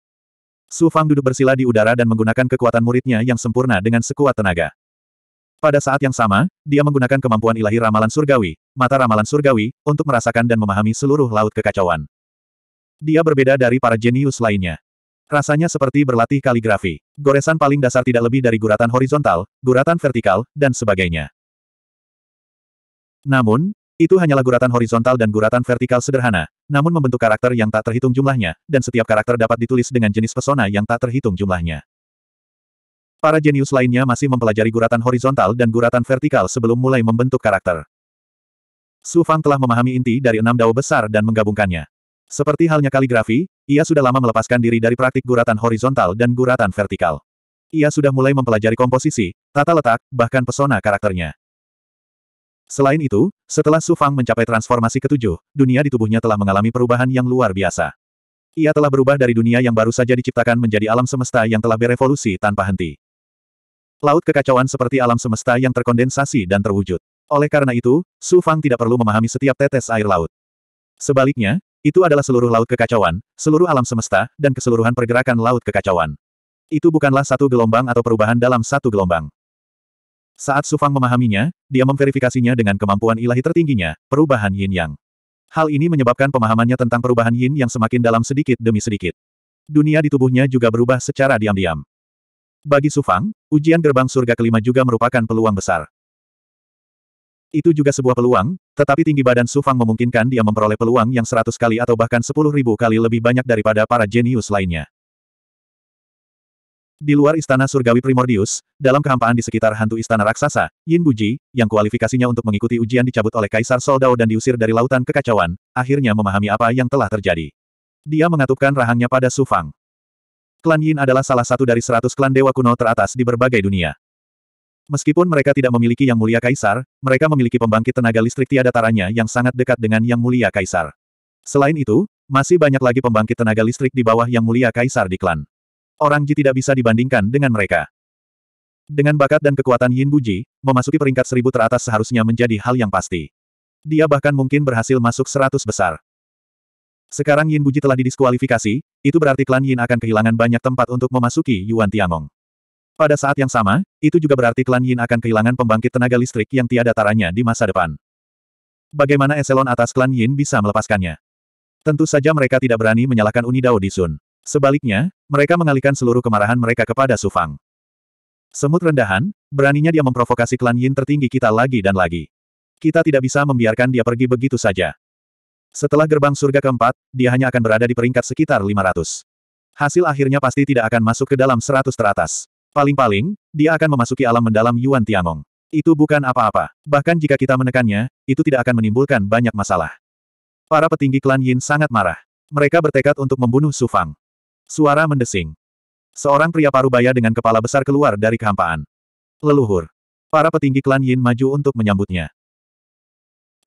Su Fang duduk bersila di udara dan menggunakan kekuatan muridnya yang sempurna dengan sekuat tenaga. Pada saat yang sama, dia menggunakan kemampuan ilahi ramalan surgawi, mata ramalan surgawi, untuk merasakan dan memahami seluruh laut kekacauan. Dia berbeda dari para jenius lainnya. Rasanya seperti berlatih kaligrafi. Goresan paling dasar tidak lebih dari guratan horizontal, guratan vertikal, dan sebagainya. Namun, itu hanyalah guratan horizontal dan guratan vertikal sederhana, namun membentuk karakter yang tak terhitung jumlahnya, dan setiap karakter dapat ditulis dengan jenis pesona yang tak terhitung jumlahnya. Para jenius lainnya masih mempelajari guratan horizontal dan guratan vertikal sebelum mulai membentuk karakter. Su Fang telah memahami inti dari enam dao besar dan menggabungkannya. Seperti halnya kaligrafi, ia sudah lama melepaskan diri dari praktik guratan horizontal dan guratan vertikal. Ia sudah mulai mempelajari komposisi, tata letak, bahkan pesona karakternya. Selain itu, setelah Su Fang mencapai transformasi ketujuh, dunia di tubuhnya telah mengalami perubahan yang luar biasa. Ia telah berubah dari dunia yang baru saja diciptakan menjadi alam semesta yang telah berevolusi tanpa henti. Laut kekacauan seperti alam semesta yang terkondensasi dan terwujud. Oleh karena itu, Su Fang tidak perlu memahami setiap tetes air laut. Sebaliknya, itu adalah seluruh laut kekacauan, seluruh alam semesta, dan keseluruhan pergerakan laut kekacauan. Itu bukanlah satu gelombang atau perubahan dalam satu gelombang. Saat Sufang memahaminya, dia memverifikasinya dengan kemampuan ilahi tertingginya, perubahan yin-yang. Hal ini menyebabkan pemahamannya tentang perubahan yin yang semakin dalam sedikit demi sedikit. Dunia di tubuhnya juga berubah secara diam-diam. Bagi Sufang, ujian gerbang surga kelima juga merupakan peluang besar. Itu juga sebuah peluang, tetapi tinggi badan Su Fang memungkinkan dia memperoleh peluang yang seratus kali atau bahkan sepuluh ribu kali lebih banyak daripada para jenius lainnya. Di luar istana surgawi Primordius, dalam kehampaan di sekitar hantu istana raksasa, Yin Buji, yang kualifikasinya untuk mengikuti ujian dicabut oleh Kaisar Soldao dan diusir dari lautan kekacauan, akhirnya memahami apa yang telah terjadi. Dia mengatupkan rahangnya pada Su Fang. Klan Yin adalah salah satu dari seratus klan dewa kuno teratas di berbagai dunia. Meskipun mereka tidak memiliki Yang Mulia Kaisar, mereka memiliki pembangkit tenaga listrik tiada taranya yang sangat dekat dengan Yang Mulia Kaisar. Selain itu, masih banyak lagi pembangkit tenaga listrik di bawah Yang Mulia Kaisar di klan. Orang Ji tidak bisa dibandingkan dengan mereka. Dengan bakat dan kekuatan Yin Buji, memasuki peringkat seribu teratas seharusnya menjadi hal yang pasti. Dia bahkan mungkin berhasil masuk seratus besar. Sekarang Yin Buji telah didiskualifikasi, itu berarti klan Yin akan kehilangan banyak tempat untuk memasuki Yuan Tiangong. Pada saat yang sama, itu juga berarti klan Yin akan kehilangan pembangkit tenaga listrik yang tiada taranya di masa depan. Bagaimana eselon atas klan Yin bisa melepaskannya? Tentu saja mereka tidak berani menyalahkan Unidao di Sun. Sebaliknya, mereka mengalihkan seluruh kemarahan mereka kepada Su Fang. Semut rendahan, beraninya dia memprovokasi klan Yin tertinggi kita lagi dan lagi. Kita tidak bisa membiarkan dia pergi begitu saja. Setelah gerbang surga keempat, dia hanya akan berada di peringkat sekitar 500. Hasil akhirnya pasti tidak akan masuk ke dalam 100 teratas. Paling-paling, dia akan memasuki alam mendalam Yuan Tiangong. Itu bukan apa-apa. Bahkan jika kita menekannya, itu tidak akan menimbulkan banyak masalah. Para petinggi klan Yin sangat marah. Mereka bertekad untuk membunuh Su Fang. Suara mendesing. Seorang pria parubaya dengan kepala besar keluar dari kehampaan. Leluhur. Para petinggi klan Yin maju untuk menyambutnya.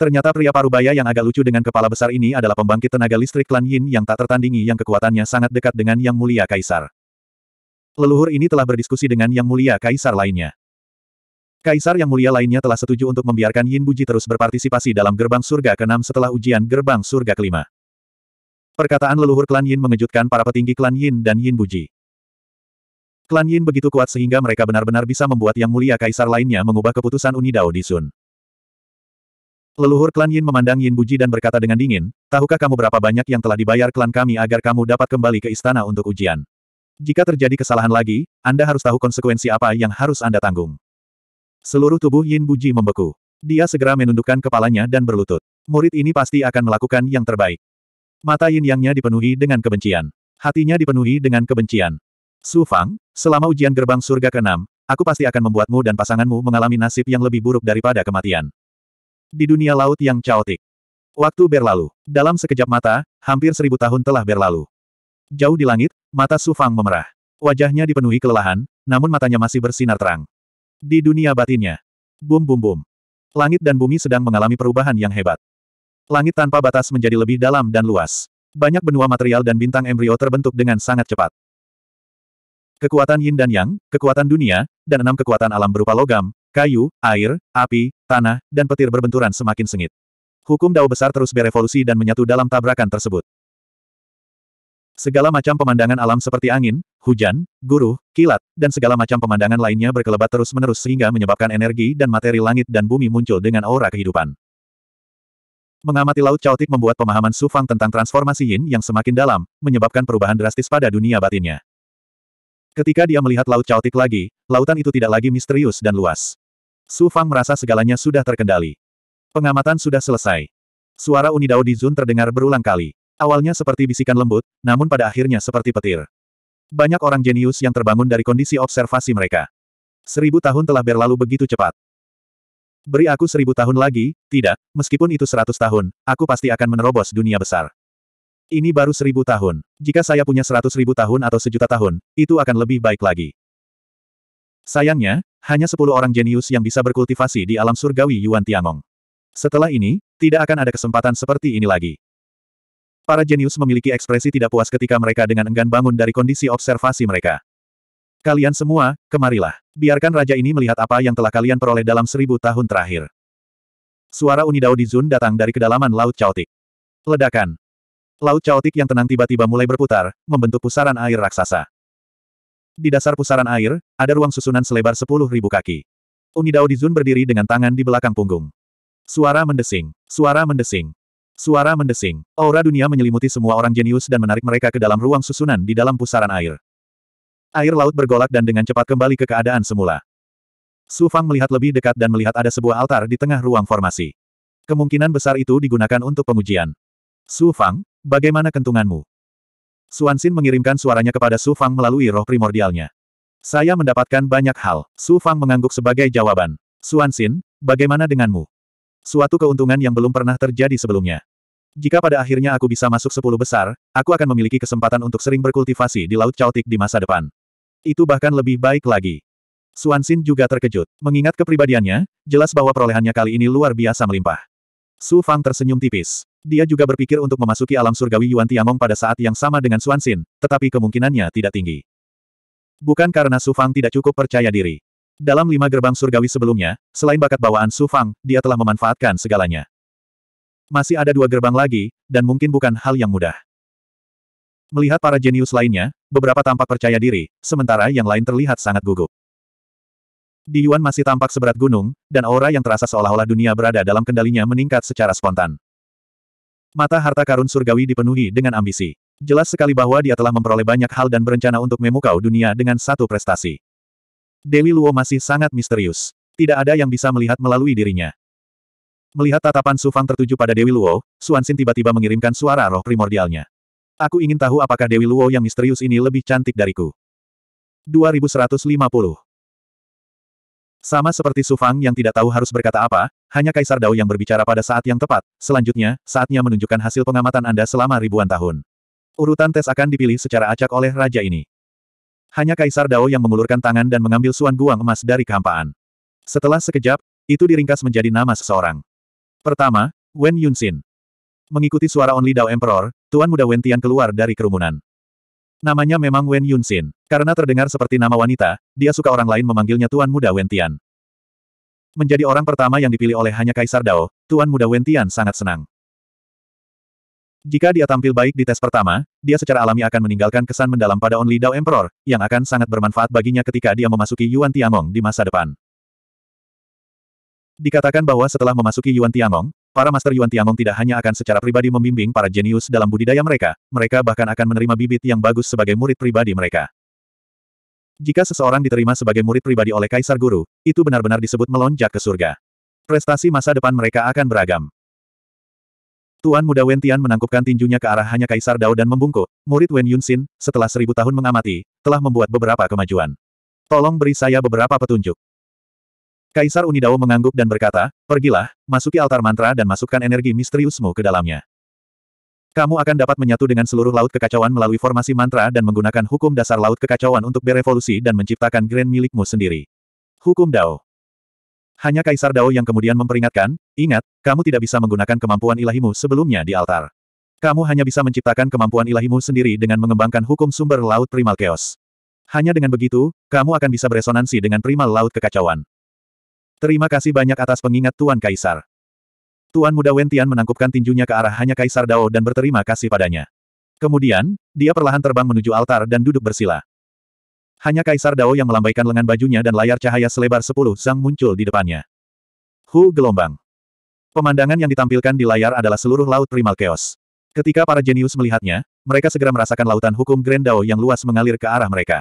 Ternyata pria parubaya yang agak lucu dengan kepala besar ini adalah pembangkit tenaga listrik klan Yin yang tak tertandingi yang kekuatannya sangat dekat dengan Yang Mulia Kaisar. Leluhur ini telah berdiskusi dengan Yang Mulia Kaisar lainnya. Kaisar Yang Mulia lainnya telah setuju untuk membiarkan Yin Buji terus berpartisipasi dalam gerbang surga ke-6 setelah ujian gerbang surga ke-5. Perkataan leluhur klan Yin mengejutkan para petinggi klan Yin dan Yin Buji. Klan Yin begitu kuat sehingga mereka benar-benar bisa membuat Yang Mulia Kaisar lainnya mengubah keputusan Uni Unidao di Sun. Leluhur klan Yin memandang Yin Buji dan berkata dengan dingin, Tahukah kamu berapa banyak yang telah dibayar klan kami agar kamu dapat kembali ke istana untuk ujian? Jika terjadi kesalahan lagi, Anda harus tahu konsekuensi apa yang harus Anda tanggung. Seluruh tubuh Yin Buji membeku. Dia segera menundukkan kepalanya dan berlutut. Murid ini pasti akan melakukan yang terbaik. Mata Yin Yangnya dipenuhi dengan kebencian. Hatinya dipenuhi dengan kebencian. Su Fang, selama ujian gerbang surga ke-6, aku pasti akan membuatmu dan pasanganmu mengalami nasib yang lebih buruk daripada kematian. Di dunia laut yang caotik. Waktu berlalu. Dalam sekejap mata, hampir seribu tahun telah berlalu. Jauh di langit, Mata Su Fang memerah. Wajahnya dipenuhi kelelahan, namun matanya masih bersinar terang. Di dunia batinnya. Bum bum bum. Langit dan bumi sedang mengalami perubahan yang hebat. Langit tanpa batas menjadi lebih dalam dan luas. Banyak benua material dan bintang embrio terbentuk dengan sangat cepat. Kekuatan yin dan yang, kekuatan dunia, dan enam kekuatan alam berupa logam, kayu, air, api, tanah, dan petir berbenturan semakin sengit. Hukum dao besar terus berevolusi dan menyatu dalam tabrakan tersebut. Segala macam pemandangan alam seperti angin, hujan, guru, kilat, dan segala macam pemandangan lainnya berkelebat terus-menerus sehingga menyebabkan energi dan materi langit dan bumi muncul dengan aura kehidupan. Mengamati Laut Chaotic membuat pemahaman Su Fang tentang transformasi Yin yang semakin dalam, menyebabkan perubahan drastis pada dunia batinnya. Ketika dia melihat Laut Chaotic lagi, lautan itu tidak lagi misterius dan luas. Su Fang merasa segalanya sudah terkendali. Pengamatan sudah selesai. Suara Unidao di Zun terdengar berulang kali. Awalnya seperti bisikan lembut, namun pada akhirnya seperti petir. Banyak orang jenius yang terbangun dari kondisi observasi mereka. Seribu tahun telah berlalu begitu cepat. Beri aku seribu tahun lagi, tidak, meskipun itu seratus tahun, aku pasti akan menerobos dunia besar. Ini baru seribu tahun. Jika saya punya seratus ribu tahun atau sejuta tahun, itu akan lebih baik lagi. Sayangnya, hanya sepuluh orang jenius yang bisa berkultivasi di alam surgawi Yuan Tiangong. Setelah ini, tidak akan ada kesempatan seperti ini lagi. Para jenius memiliki ekspresi tidak puas ketika mereka dengan enggan bangun dari kondisi observasi mereka. Kalian semua, kemarilah. Biarkan raja ini melihat apa yang telah kalian peroleh dalam seribu tahun terakhir. Suara Unidao di Zun datang dari kedalaman Laut Chaotic. Ledakan. Laut Chaotic yang tenang tiba-tiba mulai berputar, membentuk pusaran air raksasa. Di dasar pusaran air, ada ruang susunan selebar sepuluh ribu kaki. Unidao di Zun berdiri dengan tangan di belakang punggung. Suara mendesing. Suara mendesing. Suara mendesing. Aura dunia menyelimuti semua orang jenius dan menarik mereka ke dalam ruang susunan di dalam pusaran air. Air laut bergolak dan dengan cepat kembali ke keadaan semula. Su Fang melihat lebih dekat dan melihat ada sebuah altar di tengah ruang formasi. Kemungkinan besar itu digunakan untuk pengujian. Su Fang, bagaimana kentunganmu? Anxin mengirimkan suaranya kepada Su Fang melalui roh primordialnya. Saya mendapatkan banyak hal. Su Fang mengangguk sebagai jawaban. Anxin, bagaimana denganmu? Suatu keuntungan yang belum pernah terjadi sebelumnya. Jika pada akhirnya aku bisa masuk sepuluh besar, aku akan memiliki kesempatan untuk sering berkultivasi di Laut Chaotic di masa depan. Itu bahkan lebih baik lagi. Suansin juga terkejut. Mengingat kepribadiannya, jelas bahwa perolehannya kali ini luar biasa melimpah. Su Fang tersenyum tipis. Dia juga berpikir untuk memasuki alam surgawi Yuan Tiamong pada saat yang sama dengan Suansin, tetapi kemungkinannya tidak tinggi. Bukan karena Su Fang tidak cukup percaya diri. Dalam lima gerbang surgawi sebelumnya, selain bakat bawaan Su Fang, dia telah memanfaatkan segalanya. Masih ada dua gerbang lagi, dan mungkin bukan hal yang mudah. Melihat para jenius lainnya, beberapa tampak percaya diri, sementara yang lain terlihat sangat gugup. Di Yuan masih tampak seberat gunung, dan aura yang terasa seolah-olah dunia berada dalam kendalinya meningkat secara spontan. Mata harta karun surgawi dipenuhi dengan ambisi. Jelas sekali bahwa dia telah memperoleh banyak hal dan berencana untuk memukau dunia dengan satu prestasi. Dewi Luo masih sangat misterius. Tidak ada yang bisa melihat melalui dirinya. Melihat tatapan Su Fang tertuju pada Dewi Luo, Suansin tiba-tiba mengirimkan suara roh primordialnya. Aku ingin tahu apakah Dewi Luo yang misterius ini lebih cantik dariku. 2150 Sama seperti Su Fang yang tidak tahu harus berkata apa, hanya Kaisar Dao yang berbicara pada saat yang tepat, selanjutnya, saatnya menunjukkan hasil pengamatan Anda selama ribuan tahun. Urutan tes akan dipilih secara acak oleh raja ini. Hanya Kaisar Dao yang mengulurkan tangan dan mengambil suan guang emas dari kehampaan. Setelah sekejap, itu diringkas menjadi nama seseorang. Pertama, Wen Yunxin. Mengikuti suara Only Dao Emperor, Tuan Muda Wen Tian keluar dari kerumunan. Namanya memang Wen Yunxin. Karena terdengar seperti nama wanita, dia suka orang lain memanggilnya Tuan Muda Wen Tian. Menjadi orang pertama yang dipilih oleh hanya Kaisar Dao, Tuan Muda Wen Tian sangat senang. Jika dia tampil baik di tes pertama, dia secara alami akan meninggalkan kesan mendalam pada Only Dao Emperor, yang akan sangat bermanfaat baginya ketika dia memasuki Yuan Tiangong di masa depan. Dikatakan bahwa setelah memasuki Yuan Tiangong, para Master Yuan Tiangong tidak hanya akan secara pribadi membimbing para jenius dalam budidaya mereka, mereka bahkan akan menerima bibit yang bagus sebagai murid pribadi mereka. Jika seseorang diterima sebagai murid pribadi oleh Kaisar Guru, itu benar-benar disebut melonjak ke surga. Prestasi masa depan mereka akan beragam. Tuan muda Wen Tian menangkupkan tinjunya ke arah hanya Kaisar Dao dan membungkuk, murid Wen Yunxin, setelah seribu tahun mengamati, telah membuat beberapa kemajuan. Tolong beri saya beberapa petunjuk. Kaisar Unidao mengangguk dan berkata, pergilah, masuki altar mantra dan masukkan energi misteriusmu ke dalamnya. Kamu akan dapat menyatu dengan seluruh laut kekacauan melalui formasi mantra dan menggunakan hukum dasar laut kekacauan untuk berevolusi dan menciptakan grand milikmu sendiri. Hukum Dao. Hanya Kaisar Dao yang kemudian memperingatkan, ingat, kamu tidak bisa menggunakan kemampuan ilahimu sebelumnya di altar. Kamu hanya bisa menciptakan kemampuan ilahimu sendiri dengan mengembangkan hukum sumber laut primal chaos. Hanya dengan begitu, kamu akan bisa beresonansi dengan primal laut kekacauan. Terima kasih banyak atas pengingat Tuan Kaisar. Tuan Muda Wentian menangkupkan tinjunya ke arah hanya Kaisar Dao dan berterima kasih padanya. Kemudian, dia perlahan terbang menuju altar dan duduk bersila. Hanya Kaisar Dao yang melambaikan lengan bajunya dan layar cahaya selebar sepuluh sang muncul di depannya. Hu gelombang. Pemandangan yang ditampilkan di layar adalah seluruh laut primal chaos. Ketika para jenius melihatnya, mereka segera merasakan lautan hukum Grand Dao yang luas mengalir ke arah mereka.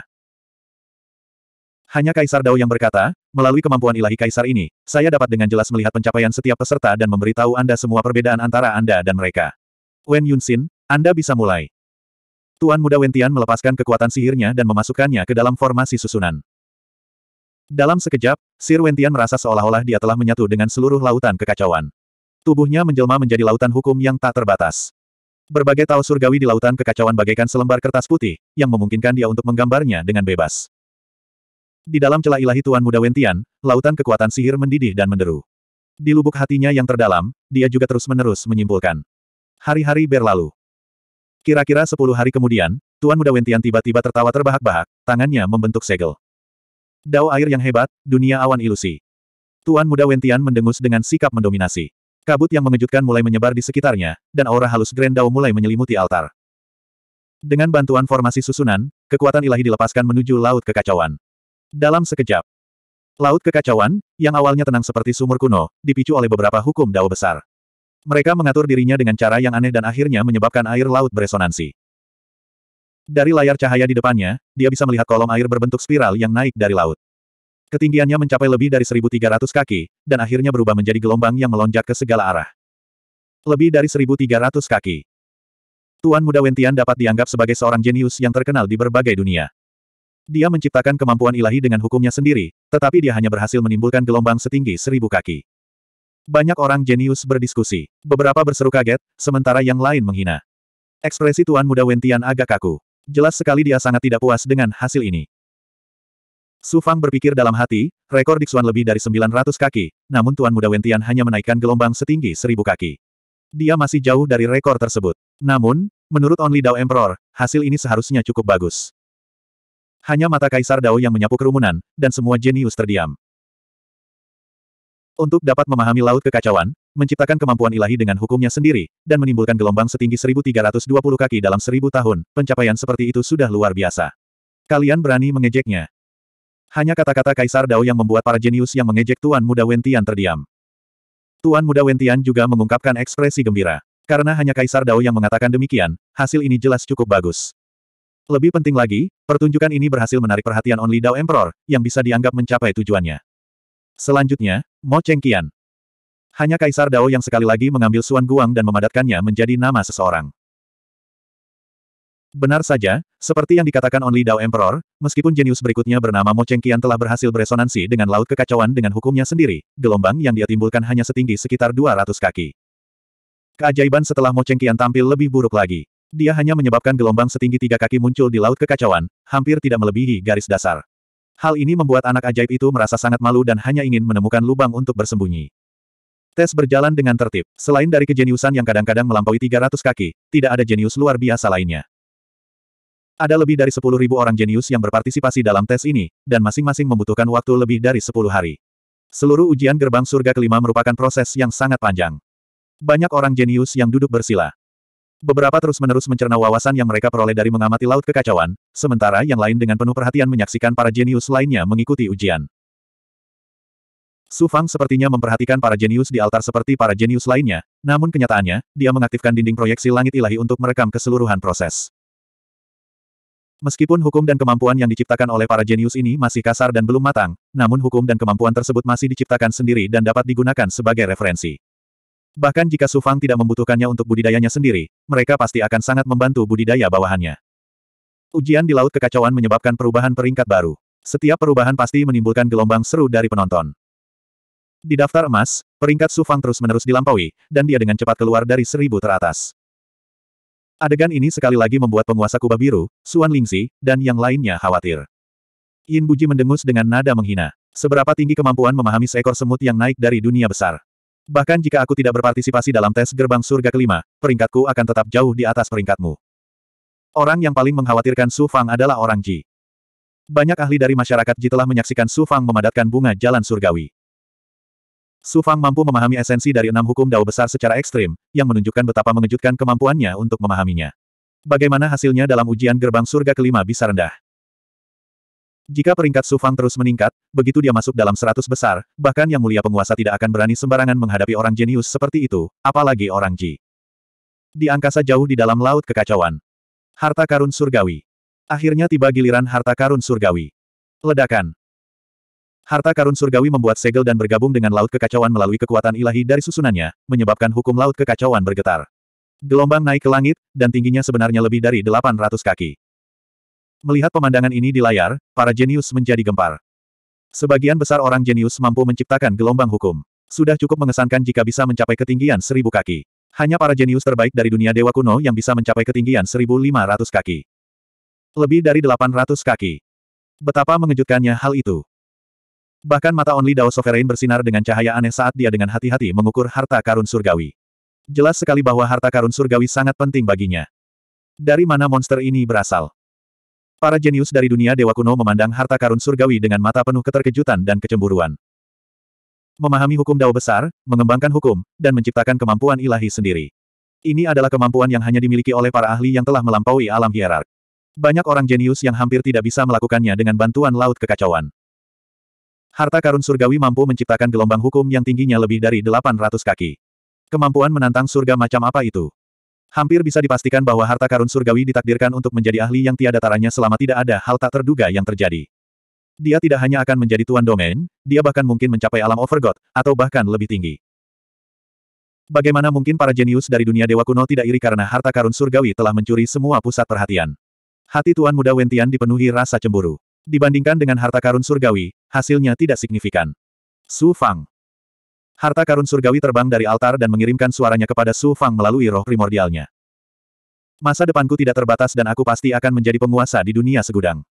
Hanya Kaisar Dao yang berkata, melalui kemampuan ilahi Kaisar ini, saya dapat dengan jelas melihat pencapaian setiap peserta dan memberitahu Anda semua perbedaan antara Anda dan mereka. Wen Yunxin, Anda bisa mulai. Tuan Muda Wentian melepaskan kekuatan sihirnya dan memasukkannya ke dalam formasi susunan. Dalam sekejap, Sir Wentian merasa seolah-olah dia telah menyatu dengan seluruh lautan kekacauan. Tubuhnya menjelma menjadi lautan hukum yang tak terbatas. Berbagai tahu surgawi di lautan kekacauan bagaikan selembar kertas putih, yang memungkinkan dia untuk menggambarnya dengan bebas. Di dalam celah ilahi Tuan Muda Wentian, lautan kekuatan sihir mendidih dan menderu. Di lubuk hatinya yang terdalam, dia juga terus-menerus menyimpulkan. Hari-hari berlalu. Kira-kira sepuluh hari kemudian, Tuan Muda Wentian tiba-tiba tertawa terbahak-bahak, tangannya membentuk segel. Dao air yang hebat, dunia awan ilusi. Tuan Muda Wentian mendengus dengan sikap mendominasi. Kabut yang mengejutkan mulai menyebar di sekitarnya, dan aura halus Grand Dao mulai menyelimuti altar. Dengan bantuan formasi susunan, kekuatan ilahi dilepaskan menuju Laut Kekacauan. Dalam sekejap, Laut Kekacauan, yang awalnya tenang seperti sumur kuno, dipicu oleh beberapa hukum Dao besar. Mereka mengatur dirinya dengan cara yang aneh dan akhirnya menyebabkan air laut beresonansi. Dari layar cahaya di depannya, dia bisa melihat kolom air berbentuk spiral yang naik dari laut. Ketinggiannya mencapai lebih dari 1.300 kaki, dan akhirnya berubah menjadi gelombang yang melonjak ke segala arah. Lebih dari 1.300 kaki. Tuan Muda Wentian dapat dianggap sebagai seorang jenius yang terkenal di berbagai dunia. Dia menciptakan kemampuan ilahi dengan hukumnya sendiri, tetapi dia hanya berhasil menimbulkan gelombang setinggi seribu kaki. Banyak orang jenius berdiskusi. Beberapa berseru kaget, sementara yang lain menghina. Ekspresi Tuan Muda Wentian agak kaku. Jelas sekali dia sangat tidak puas dengan hasil ini. Su Fang berpikir dalam hati, rekor Dixuan lebih dari 900 kaki, namun Tuan Muda Wentian hanya menaikkan gelombang setinggi 1000 kaki. Dia masih jauh dari rekor tersebut. Namun, menurut Only Dao Emperor, hasil ini seharusnya cukup bagus. Hanya mata Kaisar Dao yang menyapu kerumunan, dan semua jenius terdiam. Untuk dapat memahami laut kekacauan, menciptakan kemampuan ilahi dengan hukumnya sendiri, dan menimbulkan gelombang setinggi 1320 kaki dalam 1000 tahun, pencapaian seperti itu sudah luar biasa. Kalian berani mengejeknya. Hanya kata-kata Kaisar Dao yang membuat para jenius yang mengejek Tuan Muda Wentian terdiam. Tuan Muda Wentian juga mengungkapkan ekspresi gembira. Karena hanya Kaisar Dao yang mengatakan demikian, hasil ini jelas cukup bagus. Lebih penting lagi, pertunjukan ini berhasil menarik perhatian Only Dao Emperor, yang bisa dianggap mencapai tujuannya. Selanjutnya, Mo Chengqian. Hanya Kaisar Dao yang sekali lagi mengambil Suan Guang dan memadatkannya menjadi nama seseorang. Benar saja, seperti yang dikatakan Only Dao Emperor, meskipun jenius berikutnya bernama Mo Chengqian telah berhasil beresonansi dengan laut kekacauan dengan hukumnya sendiri, gelombang yang dia timbulkan hanya setinggi sekitar 200 kaki. Keajaiban setelah Mo Chengqian tampil lebih buruk lagi. Dia hanya menyebabkan gelombang setinggi tiga kaki muncul di laut kekacauan, hampir tidak melebihi garis dasar. Hal ini membuat anak ajaib itu merasa sangat malu dan hanya ingin menemukan lubang untuk bersembunyi. Tes berjalan dengan tertib. Selain dari kejeniusan yang kadang-kadang melampaui 300 kaki, tidak ada jenius luar biasa lainnya. Ada lebih dari 10.000 orang jenius yang berpartisipasi dalam tes ini, dan masing-masing membutuhkan waktu lebih dari 10 hari. Seluruh ujian gerbang surga kelima merupakan proses yang sangat panjang. Banyak orang jenius yang duduk bersila. Beberapa terus-menerus mencerna wawasan yang mereka peroleh dari mengamati laut kekacauan, sementara yang lain dengan penuh perhatian menyaksikan para jenius lainnya mengikuti ujian. Su Fang sepertinya memperhatikan para jenius di altar seperti para jenius lainnya, namun kenyataannya, dia mengaktifkan dinding proyeksi langit ilahi untuk merekam keseluruhan proses. Meskipun hukum dan kemampuan yang diciptakan oleh para jenius ini masih kasar dan belum matang, namun hukum dan kemampuan tersebut masih diciptakan sendiri dan dapat digunakan sebagai referensi. Bahkan jika Su Fang tidak membutuhkannya untuk budidayanya sendiri, mereka pasti akan sangat membantu budidaya bawahannya. Ujian di Laut Kekacauan menyebabkan perubahan peringkat baru. Setiap perubahan pasti menimbulkan gelombang seru dari penonton. Di daftar emas, peringkat Su Fang terus-menerus dilampaui, dan dia dengan cepat keluar dari seribu teratas. Adegan ini sekali lagi membuat penguasa kubah biru, Suan Lingzi, dan yang lainnya khawatir. Yin Buji mendengus dengan nada menghina. Seberapa tinggi kemampuan memahami seekor semut yang naik dari dunia besar? Bahkan jika aku tidak berpartisipasi dalam tes gerbang surga kelima, peringkatku akan tetap jauh di atas peringkatmu. Orang yang paling mengkhawatirkan Su Fang adalah orang Ji. Banyak ahli dari masyarakat Ji telah menyaksikan Su Fang memadatkan bunga jalan surgawi. Su Fang mampu memahami esensi dari enam hukum dao besar secara ekstrim, yang menunjukkan betapa mengejutkan kemampuannya untuk memahaminya. Bagaimana hasilnya dalam ujian gerbang surga kelima bisa rendah? Jika peringkat Sufang terus meningkat, begitu dia masuk dalam seratus besar, bahkan yang mulia penguasa tidak akan berani sembarangan menghadapi orang jenius seperti itu, apalagi orang Ji. Di angkasa jauh di dalam laut kekacauan. Harta karun surgawi. Akhirnya tiba giliran harta karun surgawi. Ledakan. Harta karun surgawi membuat segel dan bergabung dengan laut kekacauan melalui kekuatan ilahi dari susunannya, menyebabkan hukum laut kekacauan bergetar. Gelombang naik ke langit, dan tingginya sebenarnya lebih dari 800 kaki. Melihat pemandangan ini di layar, para jenius menjadi gempar. Sebagian besar orang jenius mampu menciptakan gelombang hukum. Sudah cukup mengesankan jika bisa mencapai ketinggian seribu kaki. Hanya para jenius terbaik dari dunia dewa kuno yang bisa mencapai ketinggian seribu lima ratus kaki. Lebih dari delapan ratus kaki. Betapa mengejutkannya hal itu. Bahkan mata Only Dao Sovereign bersinar dengan cahaya aneh saat dia dengan hati-hati mengukur harta karun surgawi. Jelas sekali bahwa harta karun surgawi sangat penting baginya. Dari mana monster ini berasal? Para jenius dari dunia dewa kuno memandang harta karun surgawi dengan mata penuh keterkejutan dan kecemburuan. Memahami hukum dao besar, mengembangkan hukum, dan menciptakan kemampuan ilahi sendiri. Ini adalah kemampuan yang hanya dimiliki oleh para ahli yang telah melampaui alam hierark. Banyak orang jenius yang hampir tidak bisa melakukannya dengan bantuan laut kekacauan. Harta karun surgawi mampu menciptakan gelombang hukum yang tingginya lebih dari 800 kaki. Kemampuan menantang surga macam apa itu? Hampir bisa dipastikan bahwa harta karun surgawi ditakdirkan untuk menjadi ahli yang tiada taranya selama tidak ada hal tak terduga yang terjadi. Dia tidak hanya akan menjadi tuan domain, dia bahkan mungkin mencapai alam overgod, atau bahkan lebih tinggi. Bagaimana mungkin para jenius dari dunia dewa kuno tidak iri karena harta karun surgawi telah mencuri semua pusat perhatian. Hati Tuan Muda Wentian dipenuhi rasa cemburu. Dibandingkan dengan harta karun surgawi, hasilnya tidak signifikan. Su Fang. Harta karun surgawi terbang dari altar dan mengirimkan suaranya kepada Su Fang melalui roh primordialnya. Masa depanku tidak terbatas dan aku pasti akan menjadi penguasa di dunia segudang.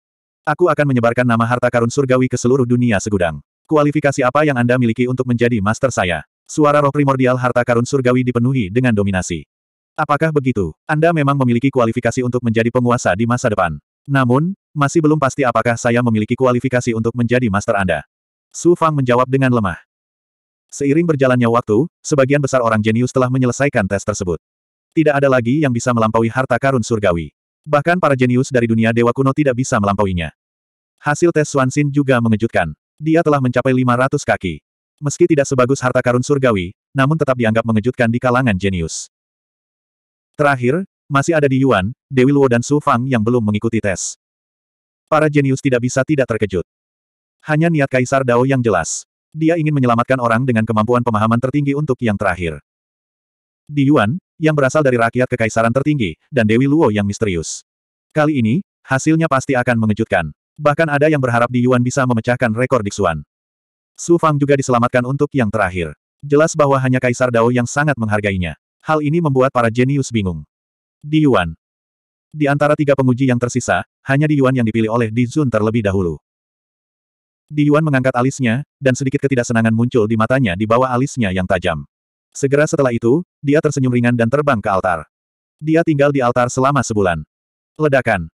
Aku akan menyebarkan nama harta karun surgawi ke seluruh dunia segudang. Kualifikasi apa yang Anda miliki untuk menjadi master saya? Suara roh primordial harta karun surgawi dipenuhi dengan dominasi. Apakah begitu? Anda memang memiliki kualifikasi untuk menjadi penguasa di masa depan. Namun, masih belum pasti apakah saya memiliki kualifikasi untuk menjadi master Anda. Su Fang menjawab dengan lemah. Seiring berjalannya waktu, sebagian besar orang jenius telah menyelesaikan tes tersebut. Tidak ada lagi yang bisa melampaui harta karun surgawi. Bahkan para jenius dari dunia dewa kuno tidak bisa melampauinya. Hasil tes Swansin juga mengejutkan. Dia telah mencapai 500 kaki. Meski tidak sebagus harta karun surgawi, namun tetap dianggap mengejutkan di kalangan jenius. Terakhir, masih ada di Yuan, Dewi Luo dan Su Fang yang belum mengikuti tes. Para jenius tidak bisa tidak terkejut. Hanya niat Kaisar Dao yang jelas. Dia ingin menyelamatkan orang dengan kemampuan pemahaman tertinggi untuk yang terakhir. Di Yuan, yang berasal dari rakyat kekaisaran tertinggi, dan Dewi Luo yang misterius. Kali ini, hasilnya pasti akan mengejutkan. Bahkan ada yang berharap di Yuan bisa memecahkan rekor Dixuan. Su Fang juga diselamatkan untuk yang terakhir. Jelas bahwa hanya Kaisar Dao yang sangat menghargainya. Hal ini membuat para jenius bingung. Di Yuan. Di antara tiga penguji yang tersisa, hanya di Yuan yang dipilih oleh Di Zun terlebih dahulu. Di Yuan mengangkat alisnya, dan sedikit ketidaksenangan muncul di matanya di bawah alisnya yang tajam. Segera setelah itu, dia tersenyum ringan dan terbang ke altar. Dia tinggal di altar selama sebulan. Ledakan.